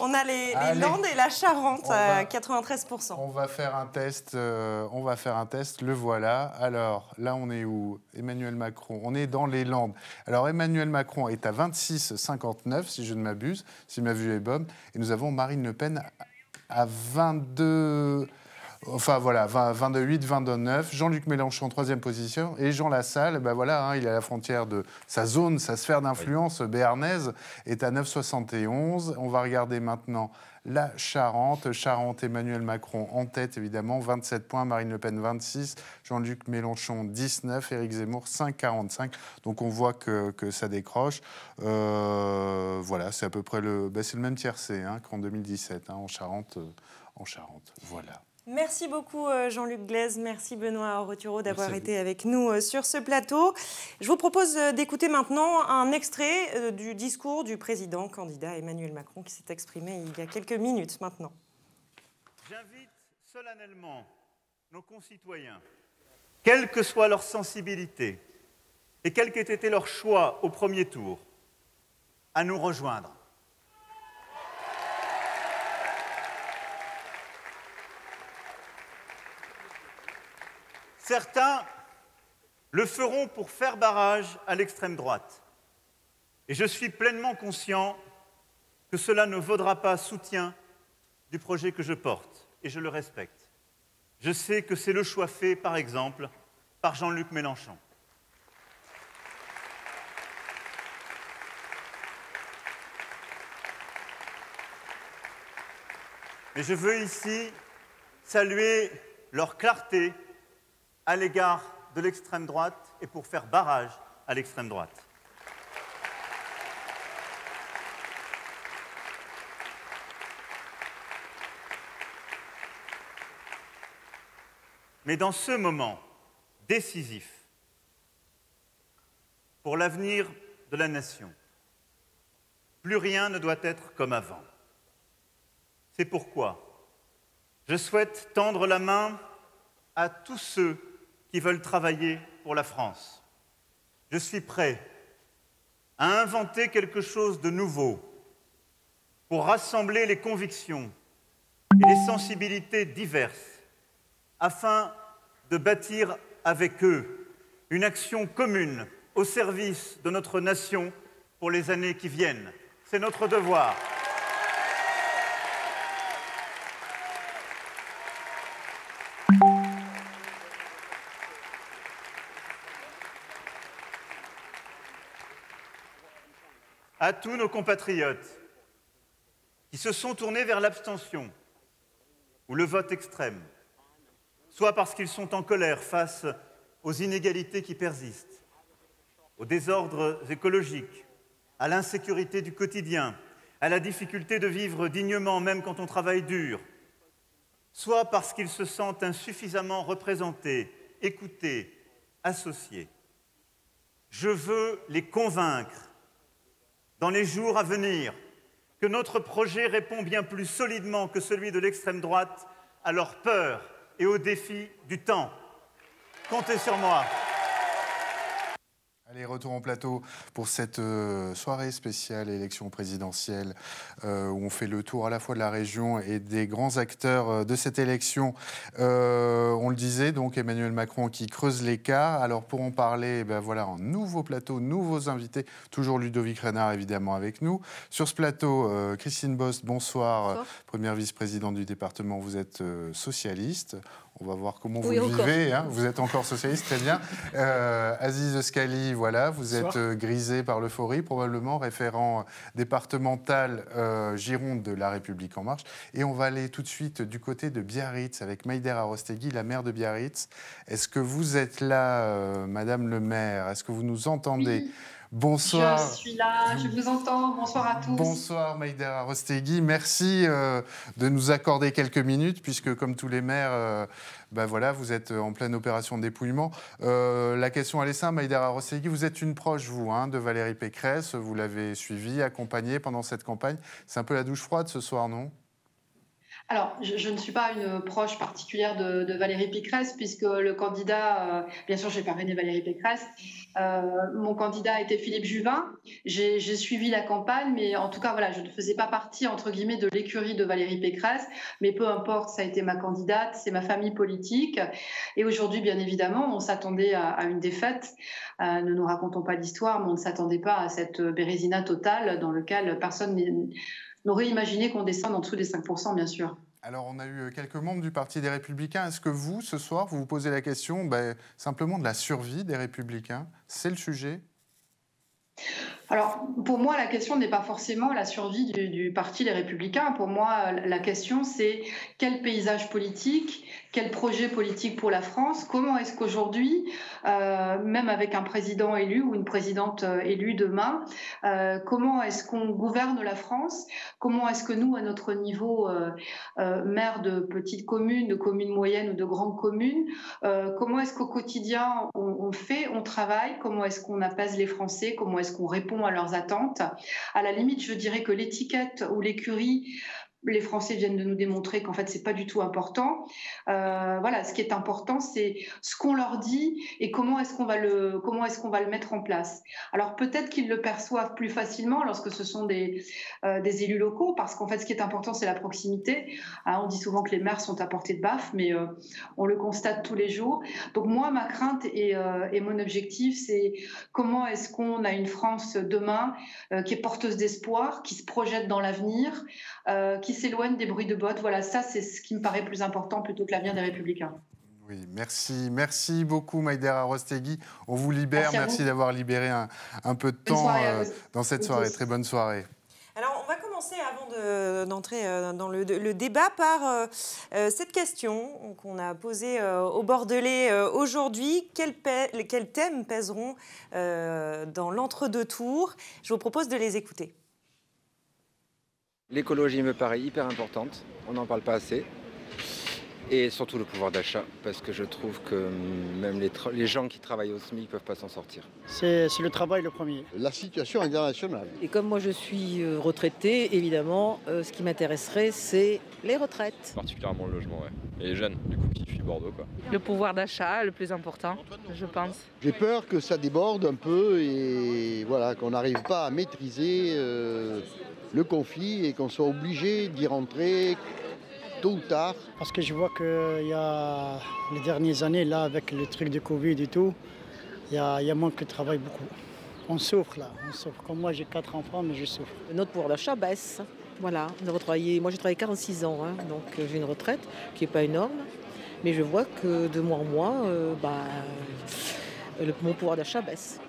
Speaker 1: On a les, Landes et la Charente à
Speaker 2: 93%. On va faire un test, euh, on va faire un test, le voilà. Alors, là, on est où Emmanuel Macron, on est dans les Landes. Alors, Emmanuel Macron est à 26,59, si je ne m'abuse, si ma vue est bonne. Et nous avons Marine Le Pen à 22... Enfin voilà, 28, 29. Jean-Luc Mélenchon en troisième position et Jean Lassalle, ben voilà, hein, il est à la frontière de sa zone, sa sphère d'influence béarnaise est à 9,71. On va regarder maintenant la Charente. Charente, Emmanuel Macron en tête, évidemment, 27 points, Marine Le Pen 26, Jean-Luc Mélenchon 19, Éric Zemmour 5,45. Donc on voit que, ça décroche. Euh, voilà, c'est à peu près le, ben même tiercé hein, qu'en 2017, hein, en Charente. Euh, en Charente, voilà.
Speaker 1: Merci beaucoup euh, Jean-Luc Glaise, merci Benoît Roturo d'avoir été avec nous euh, sur ce plateau. Je vous propose euh, d'écouter maintenant un extrait du discours du président candidat Emmanuel Macron qui s'est exprimé il y a quelques minutes maintenant.
Speaker 29: J'invite solennellement nos concitoyens, quelle que soit leur sensibilité et quel qu'ait été leur choix au premier tour, à nous rejoindre Certains le feront pour faire barrage à l'extrême droite. Et je suis pleinement conscient que cela ne vaudra pas soutien du projet que je porte, et je le respecte. Je sais que c'est le choix fait, par exemple, par Jean-Luc Mélenchon. Mais je veux ici saluer leur clarté, à l'égard de l'extrême droite et pour faire barrage à l'extrême droite. Mais dans ce moment décisif pour l'avenir de la nation, plus rien ne doit être comme avant. C'est pourquoi je souhaite tendre la main à tous ceux qui veulent travailler pour la France. Je suis prêt à inventer quelque chose de nouveau pour rassembler les convictions et les sensibilités diverses afin de bâtir avec eux une action commune au service de notre nation pour les années qui viennent. C'est notre devoir. à tous nos compatriotes qui se sont tournés vers l'abstention ou le vote extrême, soit parce qu'ils sont en colère face aux inégalités qui persistent, aux désordres écologiques, à l'insécurité du quotidien, à la difficulté de vivre dignement même quand on travaille dur, soit parce qu'ils se sentent insuffisamment représentés, écoutés, associés. Je veux les convaincre dans les jours à venir que notre projet répond bien plus solidement que celui de l'extrême droite à leur peur et aux défis du temps. Comptez sur moi
Speaker 2: retour en plateau pour cette euh, soirée spéciale élection présidentielle euh, où on fait le tour à la fois de la région et des grands acteurs euh, de cette élection. on le disait, donc Emmanuel Macron qui creuse les cas. Alors pour en parler, eh ben voilà un nouveau plateau, nouveaux invités, toujours Ludovic Renard évidemment avec nous. Sur ce plateau, Christine Bost, bonsoir. première vice-présidente du département, vous êtes socialiste. On va voir comment vous vivez. Hein. Vous êtes encore socialiste, très bien. Euh, Aziz Euskali, voilà, vous êtes euh, grisé par l'euphorie, probablement référent euh, départemental euh, Gironde de La République En Marche. Et on va aller tout de suite du côté de Biarritz avec Maïder Arostegui, la maire de Biarritz. Est-ce que vous êtes là, euh, Madame le maire Est-ce que vous nous entendez Bonsoir. Je suis
Speaker 9: là, je vous entends. Bonsoir à tous.
Speaker 2: Bonsoir Maïdara Rostegui. Merci euh, de nous accorder quelques minutes puisque comme tous les maires, ben voilà, vous êtes euh, en pleine opération de dépouillement. la question elle est simple, Maïdara Rostegui. Vous êtes une proche, vous, hein, de Valérie Pécresse. Vous l'avez suivie, accompagnée pendant cette campagne. C'est un peu la douche froide ce soir, non
Speaker 5: alors, je, ne suis pas une proche particulière de, Valérie Pécresse, puisque le candidat, euh, bien sûr, j'ai parrainé Valérie Pécresse. Euh, mon candidat était Philippe Juvin. J'ai suivi la campagne, mais en tout cas, voilà, je ne faisais pas partie, entre guillemets, de l'écurie de Valérie Pécresse. Mais peu importe, ça a été ma candidate, c'est ma famille politique. Et aujourd'hui, bien évidemment, on s'attendait à, une défaite. Euh, ne nous racontons pas l'histoire, mais on ne s'attendait pas à cette bérésina totale dans laquelle personne n'est n'aurait imaginé qu'on descende en dessous des 5%, bien
Speaker 2: sûr. Alors, on a eu quelques membres du Parti des Républicains. Est-ce que vous, ce soir, vous vous posez la question ben, simplement de la survie des Républicains C'est le sujet alors,
Speaker 5: pour moi, la question n'est pas forcément la survie du, parti Les Républicains. Pour moi, la question, c'est quel paysage politique, quel projet politique pour la France, comment est-ce qu'aujourd'hui, euh, même avec un président élu ou une présidente euh, élue demain, euh, comment est-ce qu'on gouverne la France, comment est-ce que nous, à notre niveau, maire de petites communes, de communes moyennes ou de grandes communes, comment est-ce qu'au quotidien, on, on fait, on travaille, comment est-ce qu'on apaise les Français, comment est-ce qu'on répond à leurs attentes. À la limite, je dirais que l'étiquette ou l'écurie les Français viennent de nous démontrer qu'en fait, c'est pas du tout important. Euh, voilà, ce qui est important, c'est ce qu'on leur dit et comment est-ce qu'on va le, comment est-ce qu'on va le mettre en place. Alors peut-être qu'ils le perçoivent plus facilement lorsque ce sont des, euh, des élus locaux, parce qu'en fait, ce qui est important, c'est la proximité. Hein, on dit souvent que les maires sont à portée de baffe, mais euh, on le constate tous les jours. Donc moi, ma crainte et, et mon objectif, c'est comment est-ce qu'on a une France demain qui est porteuse d'espoir, qui se projette dans l'avenir. Euh, qui s'éloignent des bruits de bottes. Voilà, ça, c'est ce qui me paraît plus important plutôt que l'avenir des Républicains.
Speaker 2: Oui, merci, merci beaucoup Maïdera Rostegui. On vous libère, merci, d'avoir libéré un, peu de temps euh, dans cette soirée. Très bonne soirée.
Speaker 1: Alors, on va commencer avant d'entrer euh, dans le, débat par cette question qu'on a posée au Bordelais aujourd'hui. Quels, thèmes pèseront dans l'entre-deux tours Je vous propose de les écouter.
Speaker 12: L'écologie me paraît hyper importante, on n'en parle pas assez. Et surtout le pouvoir d'achat, parce que je trouve que hum, même les, gens qui travaillent au SMIC ne peuvent pas s'en sortir.
Speaker 20: C'est le travail le premier. La situation internationale. Et comme moi je suis euh, retraité, évidemment, euh, ce qui m'intéresserait, c'est les retraites. Particulièrement le logement, ouais.
Speaker 12: Et les jeunes, du coup, qui fuient Bordeaux, quoi.
Speaker 20: Le pouvoir d'achat, le plus important,
Speaker 1: je pense.
Speaker 30: J'ai peur que ça déborde un peu et voilà, qu'on n'arrive pas à
Speaker 6: maîtriser euh, le conflit et qu'on soit obligé d'y rentrer
Speaker 31: tôt ou tard. Parce que je vois qu'il euh, y a les dernières années, là, avec le truc de Covid et tout, il y a, y a moins travail beaucoup. On souffre là, on souffre. Comme moi, j'ai quatre enfants, mais je souffre. Notre pouvoir d'achat baisse. Voilà, moi j'ai travaillé 46 ans, hein,
Speaker 20: donc euh, j'ai une retraite qui n'est pas énorme, mais je vois que de mois en mois, euh, bah, le, mon pouvoir d'achat baisse.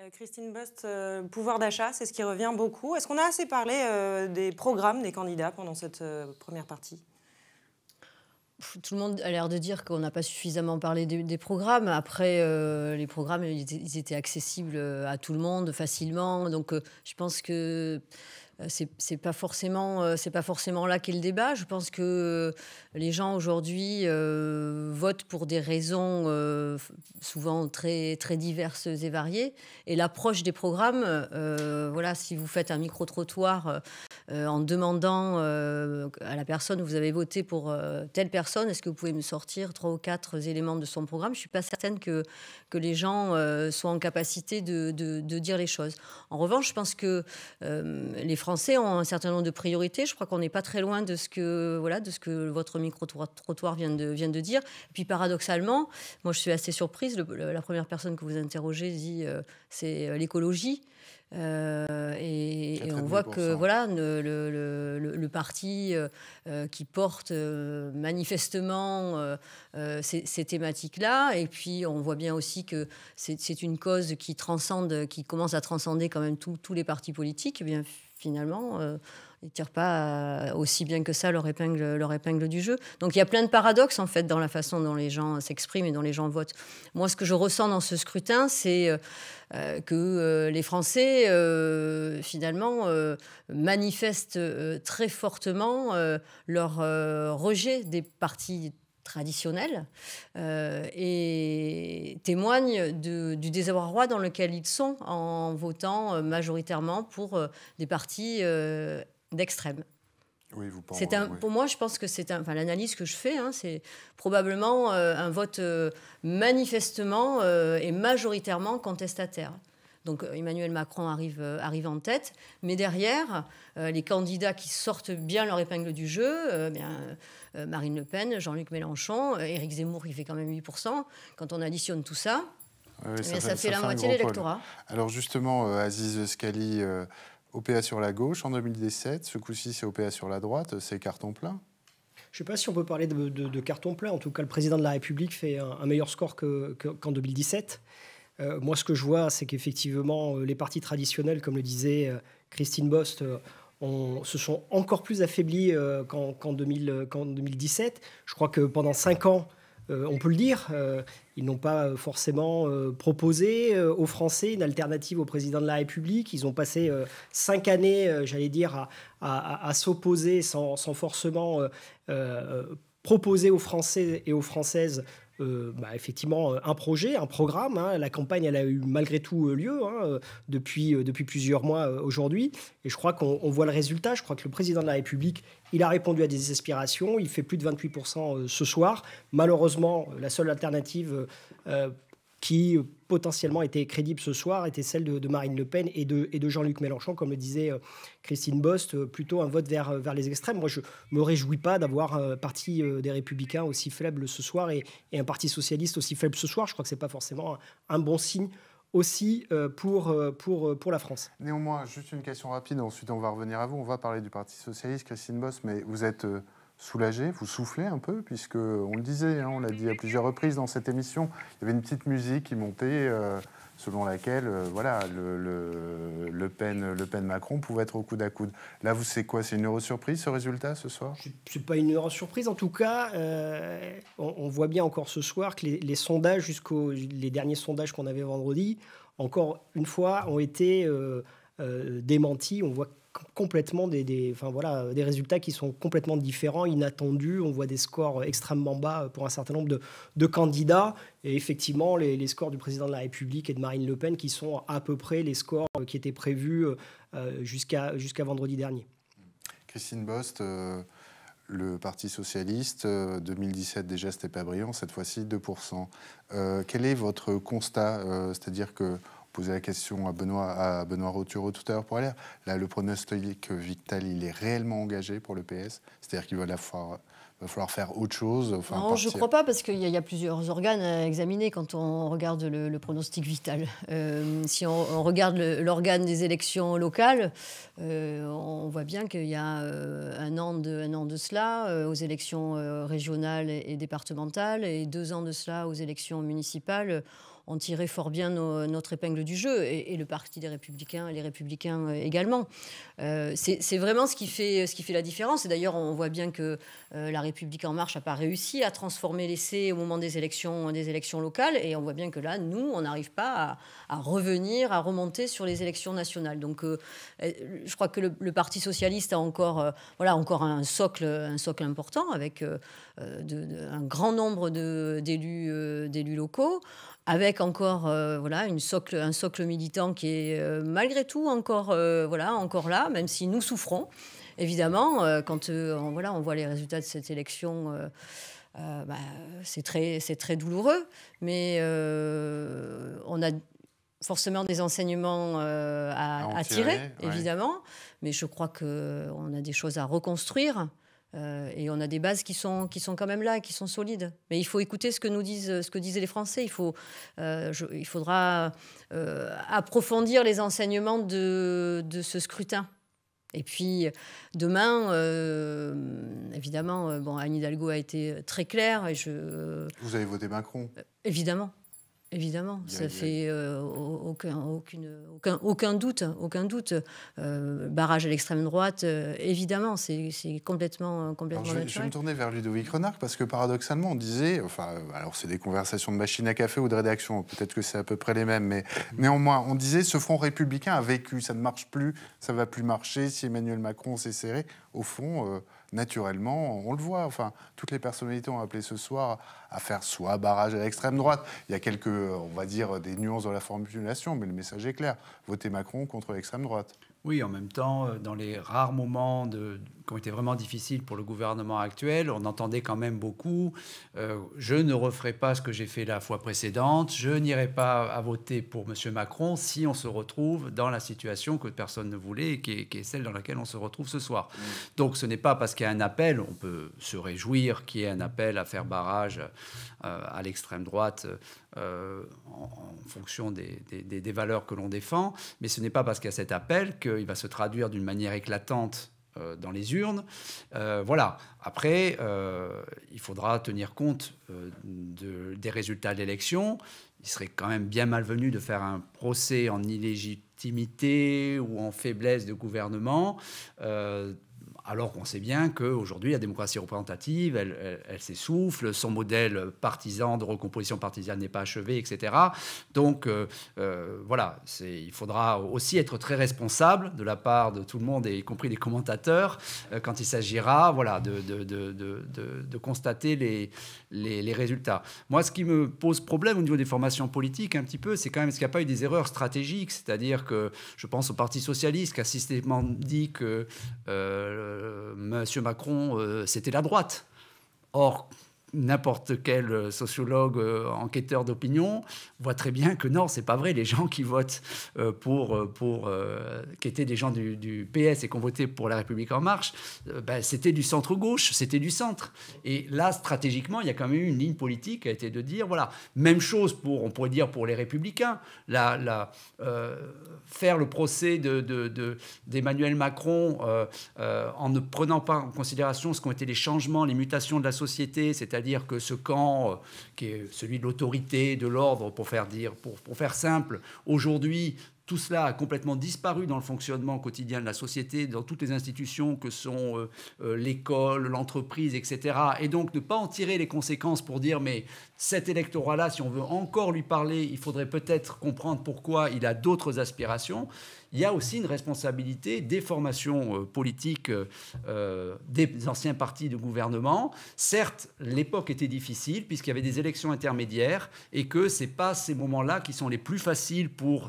Speaker 1: Euh, Christine Bost, euh, pouvoir d'achat, c'est ce qui revient beaucoup. Est-ce qu'on a assez parlé euh, des programmes des candidats pendant cette première partie
Speaker 21: tout le monde a l'air de dire qu'on n'a pas suffisamment parlé des, programmes. Après, les programmes, ils étaient, accessibles à tout le monde facilement. Donc, je pense que euh, c'est pas forcément euh, c'est pas forcément là qu'est le débat. Je pense que euh, les gens aujourd'hui votent pour des raisons souvent très très diverses et variées. Et l'approche des programmes, voilà, si vous faites un micro trottoir euh, en demandant euh, à la personne, vous avez voté pour euh, telle personne, est-ce que vous pouvez me sortir trois ou quatre éléments de son programme Je ne suis pas certaine que, que les gens soient en capacité de, dire les choses. En revanche, je pense que les Français ont un certain nombre de priorités. Je crois qu'on n'est pas très loin de ce que, voilà, de ce que votre micro-trottoir vient de, vient de dire. Et puis paradoxalement, moi je suis assez surprise, la première personne que vous interrogez dit c'est l'écologie. Euh, et, on voit que voilà le, parti euh, euh, qui porte manifestement ces, thématiques-là, et puis on voit bien aussi que c'est une cause qui transcende, qui commence à transcender quand même tous les partis politiques. Eh bien finalement ils tirent pas euh, aussi bien que ça leur épingle, leur épingle du jeu. Donc il y a plein de paradoxes en fait dans la façon dont les gens s'expriment et dont les gens votent. Moi, ce que je ressens dans ce scrutin, c'est euh, euh, que les Français finalement manifestent très fortement leur rejet des partis traditionnels et témoignent de, du désarroi dans lequel ils sont en votant majoritairement pour des partis euh, d'extrême.
Speaker 2: Oui, vous un,
Speaker 21: Pour moi, je pense que c'est enfin, l'analyse que je fais, hein, c'est probablement euh, un vote euh, manifestement euh, et majoritairement contestataire. Donc Emmanuel Macron arrive, arrive en tête, mais derrière, les candidats qui sortent bien leur épingle du jeu, eh bien, Marine Le Pen, Jean-Luc Mélenchon, Éric Zemmour, il fait quand même 8%. Quand on additionne tout ça,
Speaker 2: eh ça, fait, la moitié de l'électorat. Alors justement, Aziz Scali, OPA sur la gauche en 2017, ce coup-ci c'est OPA sur la droite, c'est carton plein.
Speaker 31: Je ne sais pas si on peut parler de, carton plein. En tout cas, le président de la République fait un, meilleur score qu'en 2017. Euh, moi, ce que je vois, c'est qu'effectivement, euh, les partis traditionnels, comme le disait euh, Christine Bost, se sont encore plus affaiblis qu'en 2017. Je crois que pendant cinq ans, euh, on peut le dire, euh, ils n'ont pas forcément euh, proposé aux Français une alternative au président de la République. Ils ont passé cinq années, j'allais dire, à, s'opposer sans, sans, forcément proposer aux Français et aux Françaises euh, bah, effectivement euh, un projet, un programme. Hein. La campagne, elle a eu malgré tout euh, lieu hein, depuis, depuis plusieurs mois aujourd'hui. Et je crois qu'on voit le résultat. Je crois que le président de la République, il a répondu à des aspirations. Il fait plus de 28% ce soir. Malheureusement, la seule alternative qui potentiellement été crédible ce soir était celle de, Marine Le Pen et de, et de Jean-Luc Mélenchon, comme le disait euh, Christine Bost, euh, plutôt un vote vers, euh, vers les extrêmes. Moi, je me réjouis pas d'avoir un parti des Républicains aussi faible ce soir et, un parti socialiste aussi faible ce soir. Je crois que c'est pas forcément un, bon signe aussi pour, pour, pour la France. Néanmoins, juste
Speaker 2: une question rapide, ensuite on va revenir à vous, on va parler du Parti socialiste, Christine Bost, mais vous êtes soulager, vous soufflez un peu, puisque on le disait, hein, on l'a dit à plusieurs reprises dans cette émission, il y avait une petite musique qui montait, euh, selon laquelle, euh, voilà, le, le, Pen, le Pen Macron pouvait être au coude à coude. Là, vous c'est quoi C'est une heureuse surprise ce résultat ce soir
Speaker 31: n'est pas une heureuse surprise, en tout cas, euh, on, voit bien encore ce soir que les, les sondages, jusqu'aux les derniers sondages qu'on avait vendredi, encore une fois, ont été démentis. On voit complètement des, enfin voilà, des résultats qui sont complètement différents, inattendus. On voit des scores extrêmement bas pour un certain nombre de, candidats. Et effectivement, les, scores du président de la République et de Marine Le Pen qui sont à peu près les scores qui étaient prévus euh, jusqu'à jusqu'à vendredi dernier. Christine Bost, euh,
Speaker 2: le Parti socialiste, 2017 euh, déjà, c'était pas brillant, cette fois-ci 2%. quel est votre constat C'est-à-dire que posais la question à Benoît, à Benoît tout à l'heure pour aller. Là, le pronostic vital, il est réellement engagé pour le PS. C'est-à-dire qu'il va la falloir faire autre chose. Enfin, non, je ne crois
Speaker 21: pas, parce qu'il y, a plusieurs organes à examiner quand on regarde le, pronostic vital. Euh, si on, regarde l'organe des élections locales, euh, on voit bien qu'il y a euh, un, an de, un an de cela aux élections régionales et, départementales, et deux ans de cela aux élections municipales ont tiré fort bien notre épingle du jeu, et, le Parti des Républicains les Républicains euh, également. Euh, c'est vraiment ce qui fait, ce qui fait la différence. Et d'ailleurs, on voit bien que euh, La République En Marche n'a pas réussi à transformer l'essai au moment des élections, des élections locales, et on voit bien que là, nous, on n'arrive pas à, revenir, à remonter sur les élections nationales. Donc, je crois que le, Parti socialiste a encore, voilà, encore un socle, un socle important avec un grand nombre d'élus d'élus locaux avec encore euh, voilà une socle, un socle militant qui est euh, malgré tout encore euh, voilà encore là, même si nous souffrons évidemment quand on, voilà on voit les résultats de cette élection. Bah, c'est très, c'est très douloureux, mais on a forcément des enseignements à, tirer, évidemment, mais je crois qu'on a des choses à reconstruire euh, et on a des bases qui sont, qui sont quand même là, qui sont solides. Mais il faut écouter ce que nous disent, ce que disaient les Français. Il, faut, euh, il faudra euh, approfondir les enseignements de, de, ce scrutin. Et puis demain, évidemment, Anne Hidalgo a été très claire. Et je,
Speaker 2: Vous avez voté Macron
Speaker 21: Évidemment. Évidemment, ça fait euh, aucun, doute, aucun doute. Euh, barrage à l'extrême droite, euh, évidemment, c'est complètement, complètement je, je, vais me
Speaker 2: tourner vers Ludovic Renard parce que paradoxalement, on disait, enfin, alors c'est des conversations de machine à café ou de rédaction, peut-être que c'est à peu près les mêmes, mais mm. néanmoins, on disait ce front républicain a vécu, ça ne marche plus, ça va plus marcher. Si Emmanuel Macron s'est serré, au fond naturellement, on le voit. Enfin, toutes les personnalités ont appelé ce soir à faire soit barrage à l'extrême droite. Il y a quelques, on va dire, des nuances dans la formulation, mais le message est clair. Voter Macron contre l'extrême droite.
Speaker 4: Oui, en même temps, euh, dans les rares moments de, qui ont vraiment difficiles pour le gouvernement actuel. On entendait quand même beaucoup. Euh, je ne referai pas ce que j'ai fait la fois précédente. Je n'irai pas à voter pour M. Macron si on se retrouve dans la situation que personne ne voulait et qui est, celle dans laquelle on se retrouve ce soir. Mm. Donc ce n'est pas parce qu'il y a un appel, on peut se réjouir qu'il y ait un appel à faire barrage euh, à l'extrême droite. Euh, en, fonction des, des valeurs que l'on défend, mais ce n'est pas parce qu'il y a cet appel qu'il va se traduire d'une manière éclatante euh, dans les urnes. Euh, voilà. Après, euh, il faudra tenir compte des résultats de l'élection. Il serait quand même bien malvenu de faire un procès en illégitimité ou en faiblesse de gouvernement alors qu'on sait bien qu'aujourd'hui, la démocratie représentative, elle, s'essouffle, son modèle partisan de recomposition partisane n'est pas achevé, etc. Donc euh, euh, voilà, il faudra aussi être très responsable de la part de tout le monde, y compris des commentateurs, euh, quand il s'agira voilà, de, de, constater les, les, les, résultats. Moi, ce qui me pose problème au niveau des formations politiques, un petit peu, c'est quand même ce qu'il n'y a pas eu des erreurs stratégiques, c'est-à-dire que je pense au Parti socialiste qui a systématiquement dit que euh, Monsieur Macron, euh, c'était la droite. Or, n'importe quel euh, sociologue, euh, enquêteur d'opinion voit très bien que non, c'est pas vrai. Les gens qui votent euh, pour, pour qui étaient des gens du, PS et qui ont voté pour La République en Marche, ben, c'était du centre gauche, c'était du centre. Et là, stratégiquement, il y a quand même eu une ligne politique qui a été de dire voilà, même chose pour, on pourrait dire pour les Républicains, la, faire le procès de, d'Emmanuel Macron en ne prenant pas en considération ce qu'ont été les changements, les mutations de la société, cest à c'est-à-dire que ce camp, euh, qui est celui de l'autorité, de l'ordre, pour faire dire, pour, faire simple, aujourd'hui, tout cela a complètement disparu dans le fonctionnement quotidien de la société, dans toutes les institutions que sont euh, euh, l'école, l'entreprise, etc. Et donc ne pas en tirer les conséquences pour dire mais cet électorat-là, si on veut encore lui parler, il faudrait peut-être comprendre pourquoi il a d'autres aspirations il y a aussi une responsabilité des formations euh, politiques, euh, euh, des anciens partis de gouvernement. Certes, l'époque était difficile puisqu'il y avait des élections intermédiaires et que ce n'est pas ces moments-là qui sont les plus faciles pour,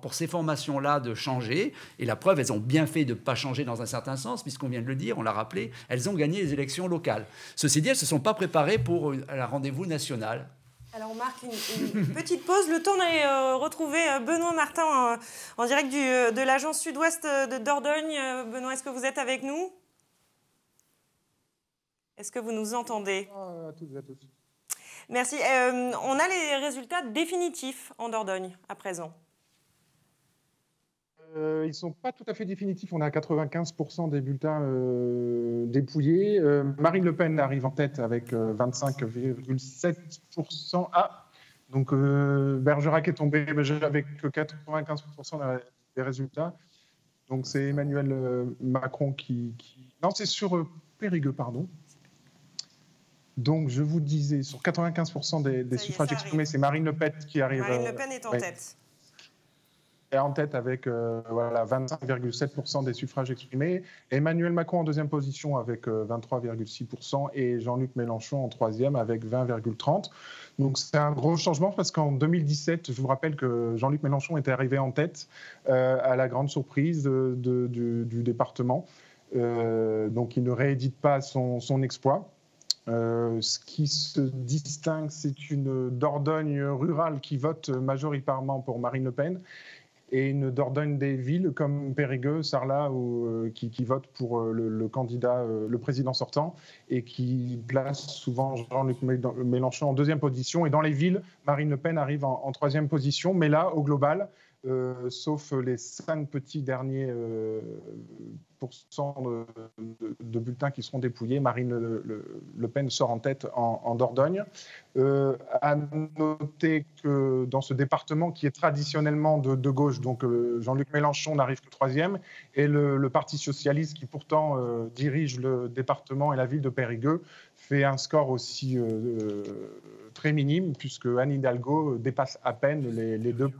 Speaker 4: pour ces formations-là de changer. Et la preuve, elles ont bien fait de ne pas changer dans un certain sens puisqu'on vient de le dire, on l'a rappelé, elles ont gagné les élections locales. Ceci dit, elles ne se sont pas préparées pour un rendez-vous national.
Speaker 1: Alors on marque une, petite pause, le temps d'aller euh, retrouver euh, Benoît Martin en, direct euh, de l'agence sud-ouest de Dordogne. Benoît, est-ce que vous êtes avec nous Est-ce que vous nous entendez ah, à Merci. on a les résultats définitifs en Dordogne à présent.
Speaker 13: Euh, ils ne sont pas tout à fait définitifs. On a 95% des bulletins euh, dépouillés. Euh, Marine Le Pen arrive en tête avec 25,7%. Ah, donc Bergerac est tombé avec 95% des résultats. Donc c'est Emmanuel Macron qui, Non, c'est sur Périgueux, pardon. Donc je vous disais, sur 95% des, suffrages exprimés, c'est Marine Le Pen qui arrive. Marine Le Pen est en tête est en tête avec 25,7% euh, des suffrages exprimés. Emmanuel Macron en deuxième position avec 23,6% euh, et Jean-Luc Mélenchon en troisième avec 20,30%. Donc c'est un gros changement parce qu'en 2017, je vous rappelle que Jean-Luc Mélenchon était arrivé en tête euh, à la grande surprise du, département. donc il ne réédite pas son, exploit. ce qui se distingue, c'est une Dordogne rurale qui vote majoritairement pour Marine Le Pen et une Dordogne des villes comme Périgueux, Sarlat, euh, qui, qui votent pour euh, le, candidat, euh, le président sortant, et qui place souvent Jean-Luc Mélenchon en deuxième position. Et dans les villes, Marine Le Pen arrive en troisième position. Mais là, au global, euh, sauf les cinq petits derniers euh, pourcents de, bulletins qui seront dépouillés. Marine Le, Pen sort en tête en, Dordogne. Euh, à noter que dans ce département qui est traditionnellement de, gauche, donc euh, Jean-Luc Mélenchon n'arrive que troisième, et le, le, Parti socialiste qui pourtant dirige le département et la ville de Périgueux fait un score aussi très minime, puisque Anne Hidalgo euh, dépasse à peine les, 2%,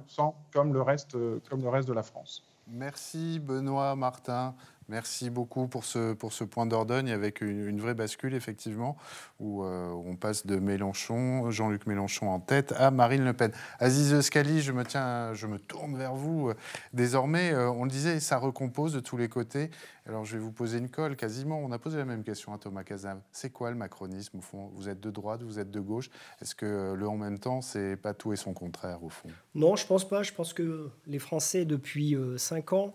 Speaker 13: comme le, reste, euh, comme le reste de la France.
Speaker 2: Merci Benoît Martin. Merci beaucoup pour ce, pour ce point d'ordogne avec une, vraie bascule, effectivement, où euh, on passe de Mélenchon, Jean-Luc Mélenchon en tête, à Marine Le Pen. Aziz Euskali, je me, tiens, je me tourne vers vous. Désormais, euh, on le disait, ça recompose de tous les côtés. Alors, je vais vous poser une colle quasiment. On a posé la même question à Thomas Kazam. C'est quoi le macronisme, au fond Vous êtes de droite, vous êtes de gauche. Est-ce que le en même temps, c'est pas tout et son contraire, au fond
Speaker 31: Non, je pense pas. Je pense que les Français, depuis euh, cinq ans,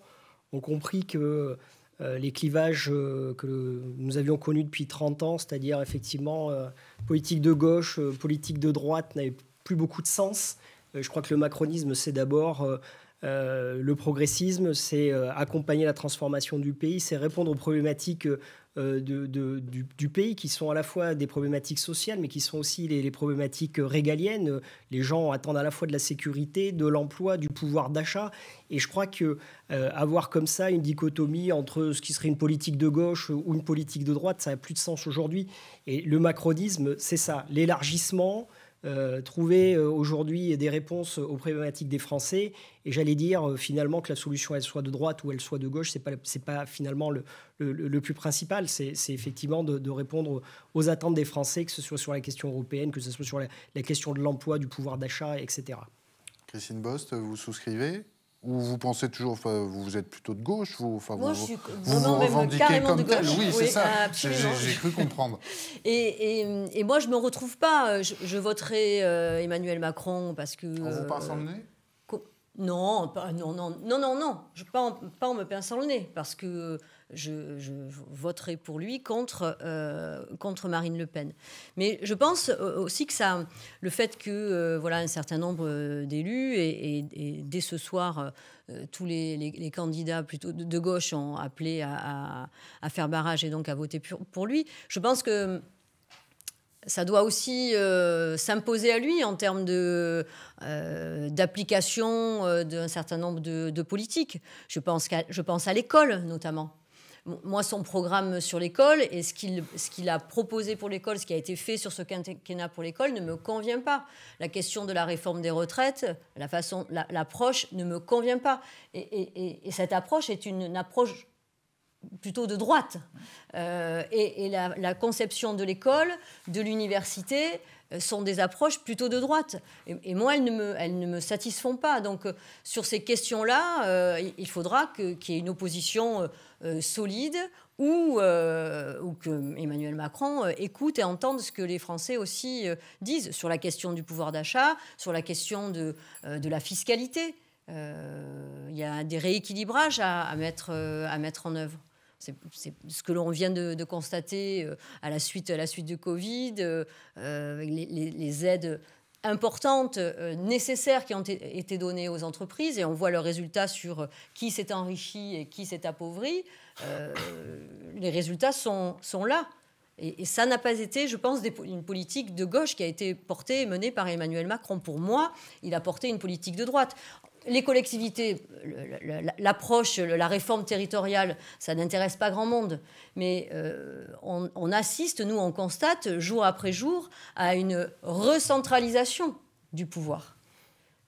Speaker 31: ont compris que euh, les clivages euh, que nous avions connus depuis 30 ans, c'est-à-dire effectivement euh, politique de gauche, politique de droite, n'avaient plus beaucoup de sens. je crois que le macronisme, c'est d'abord le progressisme, c'est accompagner la transformation du pays, c'est répondre aux problématiques euh, de, du, pays qui sont à la fois des problématiques sociales, mais qui sont aussi les, problématiques régaliennes. Les gens attendent à la fois de la sécurité, de l'emploi, du pouvoir d'achat. Et je crois que euh, avoir comme ça une dichotomie entre ce qui serait une politique de gauche ou une politique de droite, ça n'a plus de sens aujourd'hui. Et le macronisme, c'est ça, l'élargissement euh, trouver euh, aujourd'hui des réponses aux problématiques des Français. Et j'allais dire euh, finalement que la solution, elle soit de droite ou elle soit de gauche, ce n'est pas, pas finalement le, le, plus principal. C'est effectivement de, répondre aux attentes des Français, que ce soit sur la question européenne, que ce soit sur la question de l'emploi, du pouvoir d'achat, etc.
Speaker 2: Christine Bost, vous souscrivez ou vous pensez toujours, enfin, vous êtes plutôt de gauche vous, enfin, Moi, vous, je suis vous, vous revendiquez comme tel Oui,
Speaker 21: c'est ça, j'ai
Speaker 31: cru comprendre.
Speaker 21: et, moi, je ne me retrouve pas. Euh, je, voterai euh, Emmanuel Macron parce que... On vous pince le euh, nez non, pas, non, non, non, non, non, je, pas, en, pas en me pinçant le nez, parce que je, voterai pour lui contre, euh, contre Marine Le Pen. Mais je pense aussi que ça, le fait que euh, voilà un certain nombre euh, d'élus et, dès ce soir tous les, candidats plutôt de, gauche ont appelé à, faire barrage et donc à voter pour, lui. Je pense que ça doit aussi s'imposer à lui en termes de, d'application d'un certain nombre de, politiques. Je pense, je pense à l'école notamment moi, son programme sur l'école et ce qu'il a proposé pour l'école, ce qui a été fait sur ce quinquennat pour l'école, ne me convient pas. La question de la réforme des retraites, la façon, l'approche ne me convient pas. Et, cette approche est une, approche plutôt de droite. Euh, et, la, conception de l'école, de l'université, euh, sont des approches plutôt de droite. Et, moi, elles ne, me, elles ne me satisfont pas. Donc, euh, sur ces questions-là, euh, il faudra qu'il y ait une opposition solide ou, ou, que Emmanuel Macron écoute et entende ce que les Français aussi disent sur la question du pouvoir d'achat, sur la question de, la fiscalité. Il y a des rééquilibrages à, mettre, à mettre en œuvre. C'est ce que l'on vient de, constater euh, à la suite, à la suite du Covid, euh, les, aides importantes, euh, nécessaires qui ont été données aux entreprises, et on voit le résultat sur qui s'est enrichi et qui s'est appauvri. les résultats sont, sont là. Et, ça n'a pas été, je pense, une politique de gauche qui a été portée et menée par Emmanuel Macron. Pour moi, il a porté une politique de droite les collectivités, l'approche, la réforme territoriale, ça n'intéresse pas grand monde. Mais euh, on, assiste, nous, on constate jour après jour à une recentralisation du pouvoir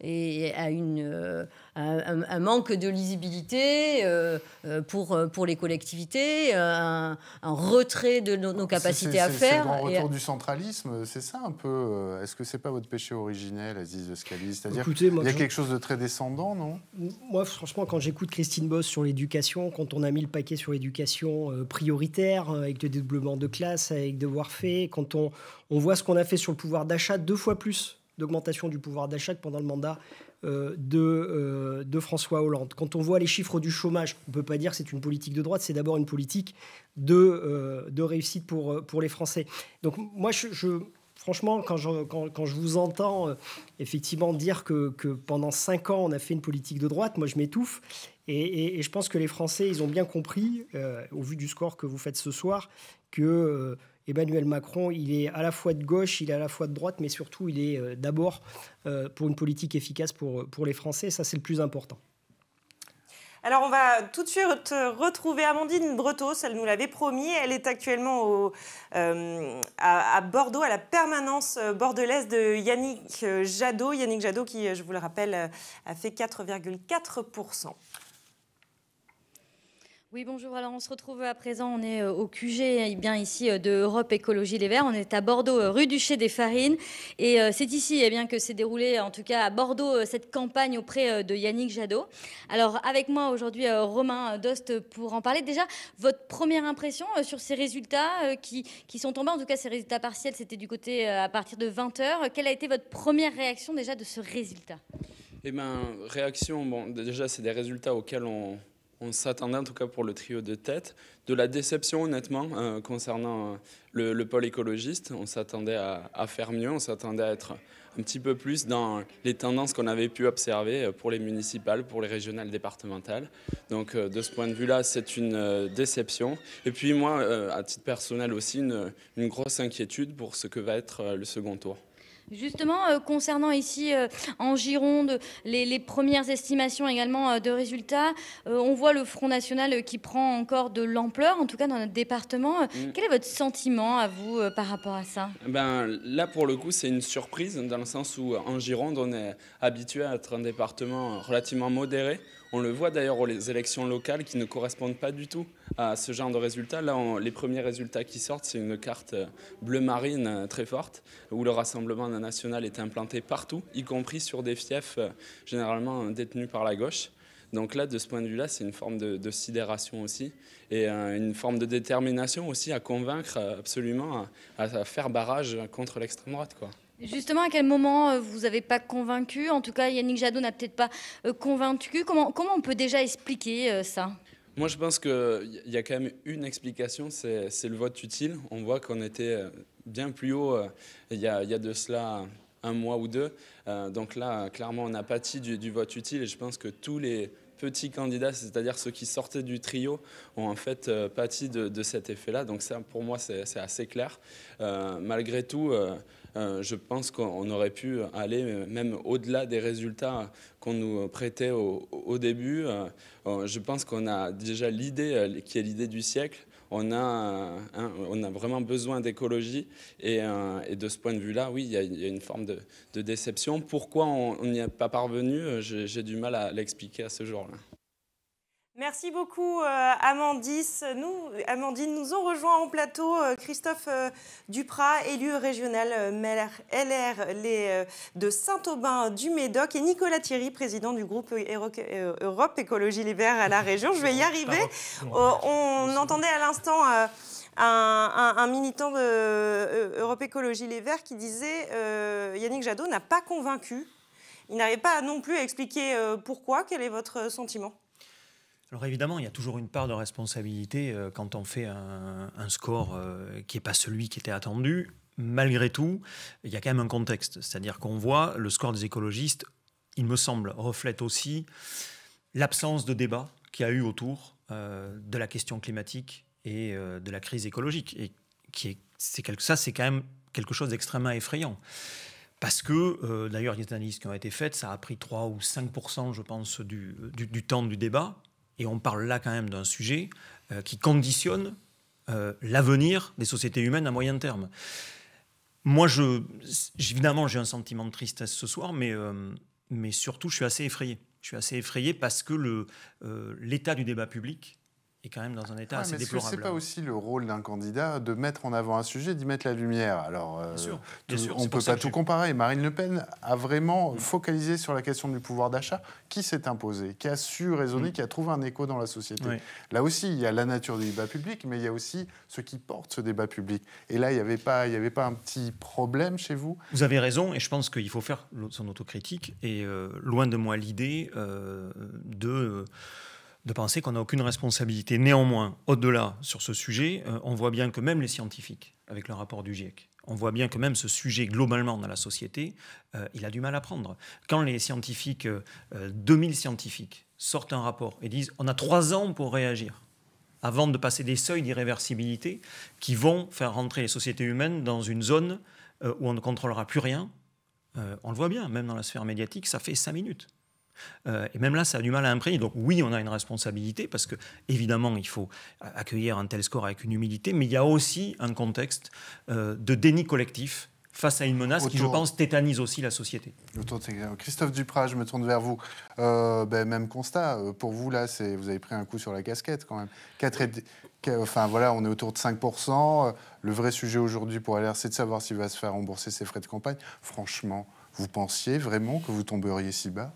Speaker 21: et à, une, euh, un, manque de lisibilité euh, euh, pour, pour les collectivités, un, retrait de nos, capacités à faire. C'est le retour
Speaker 2: du centralisme, c'est ça un peu. Est-ce que c'est pas votre péché originel, Aziz Euskali C'est-à-dire qu'il y a quelque chose de très descendant,
Speaker 31: non Moi, franchement, quand j'écoute Christine Boss sur l'éducation, quand on a mis le paquet sur l'éducation prioritaire, avec le dédoublement de classe, avec devoirs fait, quand on, on voit ce qu'on a fait sur le pouvoir d'achat deux fois plus d'augmentation du pouvoir d'achat pendant le mandat euh, de, euh, de, François Hollande. Quand on voit les chiffres du chômage, on ne peut pas dire que c'est une politique de droite, c'est d'abord une politique de, euh, de réussite pour, pour, les Français. Donc moi, je, franchement, quand je, quand, quand je, vous entends effectivement dire que, que, pendant cinq ans, on a fait une politique de droite, moi, je m'étouffe. et, et, je pense que les Français, ils ont bien compris, au vu du score que vous faites ce soir, que Emmanuel Macron, il est à la fois de gauche, il est à la fois de droite, mais surtout, il est euh, d'abord euh, pour une politique efficace euh, pour, les Français. Ça, c'est le plus important.
Speaker 1: Alors on va tout de suite retrouver Amandine Bretos, elle nous l'avait promis, elle est actuellement à, à, Bordeaux, à la permanence bordelaise de Yannick Jadot. Yannick Jadot qui, je vous le rappelle, a fait 4,4%.
Speaker 3: Oui, bonjour. Alors, on se retrouve à présent. On est euh, au QG, eh bien ici, euh, de Europe Écologie Les Verts. On est à Bordeaux, euh, rue Duché des Farines. Et c'est ici eh bien, que s'est déroulée, en tout cas à Bordeaux, cette campagne auprès de Yannick Jadot. Alors, avec moi aujourd'hui, Romain Dost, pour en parler. Déjà, votre première impression sur ces résultats qui, qui sont tombés, en tout cas ces résultats partiels, c'était du côté à partir de 20h. Quelle a été votre première réaction déjà de ce résultat
Speaker 11: Eh bien, réaction, bon, déjà, c'est des résultats auxquels on on s'attendait en tout cas pour le trio de tête. De la déception, honnêtement, euh, concernant euh, le, pôle écologiste, on s'attendait à, faire mieux, on s'attendait à être un petit peu plus dans les tendances qu'on avait pu observer euh, pour les municipales, pour les régionales départementales. Donc de ce point de vue-là, c'est une déception. Et puis moi, à titre personnel aussi, une grosse inquiétude pour ce que va être le second tour.
Speaker 3: Justement, euh, concernant ici euh, en Gironde, les, premières estimations également euh, de résultats, on voit le Front National qui prend encore de l'ampleur, en tout cas dans notre département. Mm. Quel est votre sentiment à vous par rapport à ça
Speaker 11: eh ben, Là, pour le coup, c'est une surprise, dans le sens où en Gironde, on est habitué à être un département relativement modéré. On le voit d'ailleurs aux élections locales qui ne correspondent pas du tout à ce genre de résultats. Là, les premiers résultats qui sortent, c'est une carte euh, bleu marine euh, très forte, où le Rassemblement national est implanté partout, y compris sur des fiefs euh, généralement détenus par la gauche. Donc là, de ce point de vue-là, c'est une forme de, sidération aussi, et une forme de détermination aussi à convaincre absolument, à, à faire barrage contre l'extrême droite. Quoi.
Speaker 3: Justement, à quel moment euh, vous n'avez pas convaincu En tout cas, Yannick Jadot n'a peut-être pas euh, convaincu. Comment, comment on peut déjà expliquer euh, ça
Speaker 11: moi, je pense qu'il y a quand même une explication, c'est le vote utile. On voit qu'on était bien plus haut il y, y a de cela un mois ou deux. donc là, clairement, on a pâti du, vote utile et je pense que tous les petits candidats, c'est-à-dire ceux qui sortaient du trio, ont en fait pâti de, cet effet-là. Donc ça, pour moi, c'est assez clair. malgré tout, euh, je pense qu'on aurait pu aller même au-delà des résultats qu'on nous prêtait au, début. Euh, euh, je pense qu'on a déjà l'idée qui est l'idée du siècle. On a, vraiment besoin d'écologie. Et, de ce point de vue-là, oui, il y, a, une forme de, de déception. Pourquoi on n'y est pas parvenu, j'ai du mal à l'expliquer à ce jour-là.
Speaker 1: Merci beaucoup euh, Amandis. Nous, Amandine, nous ont rejoint en plateau euh, Christophe euh, Duprat, élu régional LR de Saint-Aubin du Médoc et Nicolas Thierry, président du groupe e- e- Europe Écologie Les Verts à la région. Je vais y arriver. Oh, on entendait à l'instant... Un, militant de Europe Écologie Les Verts qui disait Yannick Jadot n'a pas convaincu. Il n'arrivait pas non plus à expliquer pourquoi. Quel est votre sentiment
Speaker 8: alors évidemment, il y a toujours une part de responsabilité euh, quand on fait un, score euh, qui n'est pas celui qui était attendu. Malgré tout, il y a quand même un contexte. C'est-à-dire qu'on voit le score des écologistes, il me semble, reflète aussi l'absence de débat qu'il y a eu autour euh, de la question climatique et de la crise écologique. Et qui est, c'est ça, c'est quand même quelque chose d'extrêmement effrayant. Parce que, d'ailleurs, les analyses qui ont été faites, ça a pris 3 ou 5 je pense, du, du temps du débat. Et on parle là quand même d'un sujet euh, qui conditionne euh, l'avenir des sociétés humaines à moyen terme. Moi, je, évidemment, j'ai un sentiment de tristesse ce soir, mais, euh, mais surtout, je suis assez effrayé. Je suis assez effrayé parce que l'état du débat public quand même dans un état ouais, mais déplorable. C'est pas
Speaker 2: aussi le rôle d'un candidat de mettre en avant un sujet, d'y mettre la lumière. Alors, euh, on ne peut pas tout comparer. Marine Le Pen a vraiment mm. focalisé sur la question du pouvoir d'achat, qui s'est imposé, qui a su raisonner, mm. qui a trouvé un écho dans la société. Là aussi, il y a la nature du débat public, mais il y a aussi ce qui porte ce débat public. Et là, il n'y avait pas, il y avait pas un petit problème chez vous.
Speaker 8: Vous avez raison, et je pense qu'il faut faire son autocritique. Et euh, loin de moi l'idée euh, de de penser qu'on n'a aucune responsabilité. Néanmoins, au-delà sur ce sujet, euh, on voit bien que même les scientifiques, avec le rapport du GIEC, on voit bien que même ce sujet globalement dans la société, euh, il a du mal à prendre. Quand les scientifiques, 2000 euh, scientifiques, sortent un rapport et disent on a trois ans pour réagir avant de passer des seuils d'irréversibilité qui vont faire rentrer les sociétés humaines dans une zone où on ne contrôlera plus rien, on le voit bien, même dans la sphère médiatique, ça fait cinq minutes. Euh, et même là, ça a du mal à imprégner. Donc oui, on a une responsabilité parce que évidemment, il faut accueillir un tel score avec une humilité, mais il y a aussi un contexte euh, de déni collectif face à une menace qui, je pense, tétanise aussi la société.
Speaker 2: Christophe Duprat, je me tourne vers vous. Euh, ben, même constat, pour vous, là, vous avez pris un coup sur la casquette quand même. 4 Enfin voilà, on est autour de 5%. Le vrai sujet aujourd'hui pour LR, c'est de savoir s'il va se faire rembourser ses frais de campagne. Franchement, vous pensiez vraiment que vous tomberiez si bas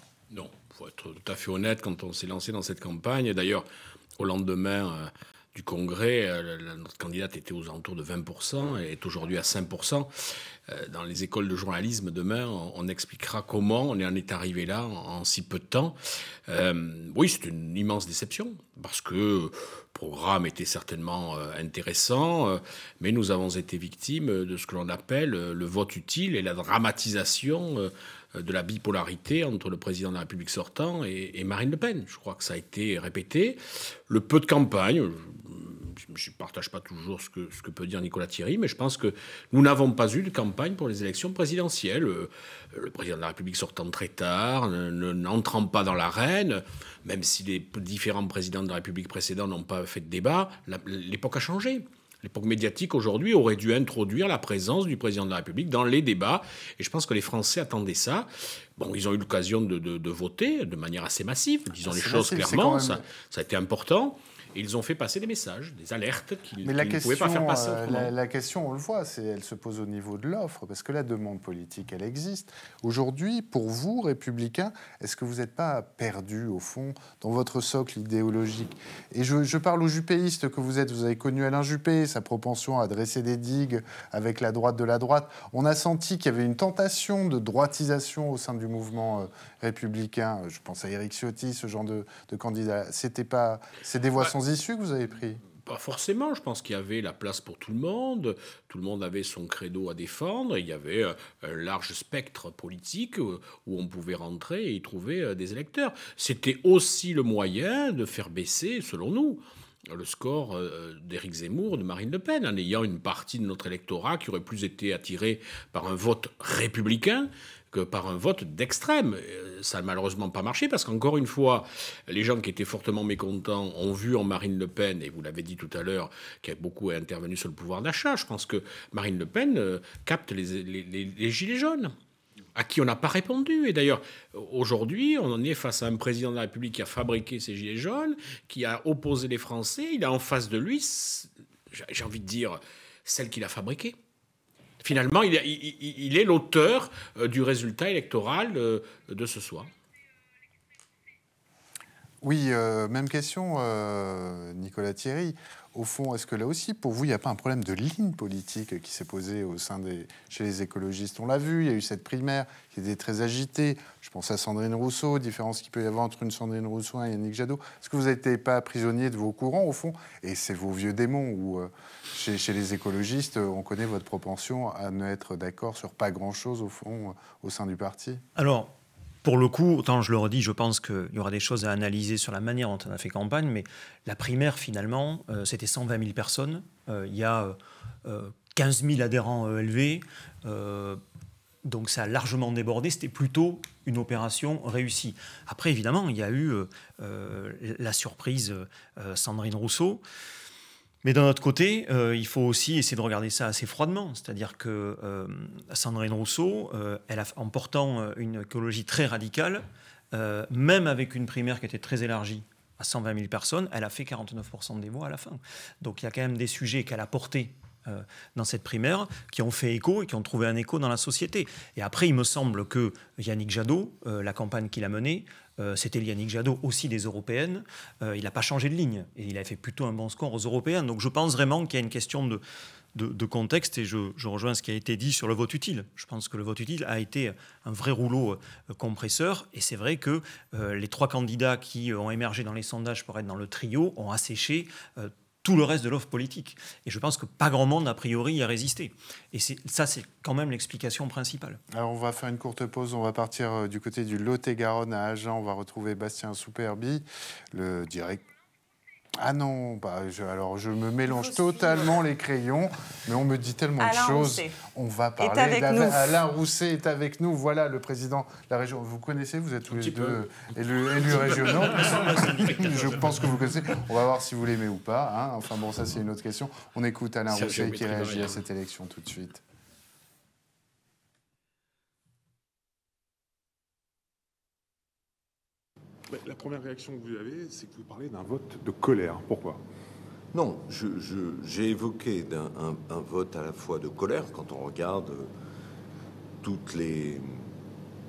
Speaker 2: faut être
Speaker 32: tout à fait honnête, quand on s'est lancé dans cette campagne, d'ailleurs, au lendemain euh, du congrès, euh, notre candidate était aux alentours de 20%, et est aujourd'hui à 5%. Euh, dans les écoles de journalisme, demain, on, expliquera comment on en est arrivé là en, si peu de temps. oui, c'est une immense déception, parce que le programme était certainement intéressant, mais nous avons été victimes de ce que l'on appelle le vote utile et la dramatisation de la bipolarité entre le président de la République sortant et, Marine Le Pen. Je crois que ça a été répété. Le peu de campagne, je ne partage pas toujours ce que, peut dire Nicolas Thierry, mais je pense que nous n'avons pas eu de campagne pour les élections présidentielles. Le, président de la République sortant très tard, n'entrant pas dans l'arène, même si les différents présidents de la République précédents n'ont pas fait de débat, l'époque a changé. L'époque médiatique aujourd'hui aurait dû introduire la présence du président de la République dans les débats. Et je pense que les Français attendaient ça. Bon, ils ont eu l'occasion de, voter de manière assez massive, disons les choses clairement. ça, a été important ils ont fait passer des messages, des alertes qu'ils ne pouvaient pas faire passer. Euh, Mais
Speaker 2: La, question, on le voit, c'est elle se pose au niveau de l'offre, parce que la demande politique, elle existe. Aujourd'hui, pour vous, républicains, est-ce que vous n'êtes pas perdu, au fond, dans votre socle idéologique Et je, parle aux jupéistes que vous êtes. Vous avez connu Alain Juppé, sa propension à dresser des digues avec la droite de la droite. On a senti qu'il y avait une tentation de droitisation au sein du mouvement euh, républicain. Je pense à Éric Ciotti, ce genre de, de candidat. C'était pas... C'est des voix sans issues que vous avez pris
Speaker 32: pas forcément. Je pense qu'il y avait la place pour tout le monde. Tout le monde avait son credo à défendre. Il y avait euh, un large spectre politique euh, où on pouvait rentrer et y trouver euh, des électeurs. C'était aussi le moyen de faire baisser, selon nous, le score d'Éric Zemmour, de Marine Le Pen, en ayant une partie de notre électorat qui aurait plus été attirée par un vote républicain que par un vote d'extrême. Euh, ça n'a malheureusement pas marché parce qu'encore une fois, les gens qui étaient fortement mécontents ont vu en Marine Le Pen, et vous l'avez dit tout à l'heure, qui a beaucoup intervenu sur le pouvoir d'achat. Je pense que Marine Le Pen euh, capte les, gilets jaunes à qui on n'a pas répondu. Et d'ailleurs, aujourd'hui, on en est face à un président de la République qui a fabriqué ces gilets jaunes, qui a opposé les Français. Il a en face de lui, j'ai envie de dire, celle qu'il a fabriquée. Finalement, il, est l'auteur euh, du résultat électoral euh, de ce soir.
Speaker 2: Oui, euh, même question, Nicolas Thierry. Au fond, est-ce que là aussi, pour vous, il n'y a pas un problème de ligne politique qui s'est posé au sein des, chez les écologistes On l'a vu, il y a eu cette primaire qui était très agitée. Je pense à Sandrine Rousseau, différence qu'il peut y avoir entre une Sandrine Rousseau et Yannick Jadot. Est-ce que vous n'étiez pas prisonnier de vos courants, au fond Et c'est vos vieux démons, où euh, chez, les écologistes, euh, on connaît votre propension à ne être d'accord sur pas grand-chose, au fond, euh, au sein du parti
Speaker 8: Alors, pour le coup, autant je le redis, je pense qu'il y aura des choses à analyser sur la manière dont on a fait campagne, mais la primaire, finalement, euh, c'était 120 000 personnes. Euh, il y a 15 euh, 000 adhérents élevés. donc ça a largement débordé. C'était plutôt une opération réussie. Après, évidemment, il y a eu la surprise Sandrine Rousseau. Mais d'un autre côté, euh, il faut aussi essayer de regarder ça assez froidement. C'est-à-dire que euh, Sandrine Rousseau, euh, elle a, en portant une écologie très radicale, même avec une primaire qui était très élargie à 120 000 personnes, elle a fait 49% des voix à la fin. Donc il y a quand même des sujets qu'elle a portés dans cette primaire qui ont fait écho et qui ont trouvé un écho dans la société. Et après, il me semble que Yannick Jadot, la campagne qu'il a menée, euh, c'était Yannick Jadot, aussi des européennes. Euh, il n'a pas changé de ligne et il a fait plutôt un bon score aux Européens. Donc je pense vraiment qu'il y a une question de, contexte et je, rejoins ce qui a été dit sur le vote utile. Je pense que le vote utile a été un vrai rouleau euh, compresseur et c'est vrai que les trois candidats qui ont émergé dans les sondages pour être dans le trio ont asséché tout le reste de l'offre politique. Et je pense que pas grand monde, a priori, y a résisté. Et ça, c'est quand même l'explication principale.
Speaker 2: Alors, on va faire une courte pause. On va partir euh, du côté du Lot-et-Garonne à Agen. On va retrouver Bastien Souperbi, le directeur. Ah non, bah, alors je me mélange totalement les crayons, mais on me dit tellement de choses. On va parler. Alain Rousset est avec nous. Voilà le président de la région. Vous connaissez, vous êtes tous les deux élus, régionaux. je pense que vous connaissez. On va voir si vous l'aimez ou pas. Hein. Enfin bon, ça c'est une autre question. On écoute Alain Rousset qui réagit à cette élection
Speaker 13: tout de suite. La première réaction que vous avez, c'est que vous parlez d'un vote de
Speaker 33: colère. Pourquoi Non, j'ai évoqué un, vote à la fois de colère quand on regarde euh, toutes les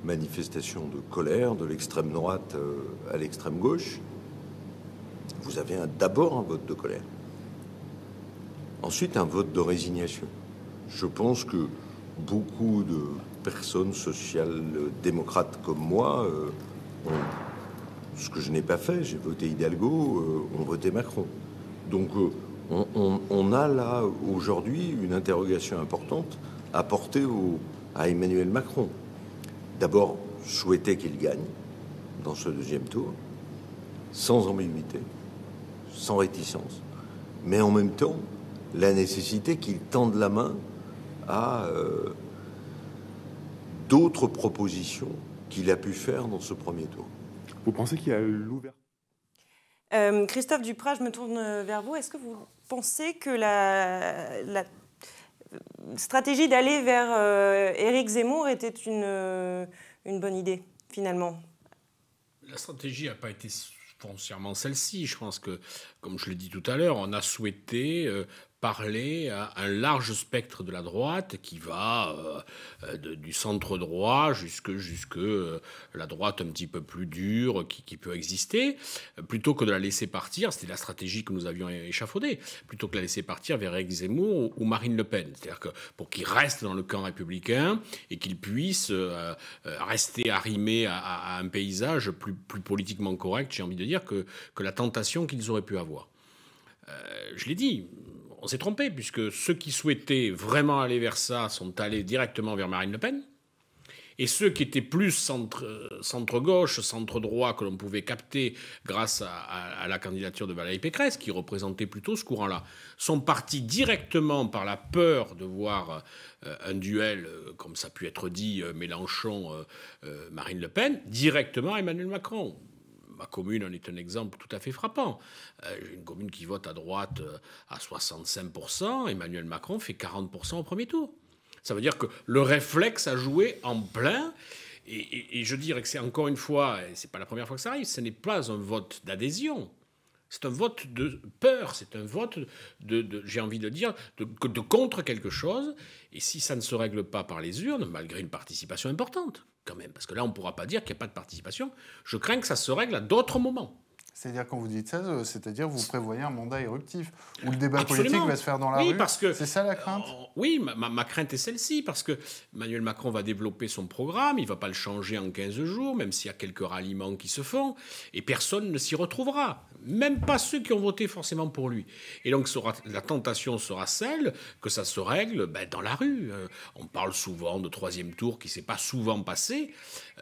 Speaker 33: manifestations de colère de l'extrême droite euh, à l'extrême gauche. Vous avez d'abord un vote de colère. Ensuite, un vote de résignation. Je pense que beaucoup de personnes sociales euh, démocrates comme moi ont ce que je n'ai pas fait. J'ai voté Hidalgo, euh, on votait Macron. Donc euh, on, a là aujourd'hui une interrogation importante à porter à Emmanuel Macron. D'abord, souhaiter qu'il gagne dans ce deuxième tour, sans ambiguïté, sans réticence, mais en même temps, la nécessité qu'il tende la main à euh, d'autres propositions qu'il a pu faire dans ce premier tour. Vous pensez qu'il y a l'ouverture
Speaker 1: euh, Christophe Duprat, je me tourne euh, vers vous. Est-ce que vous pensez que la, stratégie d'aller vers euh, Éric Zemmour était une, euh, une bonne idée, finalement
Speaker 32: La stratégie n'a pas été foncièrement celle-ci. Je pense que, comme je l'ai dit tout à l'heure, on a souhaité parler à un large spectre de la droite qui va euh, euh, du centre droit jusque, jusque euh, la droite un petit peu plus dure qui, peut exister, plutôt que de la laisser partir, c'était la stratégie que nous avions échafaudée, plutôt que de la laisser partir vers Eric Zemmour ou Marine Le Pen. C'est-à-dire que pour qu'il reste dans le camp républicain et qu'ils puisse rester arrimé à, un paysage plus, plus politiquement correct, j'ai envie de dire, que, que la tentation qu'ils auraient pu avoir. je l'ai dit, on s'est trompé, puisque ceux qui souhaitaient vraiment aller vers ça sont allés directement vers Marine Le Pen. Et ceux qui étaient plus centre-gauche, centre droit que l'on pouvait capter grâce à, la candidature de Valérie Pécresse, qui représentait plutôt ce courant-là, sont partis directement par la peur de voir euh, un duel, euh, comme ça a pu être dit, euh, Mélenchon-Marine Le Pen, directement à Emmanuel Macron ma commune en est un exemple tout à fait frappant. Euh, j'ai une commune qui vote à droite euh, à 65%, Emmanuel Macron fait 40% au premier tour. Ça veut dire que le réflexe a joué en plein. Et, je dirais que c'est encore une fois, et c'est pas la première fois que ça arrive, ce n'est pas un vote d'adhésion. C'est un vote de peur, c'est un vote de, j'ai envie de dire, de, de contre quelque chose. Et si ça ne se règle pas par les urnes, malgré une participation importante, quand même, parce que là, on ne pourra pas dire qu'il n'y a pas de participation, je crains que ça se règle à d'autres moments.
Speaker 2: C'est-à-dire quand vous dites ça, euh, c'est-à-dire vous prévoyez un mandat éruptif où le débat politique va se faire dans la rue. c'est ça la crainte. Euh, oui,
Speaker 32: ma, crainte est celle-ci parce que Emmanuel Macron va développer son programme, il ne va pas le changer en 15 jours, même s'il y a quelques ralliements qui se font, et personne ne s'y retrouvera, même pas ceux qui ont voté forcément pour lui. Et donc la tentation sera celle que ça se règle ben, dans la rue. Euh, on parle souvent de troisième tour qui s'est pas souvent passé.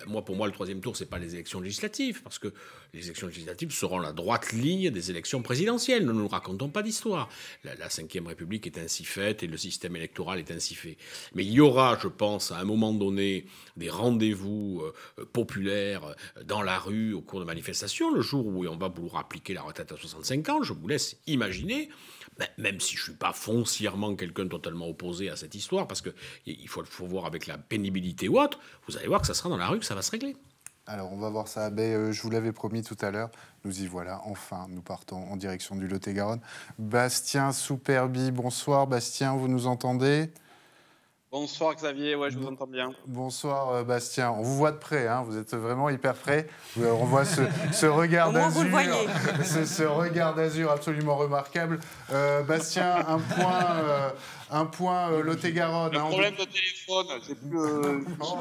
Speaker 32: Euh, pour moi, le troisième tour, ce n'est pas les élections législatives, parce que les élections législatives seront la droite ligne des élections présidentielles. Nous ne nous racontons pas d'histoire. La, Ve République est ainsi faite et le système électoral est ainsi fait. Mais il y aura, je pense, à un moment donné, des rendez-vous euh, populaires euh, dans la rue au cours de manifestations. Le jour où on va vouloir appliquer la retraite à 65 ans, je vous laisse imaginer bah, même si je ne suis pas foncièrement quelqu'un totalement opposé à cette histoire, parce qu'il faut, faut voir avec la pénibilité ou autre, vous allez voir que ça sera dans la rue, que ça va se régler.
Speaker 2: Alors, on va voir ça. Euh, je vous l'avais promis tout à l'heure. Nous y voilà, enfin, nous partons en direction du Lot-et-Garonne. Bastien Superbi, bonsoir. Bastien, vous nous entendez Bonsoir Xavier, ouais, je vous entends bien. Bonsoir euh, Bastien, on vous voit de près, hein. vous êtes vraiment hyper frais. Euh, on voit ce, regard d'azur, ce, ce, regard d'azur absolument remarquable. Euh, Bastien, un point, un point et garonne Le hein. problème de
Speaker 13: téléphone, plus, oh,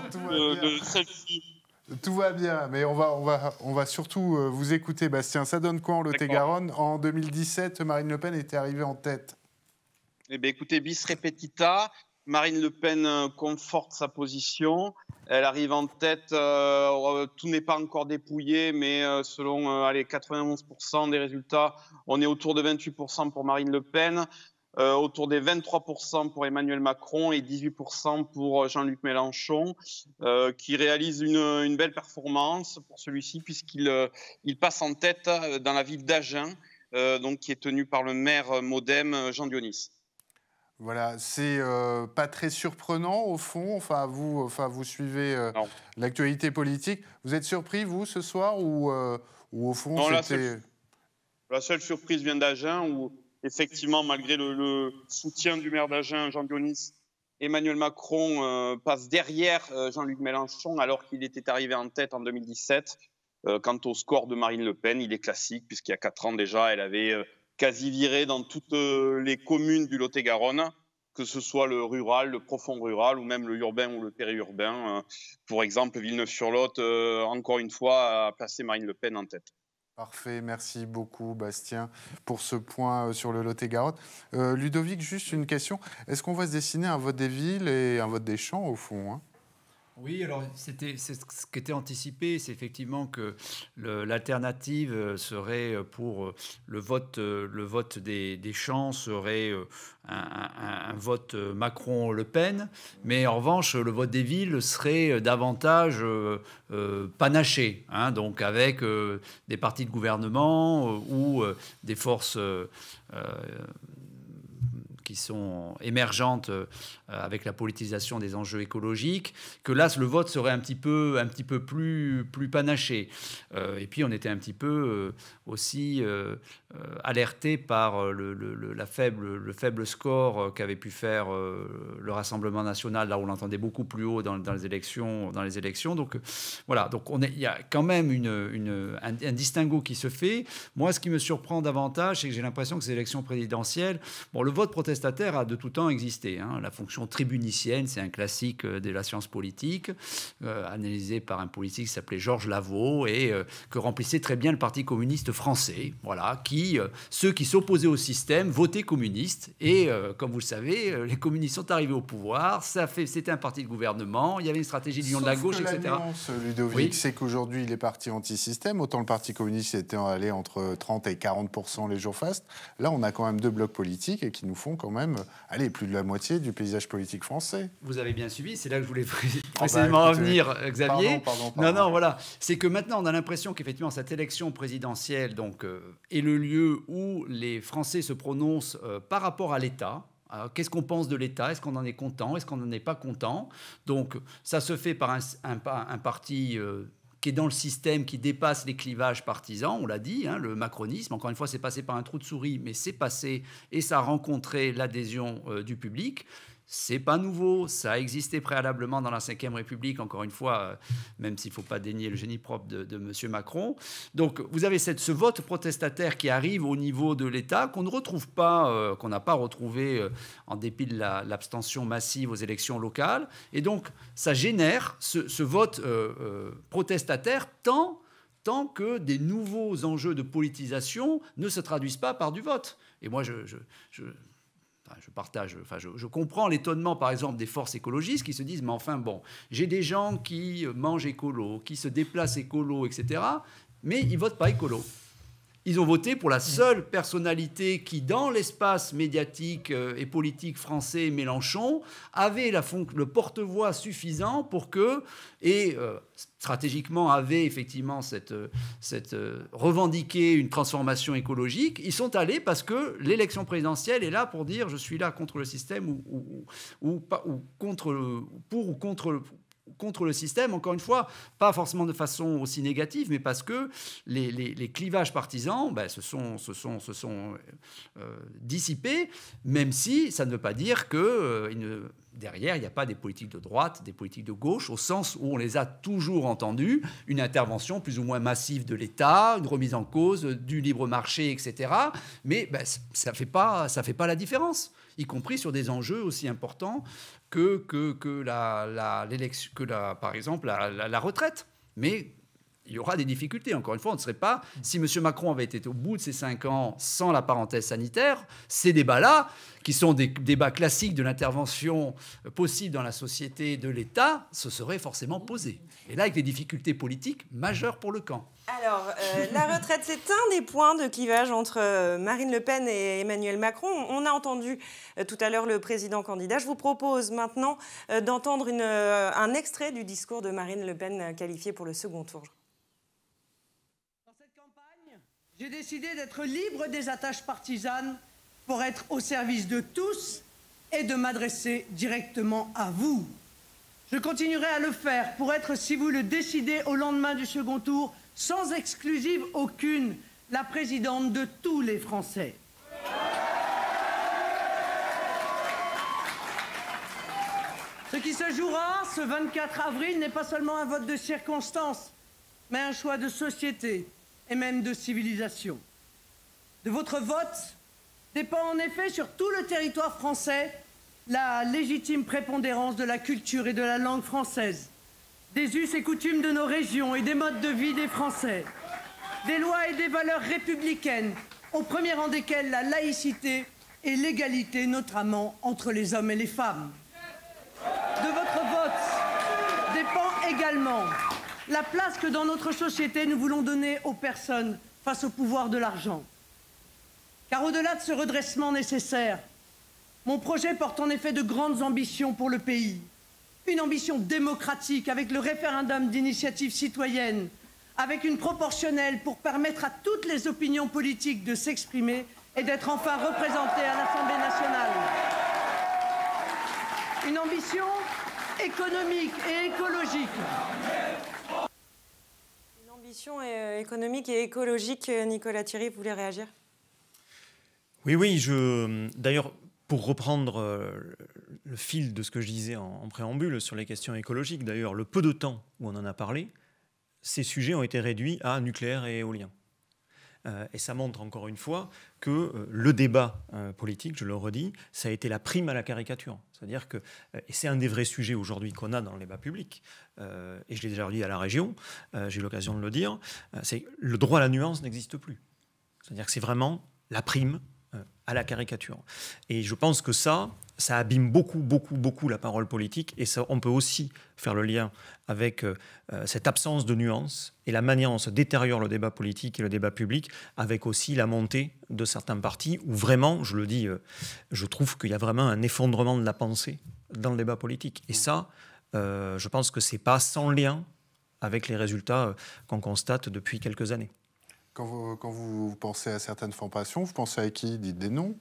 Speaker 13: tout
Speaker 2: Tout va bien, mais on va, on va, on va surtout vous écouter, Bastien. Ça donne quoi en Lot-et-Garonne En 2017, Marine Le Pen était arrivée en tête.
Speaker 16: Eh bien, écoutez, bis repetita, Marine Le Pen euh, conforte sa position. Elle arrive en tête. Euh, euh, tout n'est pas encore dépouillé, mais selon les 91% des résultats, on est autour de 28% pour Marine Le Pen, autour des 23% pour Emmanuel Macron et 18% pour Jean-Luc Mélenchon, qui réalise une, belle performance pour celui-ci, puisqu'il passe en tête dans la ville d'Agen, donc, qui est tenue par le maire Modem, Jean Dionis.
Speaker 2: Voilà, c'est euh, pas très surprenant au fond. Enfin, vous, enfin, vous suivez euh, l'actualité politique. Vous êtes surpris, vous, ce soir, ou, euh, au fond, non, la, seule,
Speaker 16: la seule, surprise vient d'Agen, où effectivement, malgré le, le soutien du maire d'Agen, Jean Dionis, Emmanuel Macron passe derrière Jean-Luc Mélenchon, alors qu'il était arrivé en tête en 2017. quant au score de Marine Le Pen, il est classique, puisqu'il y a 4 ans déjà, elle avait quasi viré dans toutes euh, les communes du Lot-et-Garonne, que ce soit le rural, le profond rural, ou même le urbain ou le périurbain. Euh, pour exemple, Villeneuve-sur-Lot, euh, encore une fois, a placé Marine Le Pen en tête.
Speaker 2: Parfait, merci beaucoup Bastien pour ce point sur le Lot-et-Garonne. Ludovic, juste une question. Est-ce qu'on va se dessiner un vote des villes et un vote des champs au fond hein
Speaker 4: oui, alors c'était ce qui était anticipé, c'est effectivement que l'alternative euh, serait euh, pour euh, le vote, le vote des, champs serait un, vote Macron-Le Pen, mais en revanche le vote des villes serait davantage panaché, hein, donc avec des partis de gouvernement ou des forces qui sont émergentes euh, avec la politisation des enjeux écologiques, que là, le vote serait un petit peu, un petit peu plus, plus panaché. Euh, et puis, on était un petit peu euh, aussi alerté par le, la faible, le faible score qu'avait pu faire le Rassemblement national, là où on l'entendait beaucoup plus haut dans, dans, les élections. Dans les élections. Donc, voilà, donc on il y a quand même une, un, distinguo qui se fait. Moi, ce qui me surprend davantage, c'est que j'ai l'impression que ces élections présidentielles, bon, le vote protestant, contestataire a de tout temps existé. Hein. La fonction tribunicienne, c'est un classique euh, de la science politique, euh, analysé par un politique qui s'appelait Georges Lavaux et euh, que remplissait très bien le Parti communiste français. Voilà, qui, euh, ceux qui s'opposaient au système votaient communiste Et comme vous le savez, les communistes sont arrivés au pouvoir. Ça fait, c'était un parti de gouvernement. Il y avait une stratégie d'union de la gauche, que etc. Ludovic, c'est
Speaker 2: qu'aujourd'hui, les partis anti-système, autant le Parti communiste était allé entre 30 et 40 les jours fastes, là, on a quand même deux blocs politiques et qui nous font quand même, euh, allez, plus de la moitié du paysage politique français.
Speaker 4: Vous avez bien suivi, c'est là que je voulais ah bah, précisément revenir, euh, Xavier. non, non, voilà. C'est que maintenant, on a l'impression qu'effectivement, cette élection présidentielle donc, euh, est le lieu où les Français se prononcent par rapport à l'État, Qu'est-ce qu'on pense de l'État Est-ce qu'on en est content Est-ce qu'on n'en est pas content Donc, ça se fait par un, un, un parti qui est dans le système, qui dépasse les clivages partisans, on l'a dit, hein, le macronisme, encore une fois, c'est passé par un trou de souris, mais c'est passé et ça a rencontré l'adhésion euh, du public. C'est pas nouveau, ça a existé préalablement dans la Ve République, encore une fois, euh, même s'il faut pas dénier le génie propre de, M. Macron. Donc vous avez cette, ce vote protestataire qui arrive au niveau de l'État, qu'on ne retrouve pas, euh, qu'on n'a pas retrouvé euh, en dépit de l'abstention massive aux élections locales. Et donc ça génère ce, vote protestataire tant tant que des nouveaux enjeux de politisation ne se traduisent pas par du vote. Et moi, je je partage, enfin, je, comprends l'étonnement, par exemple, des forces écologistes qui se disent, mais enfin, bon, j'ai des gens qui mangent écolo, qui se déplacent écolo, etc., mais ils votent pas écolo. Ils ont voté pour la seule personnalité qui, dans l'espace médiatique euh, et politique français, Mélenchon, avait le porte-voix suffisant pour que, et euh, stratégiquement avait effectivement cette, euh, cette revendiqué une transformation écologique, ils sont allés parce que l'élection présidentielle est là pour dire je suis là contre le système ou, ou, contre pour ou contre le, contre le système, encore une fois, pas forcément de façon aussi négative, mais parce que les, clivages partisans ben, se sont, se sont, se sont euh, dissipés, même si ça ne veut pas dire que euh, derrière, il n'y a pas des politiques de droite, des politiques de gauche, au sens où on les a toujours entendues, une intervention plus ou moins massive de l'État, une remise en cause du libre marché, etc. Mais ben, ça ne fait, pas, ça fait pas la différence y compris sur des enjeux aussi importants que, que, que, la, la que la, par exemple la, retraite. Mais il y aura des difficultés. Encore une fois, on ne serait pas, si M. Macron avait été au bout de ses cinq ans sans la parenthèse sanitaire, ces débats-là, qui sont des débats classiques de l'intervention euh, possible dans la société de l'État, ce serait forcément posé. Et là, avec des difficultés politiques
Speaker 1: majeures pour le camp. Alors, euh, la retraite, c'est un des points de clivage entre euh, Marine Le Pen et Emmanuel Macron. On a entendu tout à l'heure le président candidat. Je vous propose maintenant d'entendre un extrait du discours de Marine Le Pen qualifié pour le second tour.
Speaker 17: Dans cette campagne, j'ai décidé d'être libre des attaches partisanes pour être au service de tous et de m'adresser directement à vous. Je continuerai à le faire pour être, si vous le décidez au lendemain du second tour, sans exclusive aucune, la présidente de tous les Français. Ce qui se jouera ce 24 avril n'est pas seulement un vote de circonstance, mais un choix de société et même de civilisation. De votre vote, dépend en effet sur tout le territoire français la légitime prépondérance de la culture et de la langue française, des us et coutumes de nos régions et des modes de vie des Français, des lois et des valeurs républicaines, au premier rang desquelles la laïcité et l'égalité, notamment entre les hommes et les femmes. De votre vote dépend également la place que dans notre société nous voulons donner aux personnes face au pouvoir de l'argent car au-delà de ce redressement nécessaire, mon projet porte en effet de grandes ambitions pour le pays. Une ambition démocratique avec le référendum d'initiative citoyenne, avec une proportionnelle pour permettre à toutes les opinions politiques de s'exprimer et d'être enfin représentées à l'Assemblée nationale. Une ambition économique et écologique. Une ambition euh,
Speaker 1: économique et écologique, euh, Nicolas Thierry voulez réagir
Speaker 8: oui, oui, je. D'ailleurs, pour reprendre euh, le fil de ce que je disais en, préambule sur les questions écologiques, d'ailleurs, le peu de temps où on en a parlé, ces sujets ont été réduits à nucléaire et éolien. Euh, et ça montre encore une fois que euh, le débat politique, je le redis, ça a été la prime à la caricature. C'est-à-dire que, et c'est un des vrais sujets aujourd'hui qu'on a dans le débat public, et je l'ai déjà dit à la région, j'ai eu l'occasion de le dire, c'est le droit à la nuance n'existe plus. C'est-à-dire que c'est vraiment la prime à la caricature. Et je pense que ça, ça abîme beaucoup, beaucoup, beaucoup la parole politique. Et ça, on peut aussi faire le lien avec euh, euh, cette absence de nuance et la manière dont se détériore le débat politique et le débat public, avec aussi la montée de certains partis où vraiment, je le dis, euh, je trouve qu'il y a vraiment un effondrement de la pensée dans le débat politique. Et ça, je pense que c'est pas sans lien avec les résultats qu'on constate depuis quelques années
Speaker 2: quand vous, pensez à certaines formations, vous pensez à qui Dites des noms.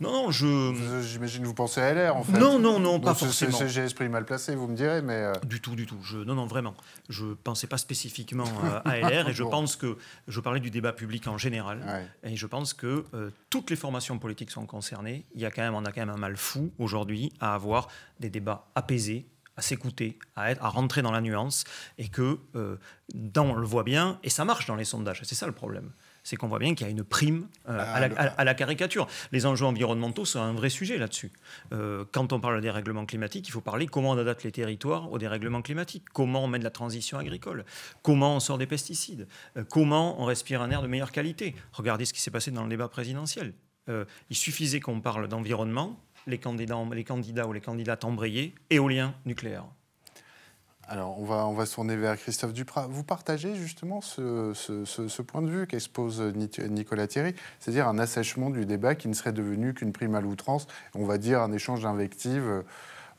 Speaker 2: Non, non, je. J'imagine que vous pensez à LR, en fait. Non, non, non, pas forcément. J'ai
Speaker 8: l'esprit mal placé, vous me direz, mais. Euh, du tout, du tout. Je, non, non, vraiment. Je ne pensais pas spécifiquement à LR et je pense que. Je parlais du débat public en général. Et je pense que euh, toutes les formations politiques sont concernées. Il y a quand même, on a quand même un mal fou aujourd'hui à avoir des débats apaisés, à s'écouter, à, à rentrer dans la nuance, et que euh, dans, on le voit bien, et ça marche dans les sondages, c'est ça le problème c'est qu'on voit bien qu'il y a une prime euh, ah, à, la, caricature. Les enjeux environnementaux sont un vrai sujet là-dessus. Euh, quand on parle des règlements climatiques, il faut parler comment on adapte les territoires aux dérèglements climatiques, comment on met de la transition agricole, comment on sort des pesticides, comment on respire un air de meilleure qualité. Regardez ce qui s'est passé dans le débat présidentiel. il suffisait qu'on parle d'environnement les candidats, les candidats ou les candidates embrayés, éolien, nucléaire.
Speaker 2: Alors, on va, on va se tourner vers Christophe Duprat. Vous partagez justement ce, ce, point de vue qu'expose Nicolas Thierry, c'est-à-dire un assèchement du débat qui ne serait devenu qu'une prime à l'outrance, on va dire un échange d'invectives euh,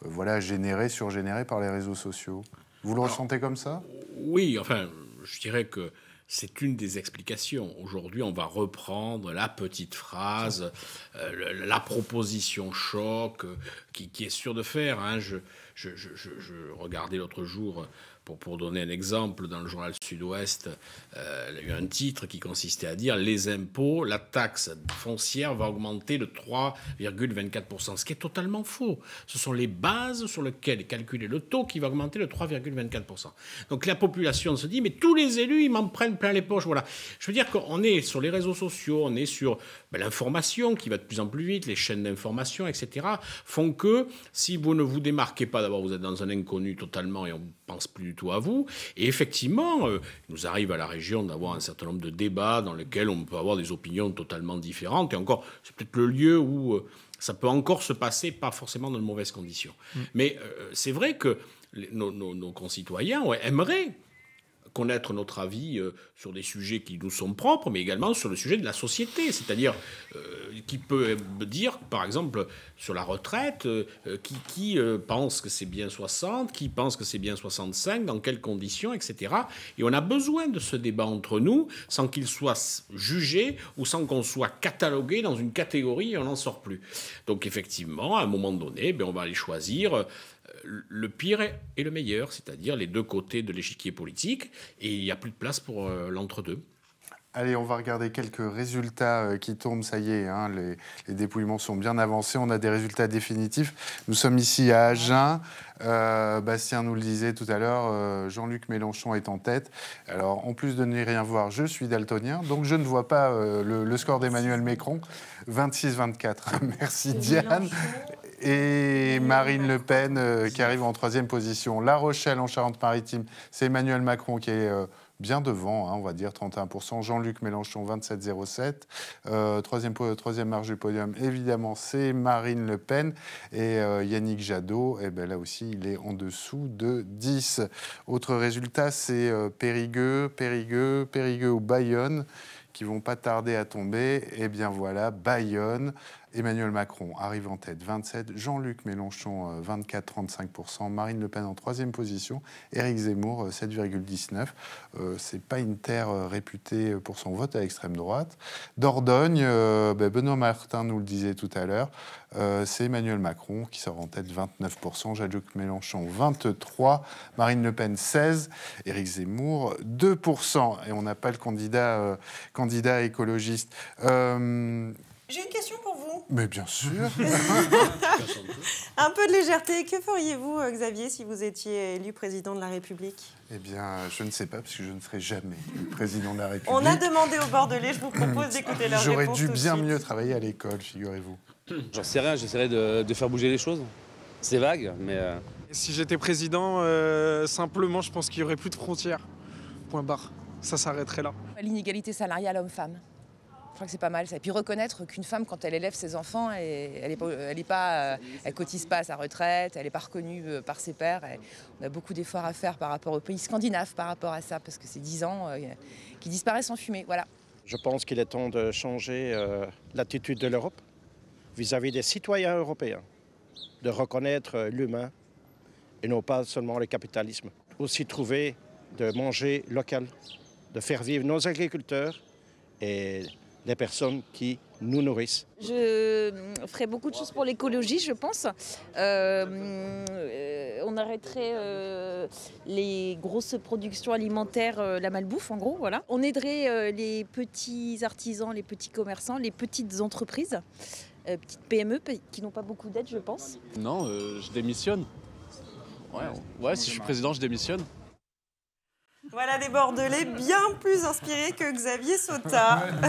Speaker 2: voilà, généré, surgénéré par les réseaux sociaux. Vous le ressentez comme ça
Speaker 32: Oui, enfin, je dirais que c'est une des explications. Aujourd'hui, on va reprendre la petite phrase, euh, la proposition choc euh, qui, est sûre de faire. Hein. je, regardais l'autre jour pour, pour, donner un exemple, dans le journal Sud-Ouest, euh, il y a eu un titre qui consistait à dire les impôts, la taxe foncière va augmenter de 3,24%, ce qui est totalement faux. Ce sont les bases sur lesquelles est calculé le taux qui va augmenter de 3,24%. Donc la population se dit, mais tous les élus, ils m'en prennent plein les poches. Voilà. Je veux dire qu'on est sur les réseaux sociaux, on est sur ben, l'information qui va de plus en plus vite, les chaînes d'information, etc., font que si vous ne vous démarquez pas, d'abord vous êtes dans un inconnu totalement et on pense plus tout à vous. Et effectivement, euh, nous arrive à la région d'avoir un certain nombre de débats dans lesquels on peut avoir des opinions totalement différentes. Et encore, c'est peut-être le lieu où euh, ça peut encore se passer, pas forcément dans de mauvaises conditions. Mm. Mais euh, c'est vrai que nos, concitoyens aimeraient connaître notre avis euh, sur des sujets qui nous sont propres, mais également sur le sujet de la société, c'est-à-dire euh, qui peut dire, par exemple, sur la retraite, euh, qui, pense que c'est bien 60, qui pense que c'est bien 65, dans quelles conditions, etc. Et on a besoin de ce débat entre nous sans qu'il soit jugé ou sans qu'on soit catalogué dans une catégorie on n'en sort plus. Donc effectivement, à un moment donné, ben, on va aller choisir le pire et le meilleur, c'est-à-dire les deux côtés de l'échiquier politique, et il n'y a plus de place pour
Speaker 2: euh, l'entre-deux. Allez, on va regarder quelques résultats euh, qui tombent. Ça y est, hein, les, dépouillements sont bien avancés. On a des résultats définitifs. Nous sommes ici à Agen. Euh, Bastien nous le disait tout à l'heure, Jean-Luc Mélenchon est en tête. Alors, en plus de ne rien voir, je suis daltonien, donc je ne vois pas le, le, score d'Emmanuel Macron. 26-24. Merci Diane et Marine Le Pen euh, qui arrive en troisième position. La Rochelle en Charente-Maritime, c'est Emmanuel Macron qui est euh, bien devant, hein, on va dire 31%. Jean-Luc Mélenchon, 27,07. Euh, troisième, marge du podium, évidemment, c'est Marine Le Pen. Et Yannick Jadot, Et eh ben, là aussi, il est en dessous de 10. Autre résultat, c'est Périgueux, Périgueux, Périgueux ou Bayonne qui vont pas tarder à tomber. Et eh bien voilà, Bayonne. Emmanuel Macron arrive en tête, 27. Jean-Luc Mélenchon, 24-35%. Euh, Marine Le Pen en troisième position. Éric Zemmour, 7,19%. Euh, euh, c'est pas une terre réputée pour son vote à l'extrême droite. Dordogne, ben, Benoît Martin nous le disait tout à l'heure. C'est Emmanuel Macron qui sort en tête, 29%. Jean-Luc Mélenchon, 23%. Marine Le Pen, 16%. Éric Zemmour, 2%. Et on n'a pas le candidat, candidat écologiste. J'ai une question mais bien sûr
Speaker 1: Un peu de légèreté. Que feriez-vous, euh, Xavier, si vous étiez élu président de la République
Speaker 2: Eh bien, je ne sais pas, parce que je ne serai jamais président de la République. On a
Speaker 1: demandé aux Bordelais, je vous propose d'écouter leur J'aurais dû bien
Speaker 2: mieux
Speaker 11: travailler à l'école, figurez-vous. J'en sais rien, j'essaierai de, faire bouger les choses. C'est vague, mais... Euh,
Speaker 16: si j'étais président, euh, simplement, je pense qu'il n'y aurait plus de frontières. Point barre. Ça
Speaker 1: s'arrêterait là. L'inégalité salariale homme-femme. Je crois que c'est pas mal ça. Et puis reconnaître qu'une femme, quand elle élève ses enfants, elle ne elle, pas, euh, elle cotise pas à sa retraite, elle n'est pas reconnue euh, par ses pères. on a beaucoup d'efforts à faire par rapport aux pays scandinaves par rapport à ça, parce que c'est 10 ans euh, qui disparaissent en fumée. Voilà.
Speaker 28: Je pense qu'il est temps de changer l'attitude de l'Europe vis-à-vis des citoyens européens, de reconnaître l'humain et non pas seulement le capitalisme. Aussi trouver de manger local, de faire vivre nos agriculteurs et des personnes qui nous nourrissent.
Speaker 1: Je ferai beaucoup de choses pour l'écologie, je pense. Euh, on arrêterait euh, les grosses productions alimentaires, euh, la malbouffe en gros, voilà. On aiderait les petits artisans, les petits commerçants, les petites entreprises, petites PME qui n'ont pas beaucoup d'aide, je pense.
Speaker 18: Non, je démissionne. ouais si je suis président, je démissionne.
Speaker 1: Voilà des Bordelais bien plus inspirés que Xavier Sauta.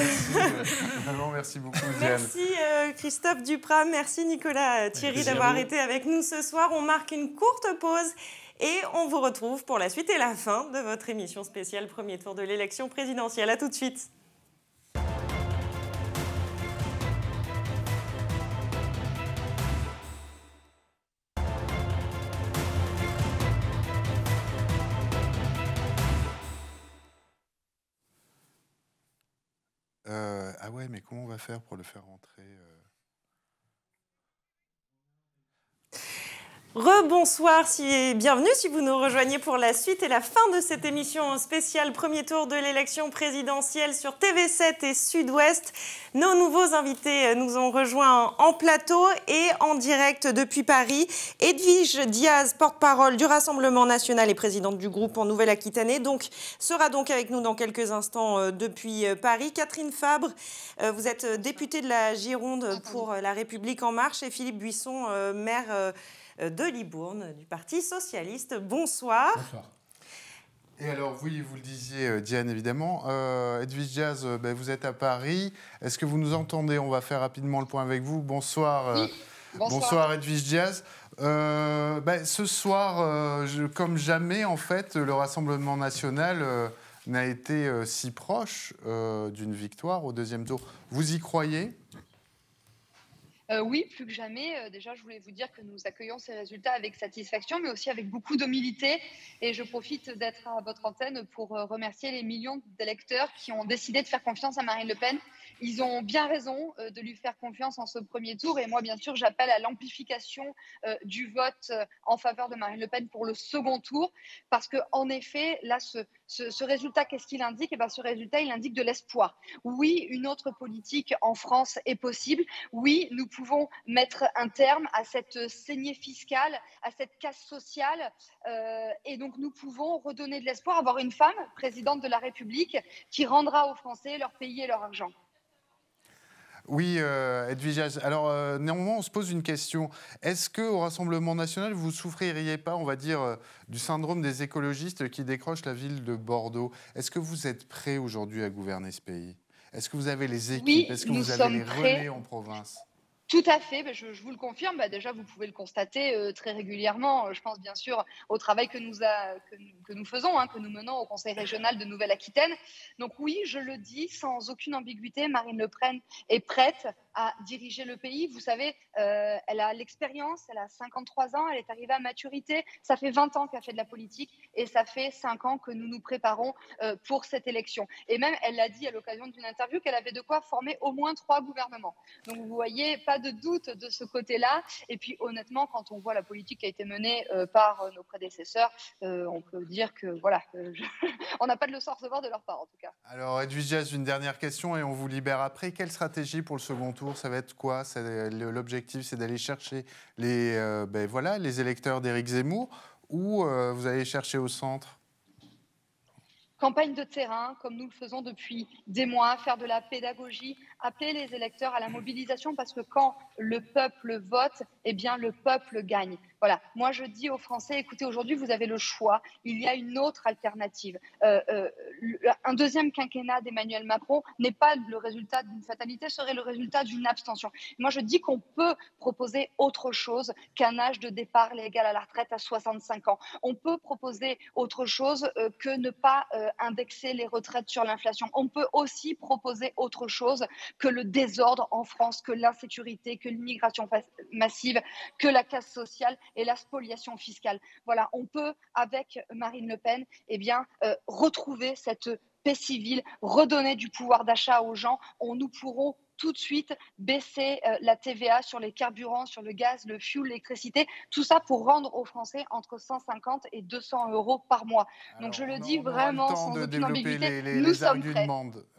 Speaker 2: Vraiment, merci beaucoup, Merci
Speaker 1: euh, Christophe Duprat, merci Nicolas euh, Thierry d'avoir été avec nous ce soir. On marque une courte pause et on vous retrouve pour la suite et la fin de votre émission spéciale Premier Tour de l'élection présidentielle. À tout de suite.
Speaker 2: Euh, ah ouais, mais comment on va faire pour le faire rentrer euh
Speaker 1: Rebonsoir si, et bienvenue si vous nous rejoignez pour la suite et la fin de cette émission spéciale premier tour de l'élection présidentielle sur TV7 et Sud-Ouest. Nos nouveaux invités euh, nous ont rejoints en plateau et en direct depuis Paris. Edwige Diaz, porte-parole du Rassemblement national et présidente du groupe en Nouvelle-Aquitaine, donc sera donc avec nous dans quelques instants euh, depuis euh, Paris. Catherine Fabre, vous êtes députée de la Gironde pour La République en marche et Philippe Buisson, maire euh, de Libourne, du Parti socialiste. Bonsoir.
Speaker 2: Bonsoir. Et alors, oui, vous le disiez, euh, Diane, évidemment. Euh, Edwige Diaz, ben, vous êtes à Paris. Est-ce que vous nous entendez On va faire rapidement le point avec vous. Bonsoir. Bonsoir. Edwige Diaz. Ben, ce soir, comme jamais, en fait, le Rassemblement national n'a été si proche d'une victoire au deuxième tour. Vous y croyez
Speaker 9: euh, oui, plus que jamais. Euh, déjà, je voulais vous dire que nous accueillons ces résultats avec satisfaction, mais aussi avec beaucoup d'humilité. Et je profite d'être à votre antenne pour euh, remercier les millions d'électeurs qui ont décidé de faire confiance à Marine Le Pen ils ont bien raison euh, de lui faire confiance en ce premier tour. Et moi, bien sûr, j'appelle à l'amplification euh, du vote euh, en faveur de Marine Le Pen pour le second tour. Parce que, en effet, là, ce, résultat, qu'est-ce qu'il indique eh ben, Ce résultat, il indique de l'espoir. Oui, une autre politique en France est possible. Oui, nous pouvons mettre un terme à cette saignée fiscale, à cette casse sociale. et donc, nous pouvons redonner de l'espoir, avoir une femme présidente de la République qui rendra aux Français leur pays et leur argent.
Speaker 2: Oui, euh, Edwige. Alors, euh, néanmoins, on se pose une question. Est-ce que, au Rassemblement national, vous souffririez pas, on va dire, euh, du syndrome des écologistes qui décroche la ville de Bordeaux Est-ce que vous êtes prêt aujourd'hui à gouverner ce pays Est-ce que vous avez les équipes Est-ce que vous avez les relais en province
Speaker 9: tout à fait, ben, je, vous le confirme. Bah, déjà, vous pouvez le constater euh, très régulièrement. Je pense bien sûr au travail que nous, a, que, faisons, hein, que nous menons au Conseil régional de Nouvelle-Aquitaine. Donc oui, je le dis sans aucune ambiguïté, Marine Le Pen est prête à diriger le pays. Vous savez, euh, elle a l'expérience, elle a 53 ans, elle est arrivée à maturité. Ça fait 20 ans qu'elle fait de la politique et ça fait 5 ans que nous nous préparons euh, pour cette élection. Et même, elle l'a dit à l'occasion d'une interview qu'elle avait de quoi former au moins trois gouvernements. Donc vous voyez, pas de doute de ce côté-là. Et puis honnêtement, quand on voit la politique qui a été menée euh, par nos prédécesseurs, on peut dire que voilà, on n'a pas de leçon à recevoir de leur part en tout cas.
Speaker 2: Alors, Edwige, une dernière question et on vous libère après. Quelle stratégie pour le second tour ça va être quoi L'objectif, c'est d'aller chercher les, euh, ben, voilà, les électeurs d'Éric Zemmour ou euh, vous allez chercher au centre
Speaker 9: campagne de terrain, comme nous le faisons depuis des mois, faire de la pédagogie, appeler les électeurs à la mobilisation, parce que quand le peuple vote, eh bien le peuple gagne. Voilà, moi je dis aux Français, écoutez, aujourd'hui vous avez le choix, il y a une autre alternative. Euh, euh, un deuxième quinquennat d'Emmanuel Macron n'est pas le résultat d'une fatalité, serait le résultat d'une abstention. Moi je dis qu'on peut proposer autre chose qu'un âge de départ légal à la retraite à 65 ans. On peut proposer autre chose euh, que ne pas indexer les retraites sur l'inflation. On peut aussi proposer autre chose que le désordre en France, que l'insécurité, que l'immigration massive, que la casse sociale et la spoliation fiscale. Voilà, on peut, avec Marine Le Pen, eh bien, euh, retrouver cette paix civile, redonner du pouvoir d'achat aux gens. On, nous pourrons tout de suite baisser euh, la TVA sur les carburants, sur le gaz, le fuel, l'électricité, tout ça pour rendre aux Français entre 150 et 200 euros par mois. Donc je le dis vraiment sans de aucune ambiguïté, les, nous les sommes prêts.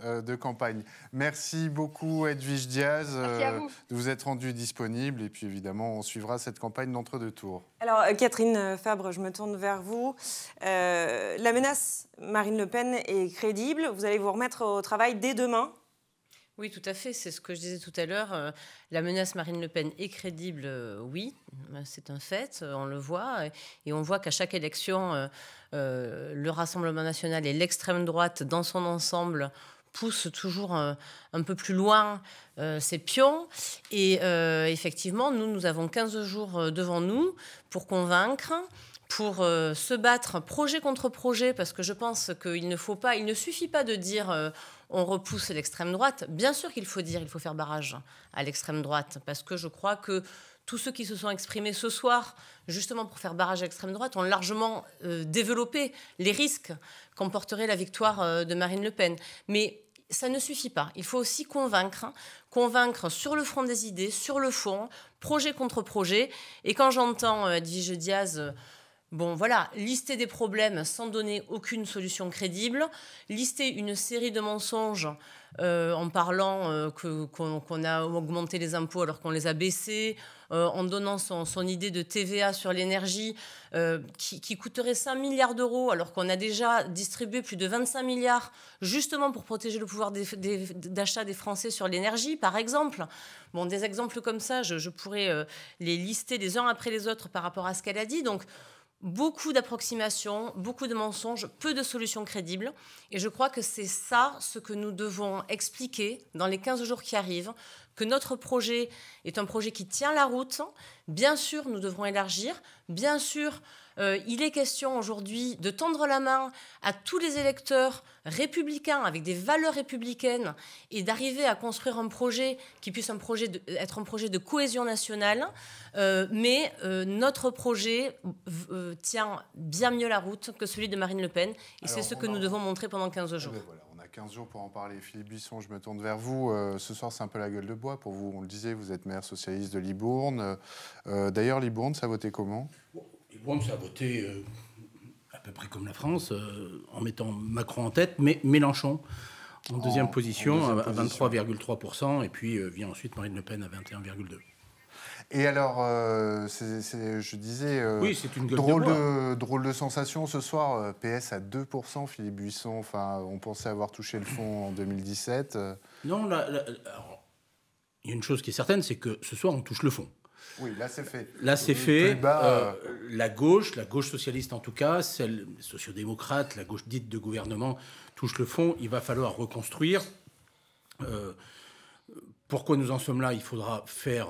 Speaker 2: Euh, de campagne. Merci beaucoup Edwige Diaz euh, de vous être rendu disponible et puis évidemment on suivra cette campagne d'entre-deux tours. Alors
Speaker 1: Catherine Fabre, je me tourne vers vous. la menace Marine Le Pen est crédible. Vous allez vous remettre au travail dès demain
Speaker 19: oui, tout à fait. C'est ce que je disais tout à l'heure. Euh, la menace Marine Le Pen est crédible, euh, oui, euh, c'est un fait, on le voit. Et on voit qu'à chaque élection, le Rassemblement national et l'extrême droite dans son ensemble poussent toujours un, peu plus loin ces pions. Et effectivement, nous, nous avons 15 jours devant nous pour convaincre pour euh, se battre projet contre projet, parce que je pense qu'il ne faut pas, il ne suffit pas de dire euh, on repousse l'extrême droite. Bien sûr qu'il faut dire, il faut faire barrage à l'extrême droite, parce que je crois que tous ceux qui se sont exprimés ce soir, justement pour faire barrage à l'extrême droite, ont largement euh, développé les risques qu'emporterait la victoire de Marine Le Pen. Mais ça ne suffit pas. Il faut aussi convaincre, convaincre sur le front des idées, sur le fond, projet contre projet. Et quand j'entends Edwige Diaz Bon, voilà, lister des problèmes sans donner aucune solution crédible, lister une série de mensonges euh, en parlant euh, qu'on a augmenté les impôts alors qu'on les a baissés, euh, en donnant son, idée de TVA sur l'énergie qui, coûterait 5 milliards d'euros alors qu'on a déjà distribué plus de 25 milliards justement pour protéger le pouvoir d'achat des, Français sur l'énergie, par exemple. Bon, des exemples comme ça, je, je pourrais les lister les uns après les autres par rapport à ce qu'elle a dit. Donc, beaucoup d'approximations, beaucoup de mensonges, peu de solutions crédibles. Et je crois que c'est ça ce que nous devons expliquer dans les 15 jours qui arrivent, que notre projet est un projet qui tient la route. Bien sûr, nous devrons élargir. Bien sûr, euh, il est question aujourd'hui de tendre la main à tous les électeurs républicains avec des valeurs républicaines et d'arriver à construire un projet qui puisse projet euh, être un projet de cohésion nationale. Euh, mais notre projet tient bien mieux la route que celui de Marine Le Pen et c'est ce que nous devons montrer pendant 15 ah, jours.
Speaker 2: on a 15 jours pour en parler. Philippe Buisson, je me tourne vers vous. ce soir, c'est un peu la gueule de bois pour vous. On le disait, vous êtes maire socialiste de Libourne. D'ailleurs, Libourne, ça votait comment et Worms a voté euh, à peu près comme la France, euh, en mettant Macron en tête,
Speaker 14: mais Mélenchon en deuxième position à, 23,3%, et puis euh, vient ensuite
Speaker 2: Marine Le Pen à 21,2%. Et alors, je disais, oui, une drôle de, hein. drôle de sensation ce soir. PS à 2%, Philippe Buisson. Enfin, on pensait avoir touché le fond en 2017. Non, il y a une chose qui est certaine, c'est que ce soir, on touche le fond. Oui, là c'est fait. Là c'est fait. Euh, euh,
Speaker 14: la gauche, la gauche socialiste en tout cas, celle sociodémocrate, la gauche dite de gouvernement touche le fond. Il va falloir reconstruire. Euh, pourquoi nous en sommes là Il faudra faire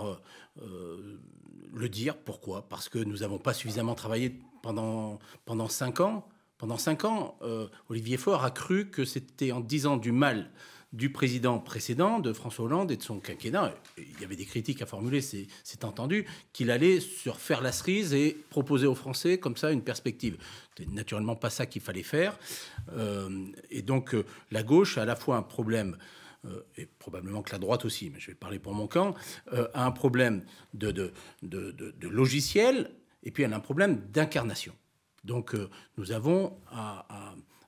Speaker 14: le dire. Pourquoi Parce que nous n'avons pas suffisamment travaillé pendant pendant cinq ans. Pendant cinq ans, Olivier Faure a cru que c'était en disant du mal du président précédent, de François Hollande et de son quinquennat. Il y avait des critiques à formuler, c'est entendu, qu'il allait sur faire la cerise et proposer aux Français comme ça une perspective. C'était naturellement pas ça qu'il fallait faire. Euh, et donc euh, la gauche a à la fois un problème euh, et probablement que la droite aussi, mais je vais parler pour mon camp, a un problème de, de, de, de, logiciel et puis elle a un problème d'incarnation. Donc nous avons à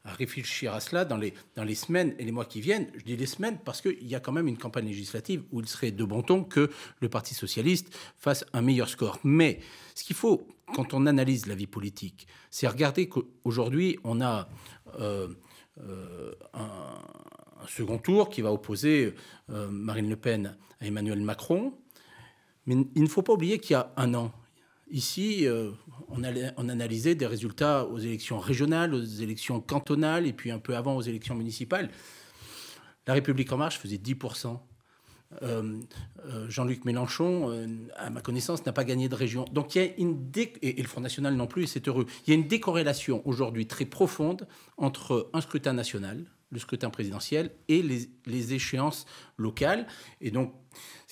Speaker 14: à réfléchir à cela dans les, dans les semaines et les mois qui viennent. Je dis les semaines parce qu'il y a quand même une campagne législative où il serait de bon ton que le Parti socialiste fasse un meilleur score. Mais ce qu'il faut, quand on analyse la vie politique, c'est regarder qu'aujourd'hui, on a euh, euh, un, second tour qui va opposer euh, Marine Le Pen à Emmanuel Macron. Mais il ne faut pas oublier qu'il y a un an, Ici, euh, on, analysait des résultats aux élections régionales, aux élections cantonales et puis un peu avant aux élections municipales. La République en marche faisait 10%. Euh, euh, Jean-Luc Mélenchon, à ma connaissance, n'a pas gagné de région. Donc il y a une et, le Front National non plus, et c'est heureux. Il y a une décorrélation aujourd'hui très profonde entre un scrutin national, le scrutin présidentiel et les, les, échéances locales. Et donc,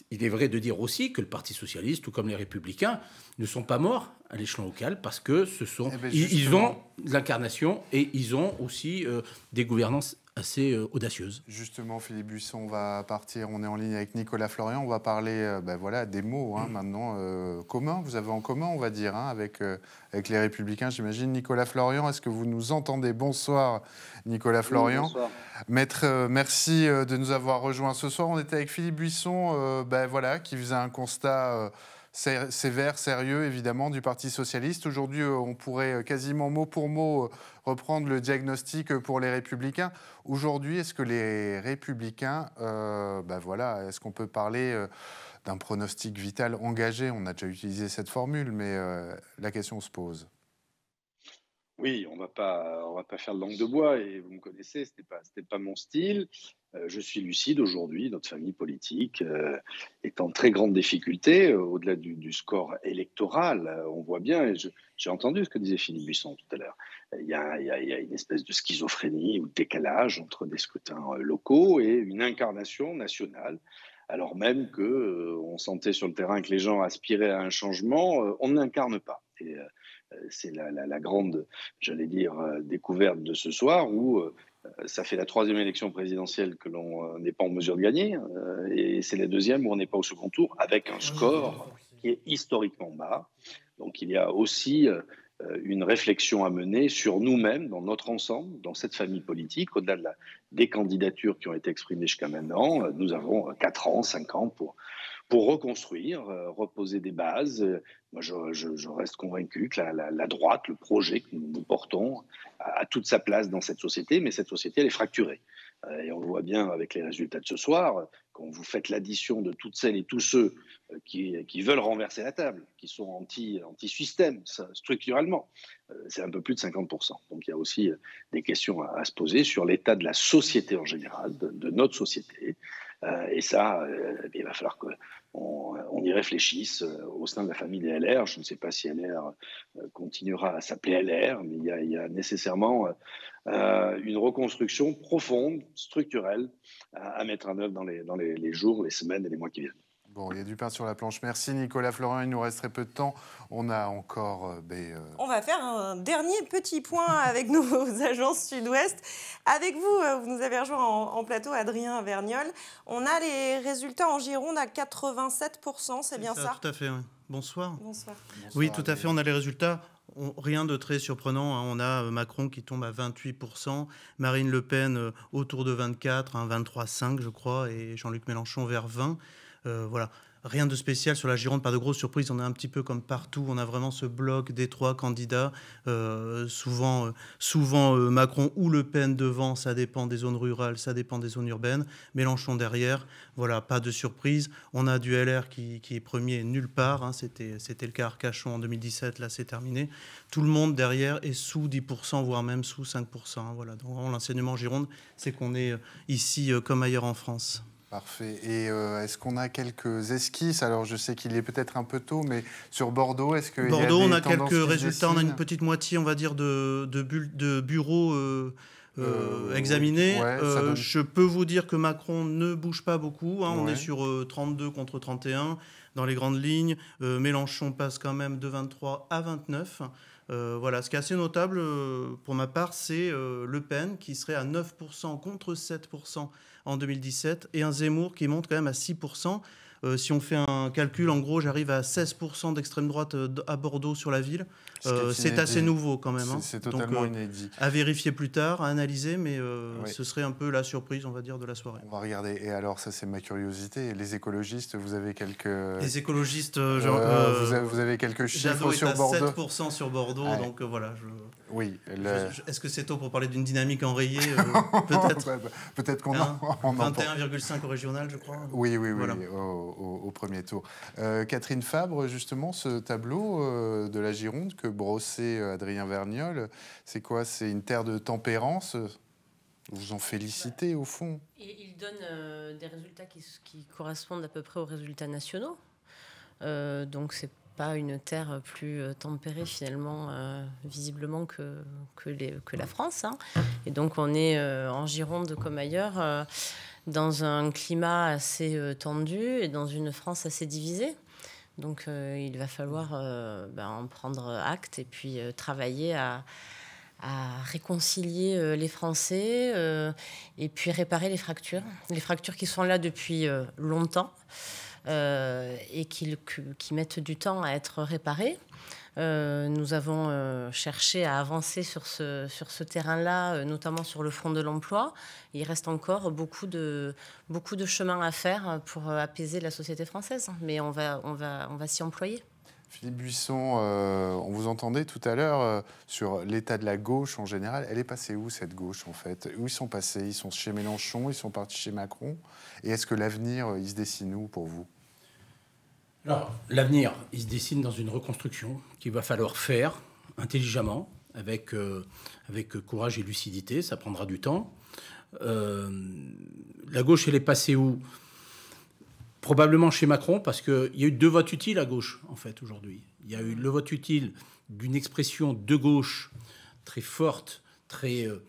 Speaker 14: il est vrai de dire aussi que le Parti socialiste, tout comme les républicains, ne sont pas morts à l'échelon local
Speaker 2: parce que ce sont eh ben, ils, ont l'incarnation et ils ont aussi euh, des gouvernances assez euh, audacieuses. Justement, Philippe Buisson on va partir. On est en ligne avec Nicolas Florian. On va parler euh, ben voilà, des mots hein, mm. maintenant communs. Vous avez en commun, on va dire, hein, avec, avec les Républicains, j'imagine. Nicolas Florian, est-ce que vous nous entendez Bonsoir, Nicolas Florian. bonsoir. Maître, merci de nous avoir rejoints ce soir. On était avec Philippe Buisson, ben voilà, qui faisait un constat sévère, sérieux, évidemment, du Parti socialiste. Aujourd'hui, euh, on pourrait euh, quasiment mot pour mot euh, reprendre le diagnostic pour les républicains. Aujourd'hui, est-ce que les républicains, bah voilà, est-ce qu'on peut parler d'un pronostic vital engagé On a déjà utilisé cette formule, mais la question se pose.
Speaker 30: Oui, on va pas, va pas faire le langue de bois et vous me connaissez, c'était pas, pas mon style. Euh, je suis lucide aujourd'hui. Notre famille politique euh, est en très grande difficulté euh, au-delà du, score électoral. on voit bien. Et j'ai entendu ce que disait Philippe Buisson tout à l'heure. Il y, a, une espèce de schizophrénie ou de décalage entre des scrutins locaux et une incarnation nationale. Alors même qu'on on sentait sur le terrain que les gens aspiraient à un changement, on n'incarne pas. Euh, c'est la, grande, j'allais dire, euh, découverte de ce soir où euh, ça fait la troisième élection présidentielle que l'on n'est pas en mesure de gagner, et c'est la deuxième où on n'est pas au second tour, avec un score qui est historiquement bas. Donc il y a aussi une réflexion à mener sur nous-mêmes, dans notre ensemble, dans cette famille politique, au-delà des candidatures qui ont été exprimées jusqu'à maintenant. Nous avons 4 ans, 5 ans pour pour reconstruire, euh, reposer des bases. Euh, moi, je, reste convaincu que la, droite, le projet que nous, portons, a, toute sa place dans cette société, mais cette société, elle est fracturée. Euh, et on le voit bien avec les résultats de ce soir, quand vous faites l'addition de toutes celles et tous ceux qui, veulent renverser la table, qui sont anti-système structurellement, c'est un peu plus de 50%. Donc il y a aussi des questions à, se poser sur l'état de la société en général, de notre société, euh, et ça, euh, eh il va falloir qu'on on, y réfléchisse euh, au sein de la famille des LR. Je ne sais pas si LR continuera à s'appeler LR, mais il y a, nécessairement une reconstruction profonde, structurelle, à, mettre en œuvre dans les, dans les jours, les semaines et les mois qui viennent
Speaker 2: il y a du pain sur la planche. Merci Nicolas Florent. Il nous resterait peu de temps. On a encore. Euh, ben, euh,
Speaker 1: on va faire un dernier petit point avec nos agences Sud-Ouest. Avec vous, euh, vous nous avez rejoint en, plateau, Adrien Verniol. On a les résultats en Gironde à 87%, c'est bien ça,
Speaker 6: Tout à fait. Hein. Bonsoir. Oui, tout à fait. On a les résultats rien de très surprenant. Hein. On a Macron qui tombe à 28%, Marine Le Pen autour de 24, 23,5 je crois, et Jean-Luc Mélenchon vers 20. Euh, voilà. Rien de spécial sur la Gironde, pas de grosses surprises. On est un petit peu comme partout. On a vraiment ce bloc des trois candidats, euh, souvent, euh, souvent Macron ou Le Pen devant. Ça dépend des zones rurales, ça dépend des zones urbaines. Mélenchon derrière. Voilà, pas de surprise. On a du LR qui, est premier nulle part. Hein. C'était, le cas à Arcachon en 2017. Là, c'est terminé. Tout le monde derrière est sous 10%, voire même sous 5%. Hein. Voilà. Donc, l'enseignement Gironde, c'est qu'on est ici comme ailleurs en France.
Speaker 2: Parfait. Et euh, est-ce qu'on a quelques esquisses Alors, je sais qu'il est peut-être un peu tôt, mais sur Bordeaux, est-ce que Bordeaux, y a des on a quelques résultats. On a une
Speaker 6: petite moitié, on va dire, de, de bureaux. Euh, euh, examinés. Je peux vous dire que Macron ne bouge pas beaucoup. Hein. On est sur 32 contre 31 dans les grandes lignes. Mélenchon passe quand même de 23 à 29. voilà, ce qui est assez notable pour ma part, c'est Le Pen qui serait à 9% contre 7% en 2017 et un Zemmour qui monte quand même à 6%. Euh, si on fait un calcul, en gros, j'arrive à 16% d'extrême droite euh, à Bordeaux sur la ville. Euh, c'est assez nouveau quand même. Hein. C'est totalement inédit. À vérifier plus tard, à analyser, mais ce serait un peu la surprise, on va dire, de la soirée.
Speaker 2: On va regarder. Et alors, ça, c'est ma curiosité. Les écologistes, vous avez quelques. Les écologistes, vous, avez, vous, avez, quelques chiffres sur Bordeaux. 7%
Speaker 6: sur Bordeaux. Donc voilà, je... Oui. Est-ce que c'est tôt pour parler d'une dynamique enrayée euh,
Speaker 2: Peut-être. Bah, peut-être qu'on a. Hein en, 21,5 au régional, je crois. Oui, oui, oui, au, premier tour. Euh, Catherine Fabre, justement, ce tableau euh, de la Gironde que brossait Adrien Verniol, c'est quoi C'est une terre de tempérance vous en félicitez au fond.
Speaker 19: il donne des résultats qui, correspondent à peu près aux résultats nationaux. donc c'est pas une terre plus euh, tempérée finalement, euh, visiblement, que, que, les, que, la France. Hein. Et donc on est euh, en Gironde comme ailleurs, dans un climat assez tendu et dans une France assez divisée. Donc il va falloir ben, en prendre acte et puis travailler à, à réconcilier les Français et puis réparer les fractures, les fractures qui sont là depuis longtemps. Euh, et qui mettent du temps à être réparés. Euh, nous avons euh, cherché à avancer sur ce, terrain-là, notamment sur le front de l'emploi. Il reste encore beaucoup de, beaucoup chemin à faire pour apaiser la société française, mais on va s'y employer.
Speaker 2: Philippe Buisson, euh, on vous entendait tout à l'heure euh, sur l'état de la gauche en général. Elle est passée où cette gauche en fait Où ils sont passés Ils sont chez Mélenchon, ils sont partis chez Macron. Et est-ce que l'avenir, euh, il se dessine où pour vous
Speaker 14: Alors, l'avenir, il se dessine dans une reconstruction qu'il va falloir faire intelligemment, avec, avec courage et lucidité. Ça prendra du temps. la gauche, elle est passée où probablement chez Macron, parce qu'il y a eu deux votes utiles à gauche, en fait, aujourd'hui. Il y a eu le vote utile d'une expression de gauche très forte, très euh,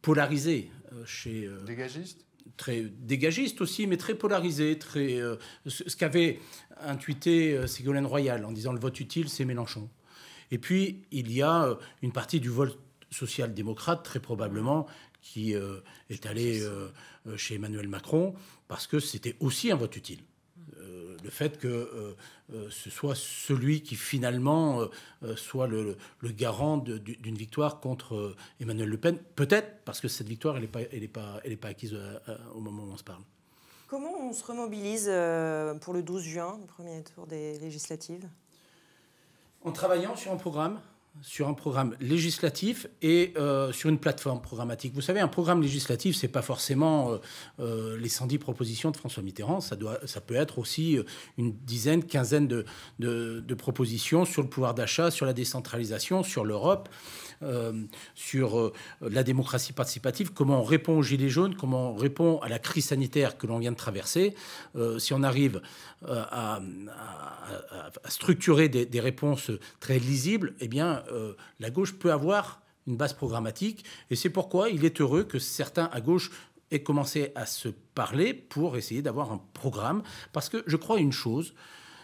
Speaker 14: polarisée euh, chez... Euh, dégagiste Très dégagiste aussi, mais très polarisée. Très, ce qu'avait intuité Ségolène Royal en disant le vote utile, c'est Mélenchon. Et puis, il y a une partie du vote social-démocrate, très probablement, qui euh, est allé euh, euh, chez Emmanuel Macron, parce que c'était aussi un vote utile. le fait que ce soit celui qui finalement soit le, garant d'une victoire contre Emmanuel Le Pen, peut-être parce que cette victoire, elle n'est pas, elle pas, pas acquise au moment où on se parle.
Speaker 1: Comment on se remobilise pour le 12 juin, le premier tour des législatives En travaillant sur un programme,
Speaker 14: sur un programme législatif et euh, sur une plateforme programmatique. Vous savez, un programme législatif, n'est pas forcément euh, euh, les 110 propositions de François Mitterrand. Ça, peut être aussi une dizaine, quinzaine de propositions sur le pouvoir d'achat, sur la décentralisation, sur l'Europe. Euh, sur euh, la démocratie participative, comment on répond aux gilets jaunes, comment on répond à la crise sanitaire que l'on vient de traverser. Euh, si on arrive à, structurer des, réponses très lisibles, eh bien, la gauche peut avoir une base programmatique. Et c'est pourquoi il est heureux que certains à gauche aient commencé à se parler pour essayer d'avoir un programme. Parce que je crois une chose,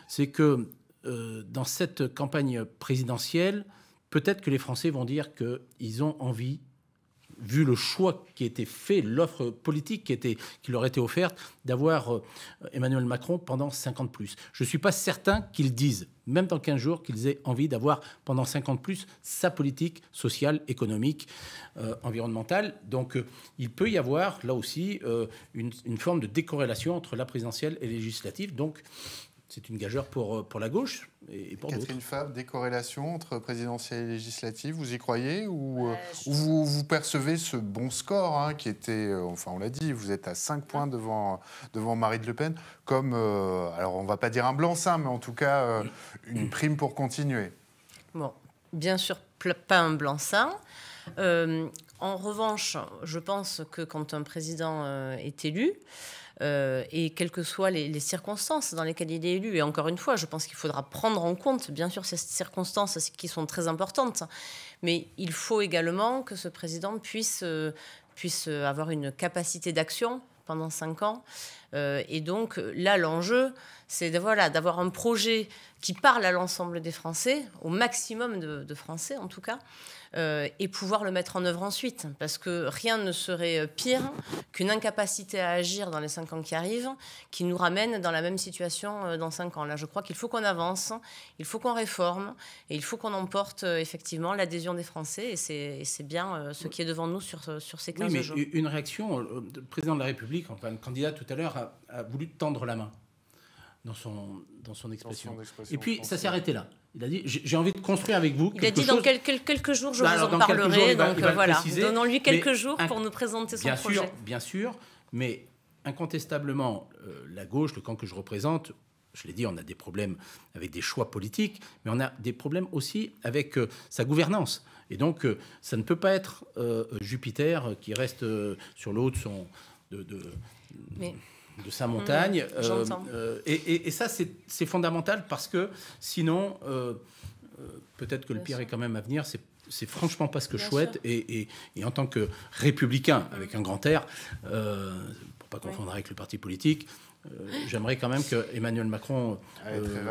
Speaker 14: c'est que dans cette campagne présidentielle, peut-être que les Français vont dire qu'ils ont envie vu le choix qui a été fait, l'offre politique qui, était, qui leur était offerte, d'avoir euh, Emmanuel Macron pendant 50 plus. Je ne suis pas certain qu'ils disent, même dans 15 jours, qu'ils aient envie d'avoir pendant 50 plus sa politique sociale, économique, euh, environnementale. Donc euh, il peut y avoir là aussi une, forme de décorrélation entre la présidentielle et législative. Donc
Speaker 2: c'est une gageure pour, euh, pour la gauche et, pour Catherine Fab, des corrélations entre présidentielle et législative, vous y croyez Ou, euh, euh, vous, percevez ce bon score hein, qui était, enfin on l'a dit, vous êtes à 5 points devant, devant Marine Le Pen, comme, alors on va pas dire un blanc-seing, mais en tout cas une prime pour continuer
Speaker 19: Bon, bien sûr, pas un blanc-seing. en revanche, je pense que quand un président est élu, euh, et quelles que soient les, circonstances dans lesquelles il est élu. Et encore une fois, je pense qu'il faudra prendre en compte, bien sûr, ces circonstances qui sont très importantes, mais il faut également que ce président puisse, euh, puisse avoir une capacité d'action pendant cinq ans. Euh, et donc là, l'enjeu, c'est de, voilà, d'avoir un projet qui parle à l'ensemble des Français, au maximum de, Français en tout cas, euh, et pouvoir le mettre en œuvre ensuite. Parce que rien ne serait pire qu'une incapacité à agir dans les cinq ans qui arrivent, qui nous ramène dans la même situation euh, dans cinq ans. Là, je crois qu'il faut qu'on avance, il faut qu'on réforme, et il faut qu'on emporte euh, effectivement l'adhésion des Français. Et c'est, bien ce qui est devant nous sur, sur ces 15 oui, mais
Speaker 14: Une réaction, le président de la République, enfin le candidat tout à l'heure, a voulu tendre la main dans son, dans son, expression. Et puis, ça s'est arrêté là. Il a dit J'ai envie de construire avec vous. Il a dit Dans
Speaker 19: quelques jours, je bah, vous en parlerai. donc voilà, donnons-lui quelques jours pour nous présenter son bien Sûr,
Speaker 14: bien sûr, mais incontestablement, euh, la gauche, le camp que je représente, je l'ai dit, on a des problèmes avec des choix politiques, mais on a des problèmes aussi avec euh, sa gouvernance. Et donc, euh, ça ne peut pas être Jupiter qui reste sur l'eau de son. De, de, mais de sa montagne. Mmh, euh, euh, et, ça, c'est fondamental parce que sinon, euh, peut-être que le pire est quand même à venir. C'est franchement pas ce que je souhaite. Et, en tant que républicain, mmh. avec un grand air, pour pour pas confondre avec le parti politique, euh, j'aimerais quand même que Emmanuel Macron euh,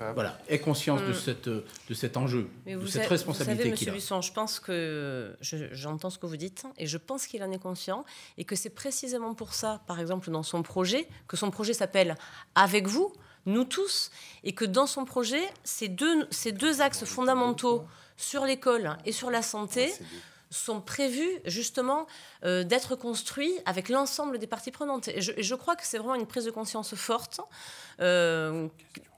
Speaker 2: euh, Voilà, ait conscience
Speaker 14: de, hum. cette, de cet enjeu, de cette responsabilité qu'il a. Monsieur Busson,
Speaker 19: je pense que j'entends ce que vous dites et je pense qu'il en est conscient et que c'est précisément pour ça, par exemple, dans son projet, que son projet s'appelle Avec vous, nous tous, et que dans son projet, ces deux, ces deux axes ah, fondamentaux sur l'école et sur la santé ah, sont prévus justement euh, d'être construits avec l'ensemble des parties prenantes. Et je, crois que c'est vraiment une prise de conscience forte euh,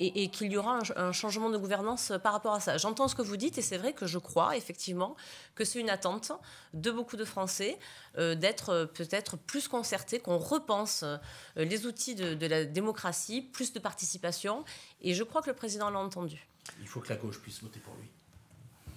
Speaker 19: et, qu'il y aura un, changement de gouvernance par rapport à ça. J'entends ce que vous dites et c'est vrai que je crois effectivement que c'est une attente de beaucoup de Français euh, d'être peut-être plus concertés, qu'on repense les outils de la démocratie, plus de participation. Et je crois que le président l'a entendu.
Speaker 14: Il faut que la gauche puisse voter pour lui.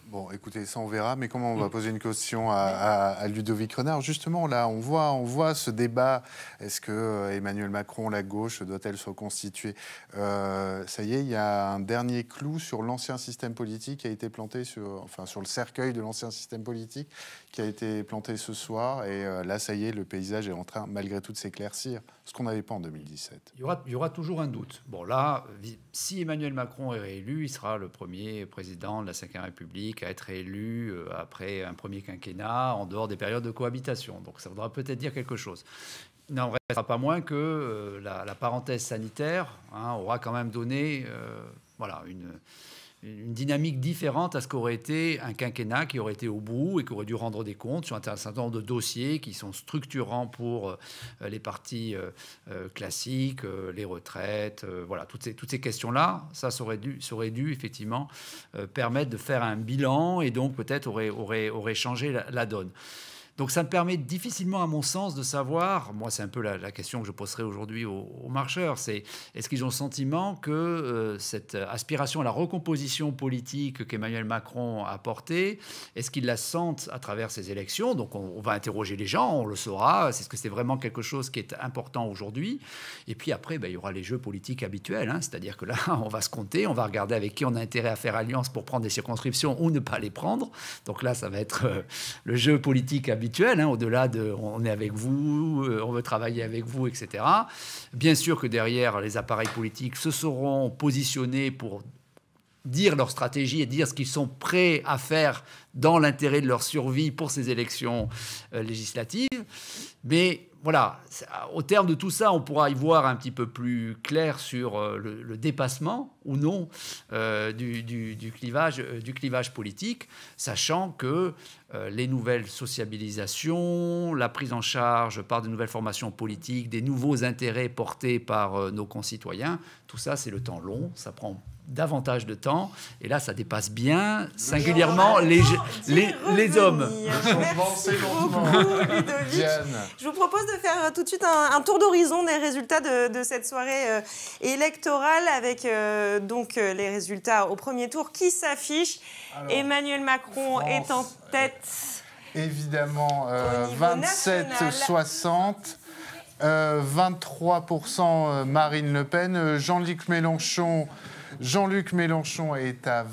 Speaker 2: Bon, écoutez, ça on verra, mais comment on va mm. poser une question à, Ludovic Renard Justement, là, on voit, on voit ce débat. Est-ce que euh, Emmanuel Macron, la gauche, doit-elle se reconstituer euh, Ça y est, il y a un dernier clou sur l'ancien système politique qui a été planté, sur, enfin, sur le cercueil de l'ancien système politique qui a été planté ce soir. Et euh, là, ça y est, le paysage est en train, malgré tout, de s'éclaircir, ce qu'on n'avait pas en 2017.
Speaker 4: Il y, aura, il y aura toujours un doute. Bon, là, si Emmanuel Macron est réélu, il sera le premier président de la Ve République à être élu euh, après un premier quinquennat en dehors des périodes de cohabitation. Donc ça voudra peut-être dire quelque chose. Il n'en restera pas moins que euh, la, parenthèse sanitaire hein, aura quand même donné euh, voilà, une, une dynamique différente à ce qu'aurait été un quinquennat qui aurait été au bout et qui aurait dû rendre des comptes sur un certain nombre de dossiers qui sont structurants pour euh, les parties euh, euh, classiques, les retraites, voilà, toutes ces, questions-là, ça, aurait dû, aurait dû effectivement permettre de faire un bilan et donc peut-être aurait, changé la donne. Donc ça me permet difficilement, à mon sens, de savoir, moi c'est un peu la, question que je poserai aujourd'hui aux, marcheurs, c'est est-ce qu'ils ont le sentiment que euh, cette aspiration à la recomposition politique qu'Emmanuel Macron a portée, est-ce qu'ils la sentent à travers ces élections Donc on, va interroger les gens, on le saura, c'est ce que c'est vraiment quelque chose qui est important aujourd'hui. Et puis après, ben, il y aura les jeux politiques habituels, hein, c'est-à-dire que là, on va se compter, on va regarder avec qui on a intérêt à faire alliance pour prendre des circonscriptions ou ne pas les prendre. Donc là, ça va être euh, le jeu politique habituel Hein, au-delà de on est avec vous, euh, on veut travailler avec vous, etc. Bien sûr que derrière, les appareils politiques se seront positionnés pour dire leur stratégie et dire ce qu'ils sont prêts à faire dans l'intérêt de leur survie pour ces élections euh, législatives. Mais voilà, euh, au terme de tout ça, on pourra y voir un petit peu plus clair sur euh, le, dépassement ou non euh, du, clivage, politique, sachant que les nouvelles sociabilisations, la prise en charge par de nouvelles formations politiques, des nouveaux intérêts portés par nos concitoyens, tout ça c'est le temps long, ça prend davantage de temps. Et là, ça dépasse bien, singulièrement, les, les, les, hommes. Merci beaucoup,
Speaker 1: Je vous propose de faire tout de suite un, tour d'horizon des résultats de, cette soirée euh, électorale avec euh, donc euh, les résultats au premier tour qui s'affichent. Emmanuel Macron est en tête.
Speaker 2: évidemment, 27-60. 23% Marine Le Pen, Jean-Luc Mélenchon Jean-Luc Mélenchon est à 22,20%.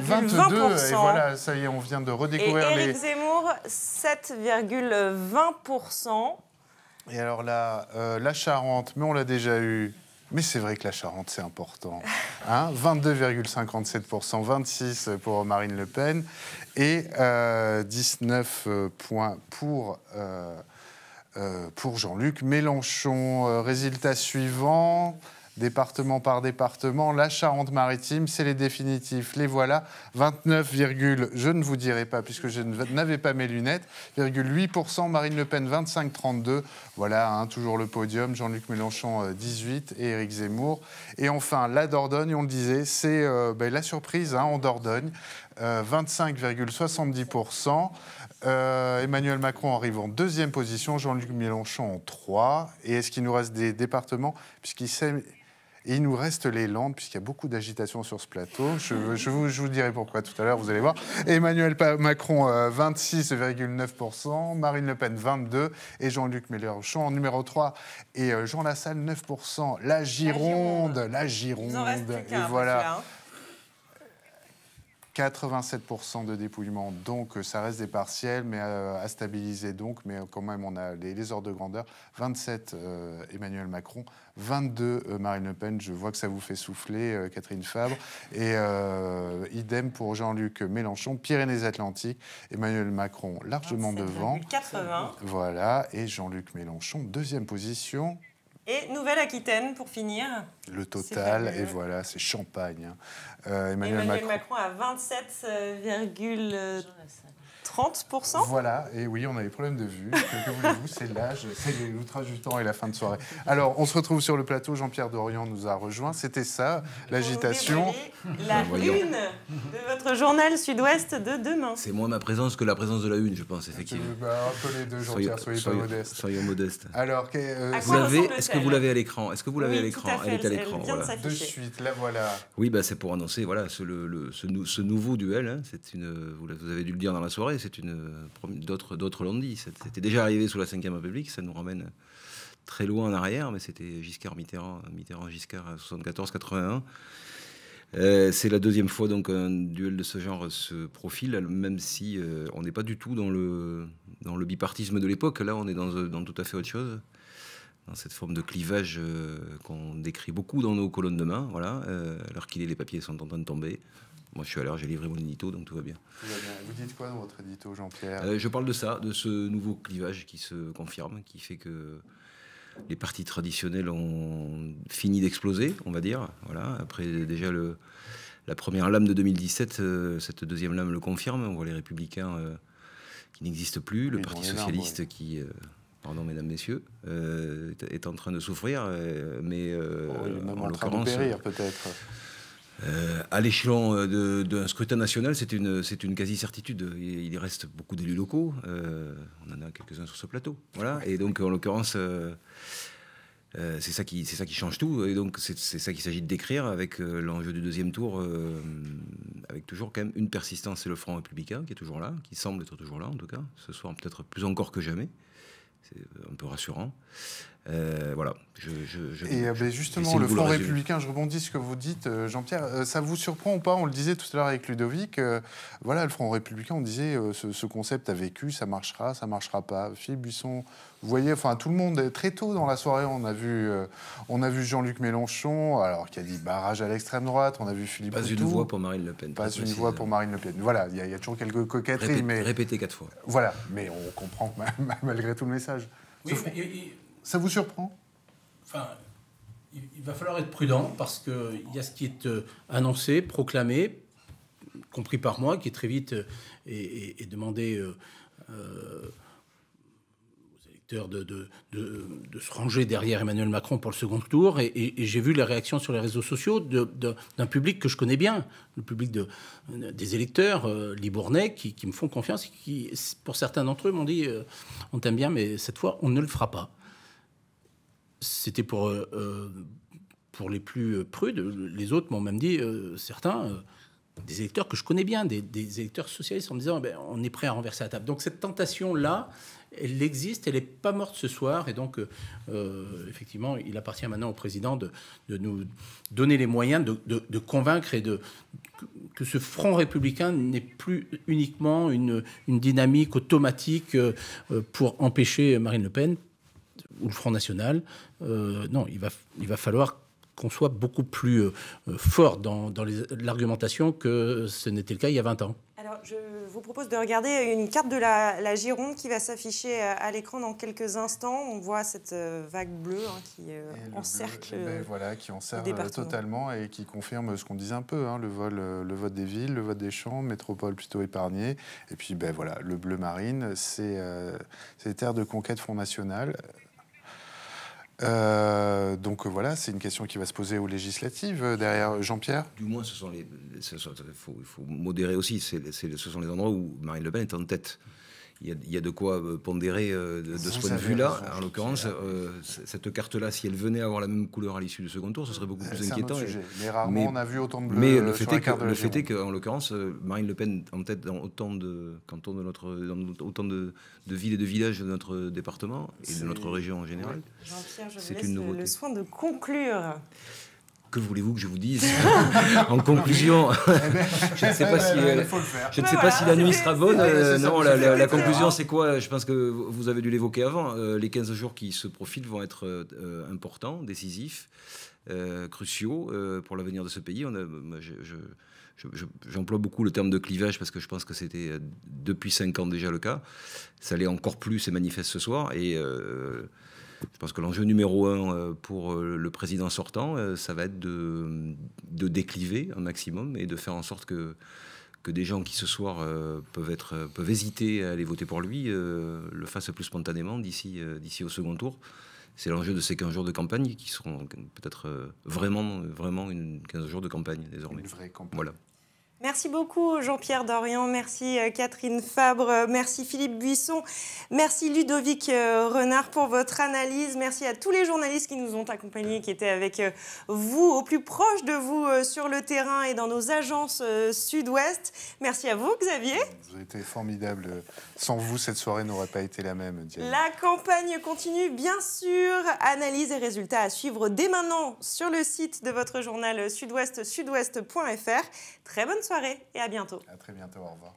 Speaker 2: 22, et voilà, ça y est, on vient de redécouvrir et Éric
Speaker 1: Zemmour, 7,20%.
Speaker 2: Et alors là, euh, la Charente, mais on l'a déjà eu. Mais c'est vrai que la Charente, c'est important. 22,57%, 26 hein. pour Marine Le Pen et 19 euh, points pour, euh, pour Jean-Luc Mélenchon. Résultat suivant département par département. La Charente-Maritime, c'est les définitifs. Les voilà. 29, je ne vous dirai pas puisque je n'avais pas mes lunettes, 8%, Marine Le Pen 25,32. Voilà, hein, toujours le podium. Jean-Luc Mélenchon 18 euh, et Éric Zemmour. Et enfin, la Dordogne, on le disait, c'est euh, ben, la surprise hein, en Dordogne. 25,70%. Euh, Emmanuel Macron arrive en deuxième position, Jean-Luc Mélenchon en trois. Et est-ce qu'il nous reste des départements Puisqu'il et il nous reste les Landes, puisqu'il y a beaucoup d'agitation sur ce plateau. Je, vous, dirai pourquoi tout à l'heure, vous allez voir. Emmanuel Macron, 26,9%, euh, Marine Le Pen, 22%, et Jean-Luc Mélenchon numéro 3. Et euh, Jean Lassalle, 9%. La Gironde, la Gironde. et voilà. 87% de dépouillement, donc euh, ça reste des partiels, mais euh, à, stabiliser donc, mais euh, quand même on a les, ordres de grandeur. 27 Emmanuel Macron, 22 Marine Le Pen, je vois que ça vous fait souffler Catherine Fabre, et idem pour Jean-Luc Mélenchon, Pyrénées-Atlantiques, Emmanuel Macron largement devant.
Speaker 1: 80.
Speaker 2: Voilà, et Jean-Luc Mélenchon, deuxième position,
Speaker 1: et Nouvelle-Aquitaine pour finir. Le total, et
Speaker 2: voilà, c'est champagne. Hein. Euh, Emmanuel,
Speaker 1: Macron, à 27,3 voilà,
Speaker 2: et oui, on a des problèmes de vue. Que, voulez-vous C'est l'âge, c'est l'outrage du temps et la fin de soirée. Alors, on se retrouve sur le plateau. Jean-Pierre Dorian nous a rejoint. C'était ça, l'agitation.
Speaker 1: La ah, lune de votre journal Sud-Ouest de demain.
Speaker 2: C'est moins ma présence que la présence de la lune, je pense, effectivement. un peu les deux, Jean-Pierre,
Speaker 15: soyez, modeste. Alors, que, euh, vous est-ce que vous l'avez à l'écran Est-ce que vous l'avez à l'écran Elle est à l'écran. Voilà. De, suite, la voilà. Oui, bah, c'est pour annoncer voilà, ce, nouveau duel. Hein. C'est une, vous avez dû le dire dans la soirée c'est une. D'autres, d'autres l'ont dit. C'était déjà arrivé sous la Ve République. Ça nous ramène très loin en arrière, mais c'était Giscard, Mitterrand, Mitterrand, Giscard, 74-81. Euh, euh, c'est la deuxième fois donc un duel de ce genre se profile, même si euh, on n'est pas du tout dans le, dans le bipartisme de l'époque. Là, on est dans, tout à fait autre chose, dans cette forme de clivage qu'on décrit beaucoup dans nos colonnes de main, voilà, alors qu'il est les papiers sont en train de tomber. Moi, je suis à l'heure, j'ai livré mon édito, donc tout va bien.
Speaker 2: Vous, dites quoi dans votre édito, Jean-Pierre euh, Je
Speaker 15: parle de ça, de ce nouveau clivage qui se confirme, qui fait que les partis traditionnels ont fini d'exploser, on va dire. Voilà. Après, déjà, le, la première lame de 2017, euh, cette deuxième lame le confirme. On voit les Républicains euh, qui n'existent plus, le Parti Socialiste qui pardon mesdames, messieurs, est en train de souffrir, mais oh, de peut-être. Euh, à l'échelon euh, d'un scrutin national, c'est une, quasi-certitude. Il, reste beaucoup d'élus locaux. Euh, on en a quelques-uns sur ce plateau. Voilà. Et donc, en l'occurrence, c'est ça, qui, ça qui change tout. Et donc, c'est ça qu'il s'agit de décrire avec l'enjeu du deuxième tour, avec toujours quand même une persistance, c'est le Front républicain qui est toujours là, qui semble être toujours là en tout cas, ce soir peut-être plus encore que jamais. C'est un peu rassurant. Euh, voilà. Je, et euh, justement, le Front républicain,
Speaker 2: je rebondis ce que vous dites, euh, Jean-Pierre. Ça vous surprend ou pas On le disait tout à l'heure avec Ludovic. voilà, le Front républicain, on disait ce, concept a vécu, ça marchera, ça marchera pas. Philippe Buisson, vous voyez, enfin tout le monde très tôt dans la soirée, on a vu, on a vu Jean-Luc Mélenchon, alors qui a dit barrage à l'extrême droite. On a vu Philippe. Pas une voix pour Marine Le Pen. Pas une voix pour Marine Le Pen. Voilà, il y, a toujours quelques coquetteries, mais répétez quatre fois. Voilà, mais on comprend malgré tout le message. Oui, ça vous surprend Enfin,
Speaker 14: il va falloir être prudent parce qu'il y a ce qui est euh, annoncé, proclamé, compris par moi, qui est très vite et, euh, demandé euh, aux électeurs de, se ranger derrière Emmanuel Macron pour le second tour. Et, j'ai vu la réaction sur les réseaux sociaux d'un public que je connais bien, le public des électeurs libournais qui, me font confiance qui, pour certains d'entre eux, m'ont dit on t'aime bien, mais cette fois, on ne le fera pas c'était pour, euh, euh, pour les plus prudes. Les autres m'ont même dit, euh, certains, des électeurs que je connais bien, des, électeurs socialistes, en me disant, ben, on est prêt à renverser la table. Donc cette tentation-là, elle existe, elle n'est pas morte ce soir. Et donc, effectivement, il appartient maintenant au président de, nous donner les moyens de, convaincre et de que ce front républicain n'est plus uniquement une, dynamique automatique pour empêcher Marine Le Pen, ou le Front National. Euh, non, il va, il va falloir qu'on soit beaucoup plus euh, fort dans, l'argumentation que ce n'était le cas il y a 20 ans.
Speaker 1: Alors, je vous propose de regarder une carte de la, Gironde qui va s'afficher euh, à, l'écran dans quelques instants. On voit cette vague bleue hein, qui encercle. ben, voilà,
Speaker 2: qui encercle totalement et qui confirme ce qu'on disait un peu hein, le, le vote des villes, le vote des champs, métropole plutôt épargnée. Et puis, ben, voilà, le bleu marine, c'est euh, terre de conquête Front National. Euh, donc euh, voilà, c'est une question qui va se poser aux législatives euh, derrière Jean-Pierre. Du moins, ce sont les, il faut, faut,
Speaker 15: modérer aussi. ce sont les endroits où Marine Le Pen est en tête il y, a, de quoi euh, pondérer euh, de, ce point de vue-là. En l'occurrence, euh, cette carte-là, si elle venait à avoir la même couleur à l'issue du second tour, ce serait beaucoup plus inquiétant. mais rarement on a vu autant de bleu. Mais le fait, est que, le fait est qu'en l'occurrence, Marine Le Pen en tête dans autant de cantons de notre, autant de, villes et de villages de notre département et de notre région en général. C'est Jean-Pierre, je vous laisse
Speaker 1: le soin de conclure
Speaker 15: que voulez-vous que je vous dise En conclusion,
Speaker 1: je ne sais pas si, euh,
Speaker 15: je ne sais pas si la nuit sera bonne. Euh, non, la, conclusion, hein. c'est quoi Je pense que vous avez dû l'évoquer avant. Euh, les 15 jours qui se profitent vont être importants, décisifs, cruciaux pour l'avenir de ce pays. On J'emploie beaucoup le terme de clivage parce que je pense que c'était depuis cinq ans déjà le cas. Ça l'est encore plus et manifeste ce soir. Et je pense que l'enjeu numéro un euh, pour euh, le président sortant, euh, ça va être de, décliver un maximum et de faire en sorte que, que des gens qui ce soir peuvent, être, peuvent hésiter à aller voter pour lui le fassent plus spontanément d'ici d'ici au second tour. C'est l'enjeu de ces 15 jours de campagne qui seront peut-être vraiment, vraiment une 15 jours de campagne désormais. Une vraie campagne. Voilà.
Speaker 1: Merci beaucoup Jean-Pierre Dorian, merci euh, Catherine Fabre, merci Philippe Buisson, merci Ludovic euh, Renard pour votre analyse, merci à tous les journalistes qui nous ont accompagnés, qui étaient avec euh, vous, au plus proche de vous sur le terrain et dans nos agences sud-ouest. Merci à vous Xavier.
Speaker 2: Vous avez été formidable. Sans vous, cette soirée n'aurait pas été la même. La
Speaker 1: campagne continue, bien sûr. Analyse et résultats à suivre dès maintenant sur le site de votre journal sud-ouest, sud-ouest.fr. Très bonne soirée et à bientôt. À très bientôt, au revoir.